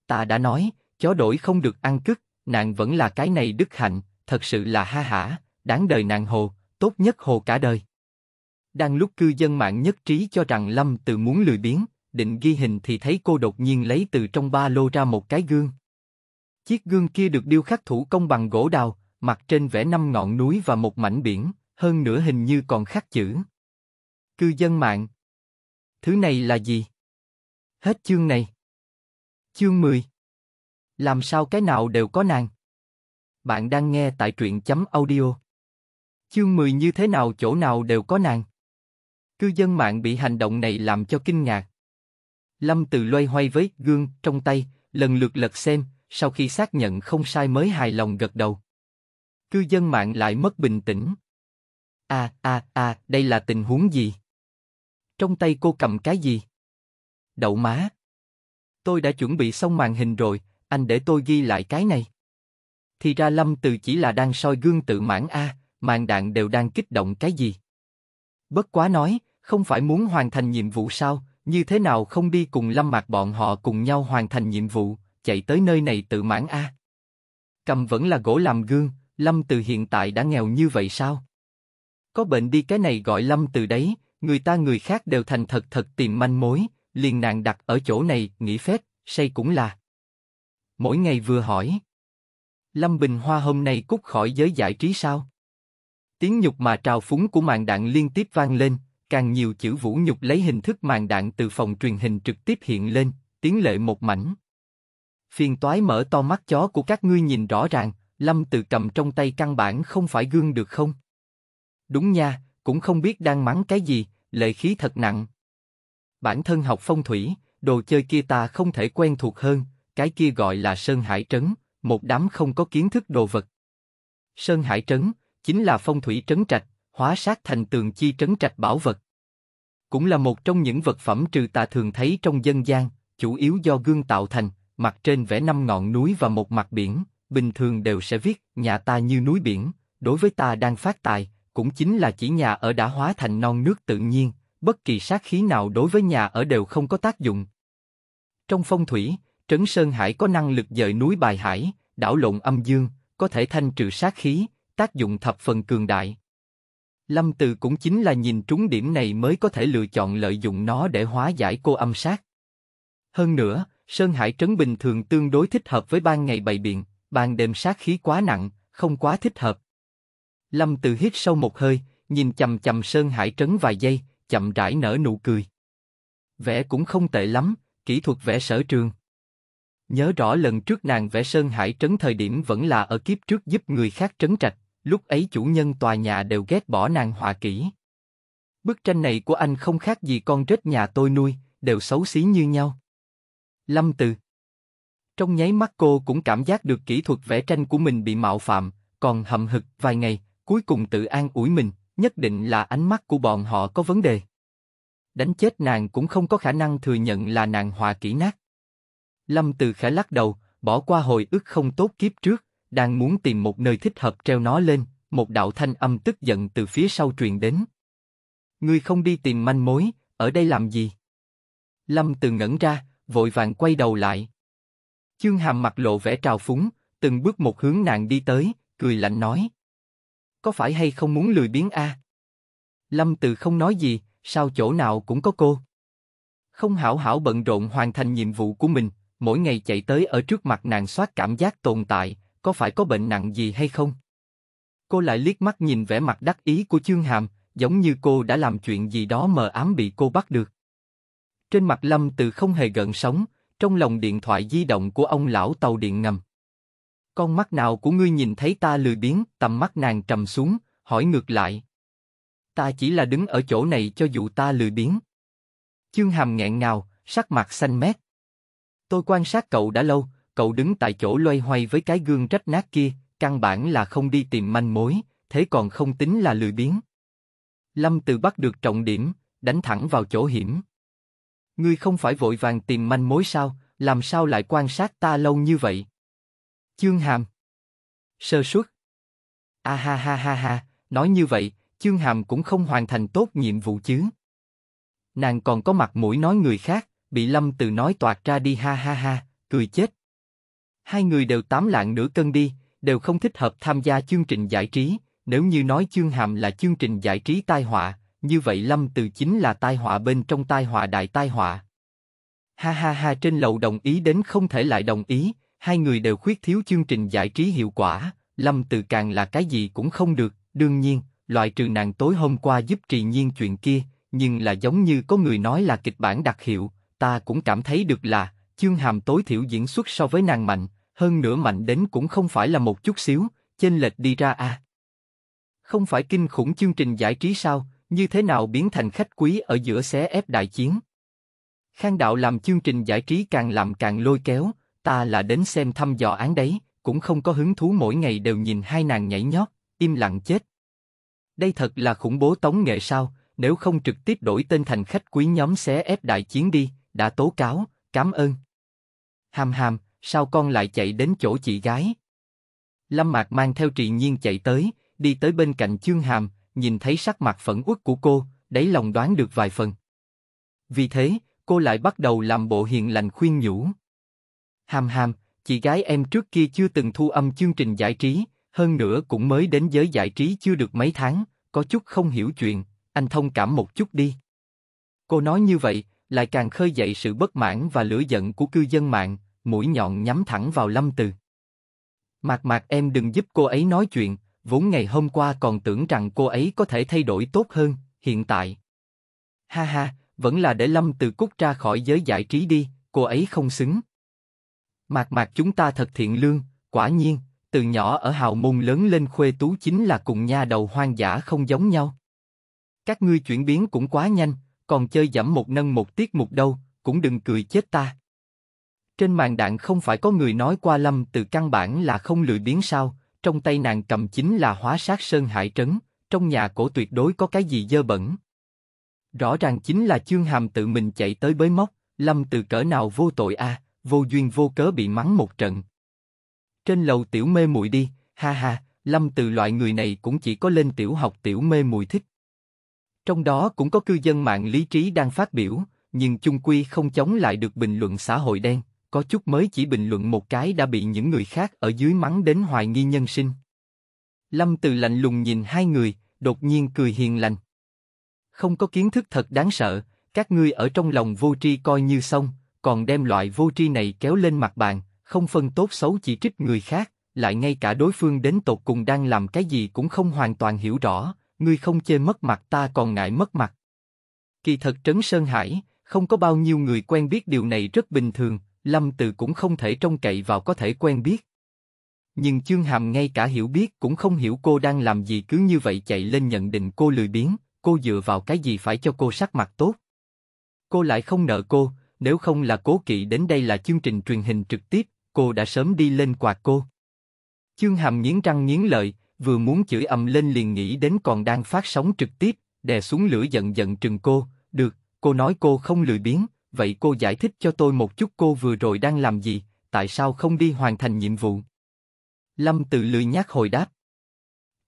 Ta đã nói, chó đổi không được ăn cứt, nàng vẫn là cái này đức hạnh, thật sự là ha hả, đáng đời nàng hồ, tốt nhất hồ cả đời. Đang lúc cư dân mạng nhất trí cho rằng Lâm Từ muốn lười biến, định ghi hình thì thấy cô đột nhiên lấy từ trong ba lô ra một cái gương. Chiếc gương kia được điêu khắc thủ công bằng gỗ đào, mặt trên vẽ năm ngọn núi và một mảnh biển, hơn nữa hình như còn khắc chữ. Cư dân mạng, Thứ này là gì? Hết chương này. Chương 10. Làm sao cái nào đều có nàng? Bạn đang nghe tại truyện chấm audio. Chương 10 như thế nào chỗ nào đều có nàng. Cư dân mạng bị hành động này làm cho kinh ngạc. Lâm Từ loay hoay với gương trong tay, lần lượt lật xem, sau khi xác nhận không sai mới hài lòng gật đầu. Cư dân mạng lại mất bình tĩnh. À, à, à, đây là tình huống gì? Trong tay cô cầm cái gì? Đậu má. Tôi đã chuẩn bị xong màn hình rồi, anh để tôi ghi lại cái này. Thì ra Lâm Từ chỉ là đang soi gương tự mãn A, màn đạn đều đang kích động cái gì. Bất quá nói, không phải muốn hoàn thành nhiệm vụ sao, như thế nào không đi cùng Lâm Mạc bọn họ cùng nhau hoàn thành nhiệm vụ, chạy tới nơi này tự mãn A. Cầm vẫn là gỗ làm gương, Lâm Từ hiện tại đã nghèo như vậy sao? Có bệnh đi cái này gọi Lâm Từ đấy, người ta người khác đều thành thật thật tìm manh mối, liền nàng đặt ở chỗ này, nghĩ phép say cũng là. Mỗi ngày vừa hỏi. Lâm Bình Hoa hôm nay cút khỏi giới giải trí sao? Tiếng nhục mà trào phúng của màn đạn liên tiếp vang lên, càng nhiều chữ vũ nhục lấy hình thức màn đạn từ phòng truyền hình trực tiếp hiện lên, tiếng lệ một mảnh. Phiền toái mở to mắt chó của các ngươi nhìn rõ ràng, Lâm Từ cầm trong tay căn bản không phải gương được không? Đúng nha, cũng không biết đang mắng cái gì, lệ khí thật nặng. Bản thân học phong thủy, đồ chơi kia ta không thể quen thuộc hơn, cái kia gọi là Sơn Hải Trấn, một đám không có kiến thức đồ vật. Sơn Hải Trấn, chính là phong thủy trấn trạch, hóa sát thành tường chi trấn trạch bảo vật. Cũng là một trong những vật phẩm trừ tà thường thấy trong dân gian, chủ yếu do gương tạo thành, mặt trên vẽ năm ngọn núi và một mặt biển, bình thường đều sẽ viết, nhà ta như núi biển, đối với ta đang phát tài, cũng chính là chỉ nhà ở đã hóa thành non nước tự nhiên, bất kỳ sát khí nào đối với nhà ở đều không có tác dụng. Trong phong thủy, Trấn Sơn Hải có năng lực dời núi bài hải, đảo lộn âm dương, có thể thanh trừ sát khí, tác dụng thập phần cường đại. Lâm Từ cũng chính là nhìn trúng điểm này mới có thể lựa chọn lợi dụng nó để hóa giải cô âm sát. Hơn nữa, Sơn Hải Trấn bình thường tương đối thích hợp với ban ngày bày biện, ban đêm sát khí quá nặng, không quá thích hợp, Lâm Từ hít sâu một hơi, nhìn chầm chầm Sơn Hải Trấn vài giây, chậm rãi nở nụ cười. Vẽ cũng không tệ lắm, kỹ thuật vẽ sở trường. Nhớ rõ lần trước nàng vẽ Sơn Hải Trấn thời điểm vẫn là ở kiếp trước giúp người khác trấn trạch, lúc ấy chủ nhân tòa nhà đều ghét bỏ nàng họa kỹ. Bức tranh này của anh không khác gì con rết nhà tôi nuôi, đều xấu xí như nhau. Lâm Từ Trong nháy mắt cô cũng cảm giác được kỹ thuật vẽ tranh của mình bị mạo phạm, còn hậm hực vài ngày, cuối cùng tự an ủi mình, nhất định là ánh mắt của bọn họ có vấn đề. Đánh chết nàng cũng không có khả năng thừa nhận là nàng hòa kỹ nát. Lâm Từ khẽ lắc đầu, bỏ qua hồi ức không tốt kiếp trước, đang muốn tìm một nơi thích hợp treo nó lên, một đạo thanh âm tức giận từ phía sau truyền đến. Ngươi không đi tìm manh mối, ở đây làm gì? Lâm Từ ngẩn ra, vội vàng quay đầu lại. Chương Hàm mặt lộ vẻ trào phúng, từng bước một hướng nàng đi tới, cười lạnh nói có phải hay không muốn lười biếng a? À? Lâm Từ không nói gì, sao chỗ nào cũng có cô. Không hảo hảo bận rộn hoàn thành nhiệm vụ của mình, mỗi ngày chạy tới ở trước mặt nàng soát cảm giác tồn tại, có phải có bệnh nặng gì hay không? Cô lại liếc mắt nhìn vẻ mặt đắc ý của Chương Hàm, giống như cô đã làm chuyện gì đó mờ ám bị cô bắt được. Trên mặt Lâm Từ không hề gợn sóng, trong lòng điện thoại di động của ông lão tàu điện ngầm. Con mắt nào của ngươi nhìn thấy ta lười biếng, tầm mắt nàng trầm xuống, hỏi ngược lại. Ta chỉ là đứng ở chỗ này cho dù ta lười biếng. Chương hàm nghẹn ngào, sắc mặt xanh mét. Tôi quan sát cậu đã lâu, cậu đứng tại chỗ loay hoay với cái gương rách nát kia, căn bản là không đi tìm manh mối, thế còn không tính là lười biếng. Lâm Từ bắt được trọng điểm, đánh thẳng vào chỗ hiểm. Ngươi không phải vội vàng tìm manh mối sao? Làm sao lại quan sát ta lâu như vậy? Chương Hàm Sơ suất A ha ha ha ha, nói như vậy, Chương Hàm cũng không hoàn thành tốt nhiệm vụ chứ. Nàng còn có mặt mũi nói người khác, bị Lâm Từ nói toạc ra đi ha ha ha, cười chết. Hai người đều tám lạng nửa cân đi, đều không thích hợp tham gia chương trình giải trí, nếu như nói Chương Hàm là chương trình giải trí tai họa, như vậy Lâm Từ chính là tai họa bên trong tai họa đại tai họa. Ha ha ha trên lầu đồng ý đến không thể lại đồng ý, hai người đều khuyết thiếu chương trình giải trí hiệu quả, Lâm Từ càng là cái gì cũng không được, đương nhiên, loại trừ nàng tối hôm qua giúp trì nhiên chuyện kia, nhưng là giống như có người nói là kịch bản đặc hiệu, ta cũng cảm thấy được là, chương hàm tối thiểu diễn xuất so với nàng mạnh, hơn nữa mạnh đến cũng không phải là một chút xíu, chênh lệch đi ra a à. Không phải kinh khủng chương trình giải trí sao, như thế nào biến thành khách quý ở giữa xé ép đại chiến. Khang đạo làm chương trình giải trí càng làm càng lôi kéo, Ta là đến xem thăm dò án đấy, cũng không có hứng thú mỗi ngày đều nhìn hai nàng nhảy nhót, im lặng chết. Đây thật là khủng bố tống nghệ sao, nếu không trực tiếp đổi tên thành khách quý nhóm xé ép đại chiến đi, đã tố cáo, cảm ơn. Hàm hàm, sao con lại chạy đến chỗ chị gái? Lâm Mạc mang theo trì nhiên chạy tới, đi tới bên cạnh chương hàm, nhìn thấy sắc mặt phẫn uất của cô, đáy lòng đoán được vài phần. Vì thế, cô lại bắt đầu làm bộ hiền lành khuyên nhủ. Hàm hàm, chị gái em trước kia chưa từng thu âm chương trình giải trí, hơn nữa cũng mới đến giới giải trí chưa được mấy tháng, có chút không hiểu chuyện, anh thông cảm một chút đi. Cô nói như vậy, lại càng khơi dậy sự bất mãn và lửa giận của cư dân mạng, mũi nhọn nhắm thẳng vào Lâm Từ. Mạc mạc em đừng giúp cô ấy nói chuyện, vốn ngày hôm qua còn tưởng rằng cô ấy có thể thay đổi tốt hơn, hiện tại. Ha ha, vẫn là để Lâm Từ cút ra khỏi giới giải trí đi, cô ấy không xứng. Mạc mạc chúng ta thật thiện lương, quả nhiên, từ nhỏ ở hào môn lớn lên khuê tú chính là cùng nha đầu hoang dã không giống nhau. Các ngươi chuyển biến cũng quá nhanh, còn chơi giảm một nâng một tiết mục đâu, cũng đừng cười chết ta. Trên màn đạn không phải có người nói qua lâm từ căn bản là không lười biến sao, trong tay nàng cầm chính là hóa sát sơn hải trấn, trong nhà cổ tuyệt đối có cái gì dơ bẩn. Rõ ràng chính là chương hàm tự mình chạy tới bới móc, lâm từ cỡ nào vô tội a à, vô duyên vô cớ bị mắng một trận. Trên lầu tiểu mê muội đi, ha ha, Lâm Từ loại người này cũng chỉ có lên tiểu học tiểu mê muội thích. Trong đó cũng có cư dân mạng lý trí đang phát biểu, nhưng chung quy không chống lại được bình luận xã hội đen, có chút mới chỉ bình luận một cái đã bị những người khác ở dưới mắng đến hoài nghi nhân sinh. Lâm Từ lạnh lùng nhìn hai người, đột nhiên cười hiền lành. Không có kiến thức thật đáng sợ, các ngươi ở trong lòng vô tri coi như xong, còn đem loại vô tri này kéo lên mặt bàn, không phân tốt xấu chỉ trích người khác, lại ngay cả đối phương đến tột cùng đang làm cái gì cũng không hoàn toàn hiểu rõ, ngươi không chê mất mặt ta còn ngại mất mặt. Kỳ thật Trấn Sơn Hải, không có bao nhiêu người quen biết điều này rất bình thường, Lâm Từ cũng không thể trông cậy vào có thể quen biết. Nhưng Chương Hàm ngay cả hiểu biết cũng không hiểu cô đang làm gì cứ như vậy chạy lên nhận định cô lười biếng, cô dựa vào cái gì phải cho cô sắc mặt tốt. Cô lại không nợ cô, nếu không là cố kỵ đến đây là chương trình truyền hình trực tiếp, cô đã sớm đi lên quạt cô. Chương Hàm nghiến răng nghiến lợi, vừa muốn chửi ầm lên liền nghĩ đến còn đang phát sóng trực tiếp, đè xuống lửa giận giận trừng cô, được, cô nói cô không lười biến vậy cô giải thích cho tôi một chút cô vừa rồi đang làm gì, tại sao không đi hoàn thành nhiệm vụ. Lâm tự lười nhác hồi đáp.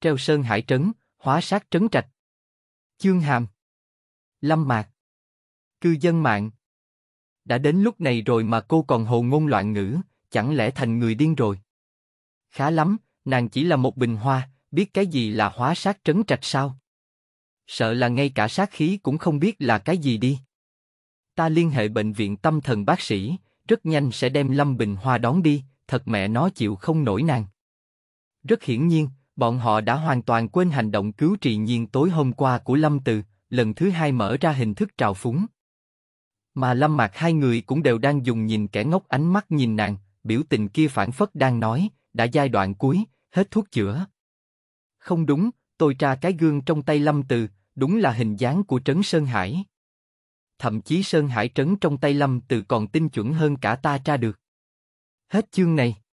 Treo sơn hải trấn, hóa sát trấn trạch. Chương Hàm. Lâm Mạc. Cư dân mạng đã đến lúc này rồi mà cô còn hồ ngôn loạn ngữ, chẳng lẽ thành người điên rồi? Khá lắm, nàng chỉ là một bình hoa, biết cái gì là hóa sát trấn trạch sao? Sợ là ngay cả sát khí cũng không biết là cái gì đi. Ta liên hệ bệnh viện tâm thần bác sĩ, rất nhanh sẽ đem Lâm Bình Hoa đón đi, thật mẹ nó chịu không nổi nàng. Rất hiển nhiên, bọn họ đã hoàn toàn quên hành động cứu trị nhiên tối hôm qua của Lâm Từ, lần thứ hai mở ra hình thức trào phúng. Mà Lâm Mạc hai người cũng đều đang dùng nhìn kẻ ngốc ánh mắt nhìn nàng, biểu tình kia phản phất đang nói, đã giai đoạn cuối, hết thuốc chữa. Không đúng, tôi tra cái gương trong tay Lâm Từ, đúng là hình dáng của Trấn Sơn Hải. Thậm chí Sơn Hải Trấn trong tay Lâm Từ còn tinh chuẩn hơn cả ta tra được. Hết chương này.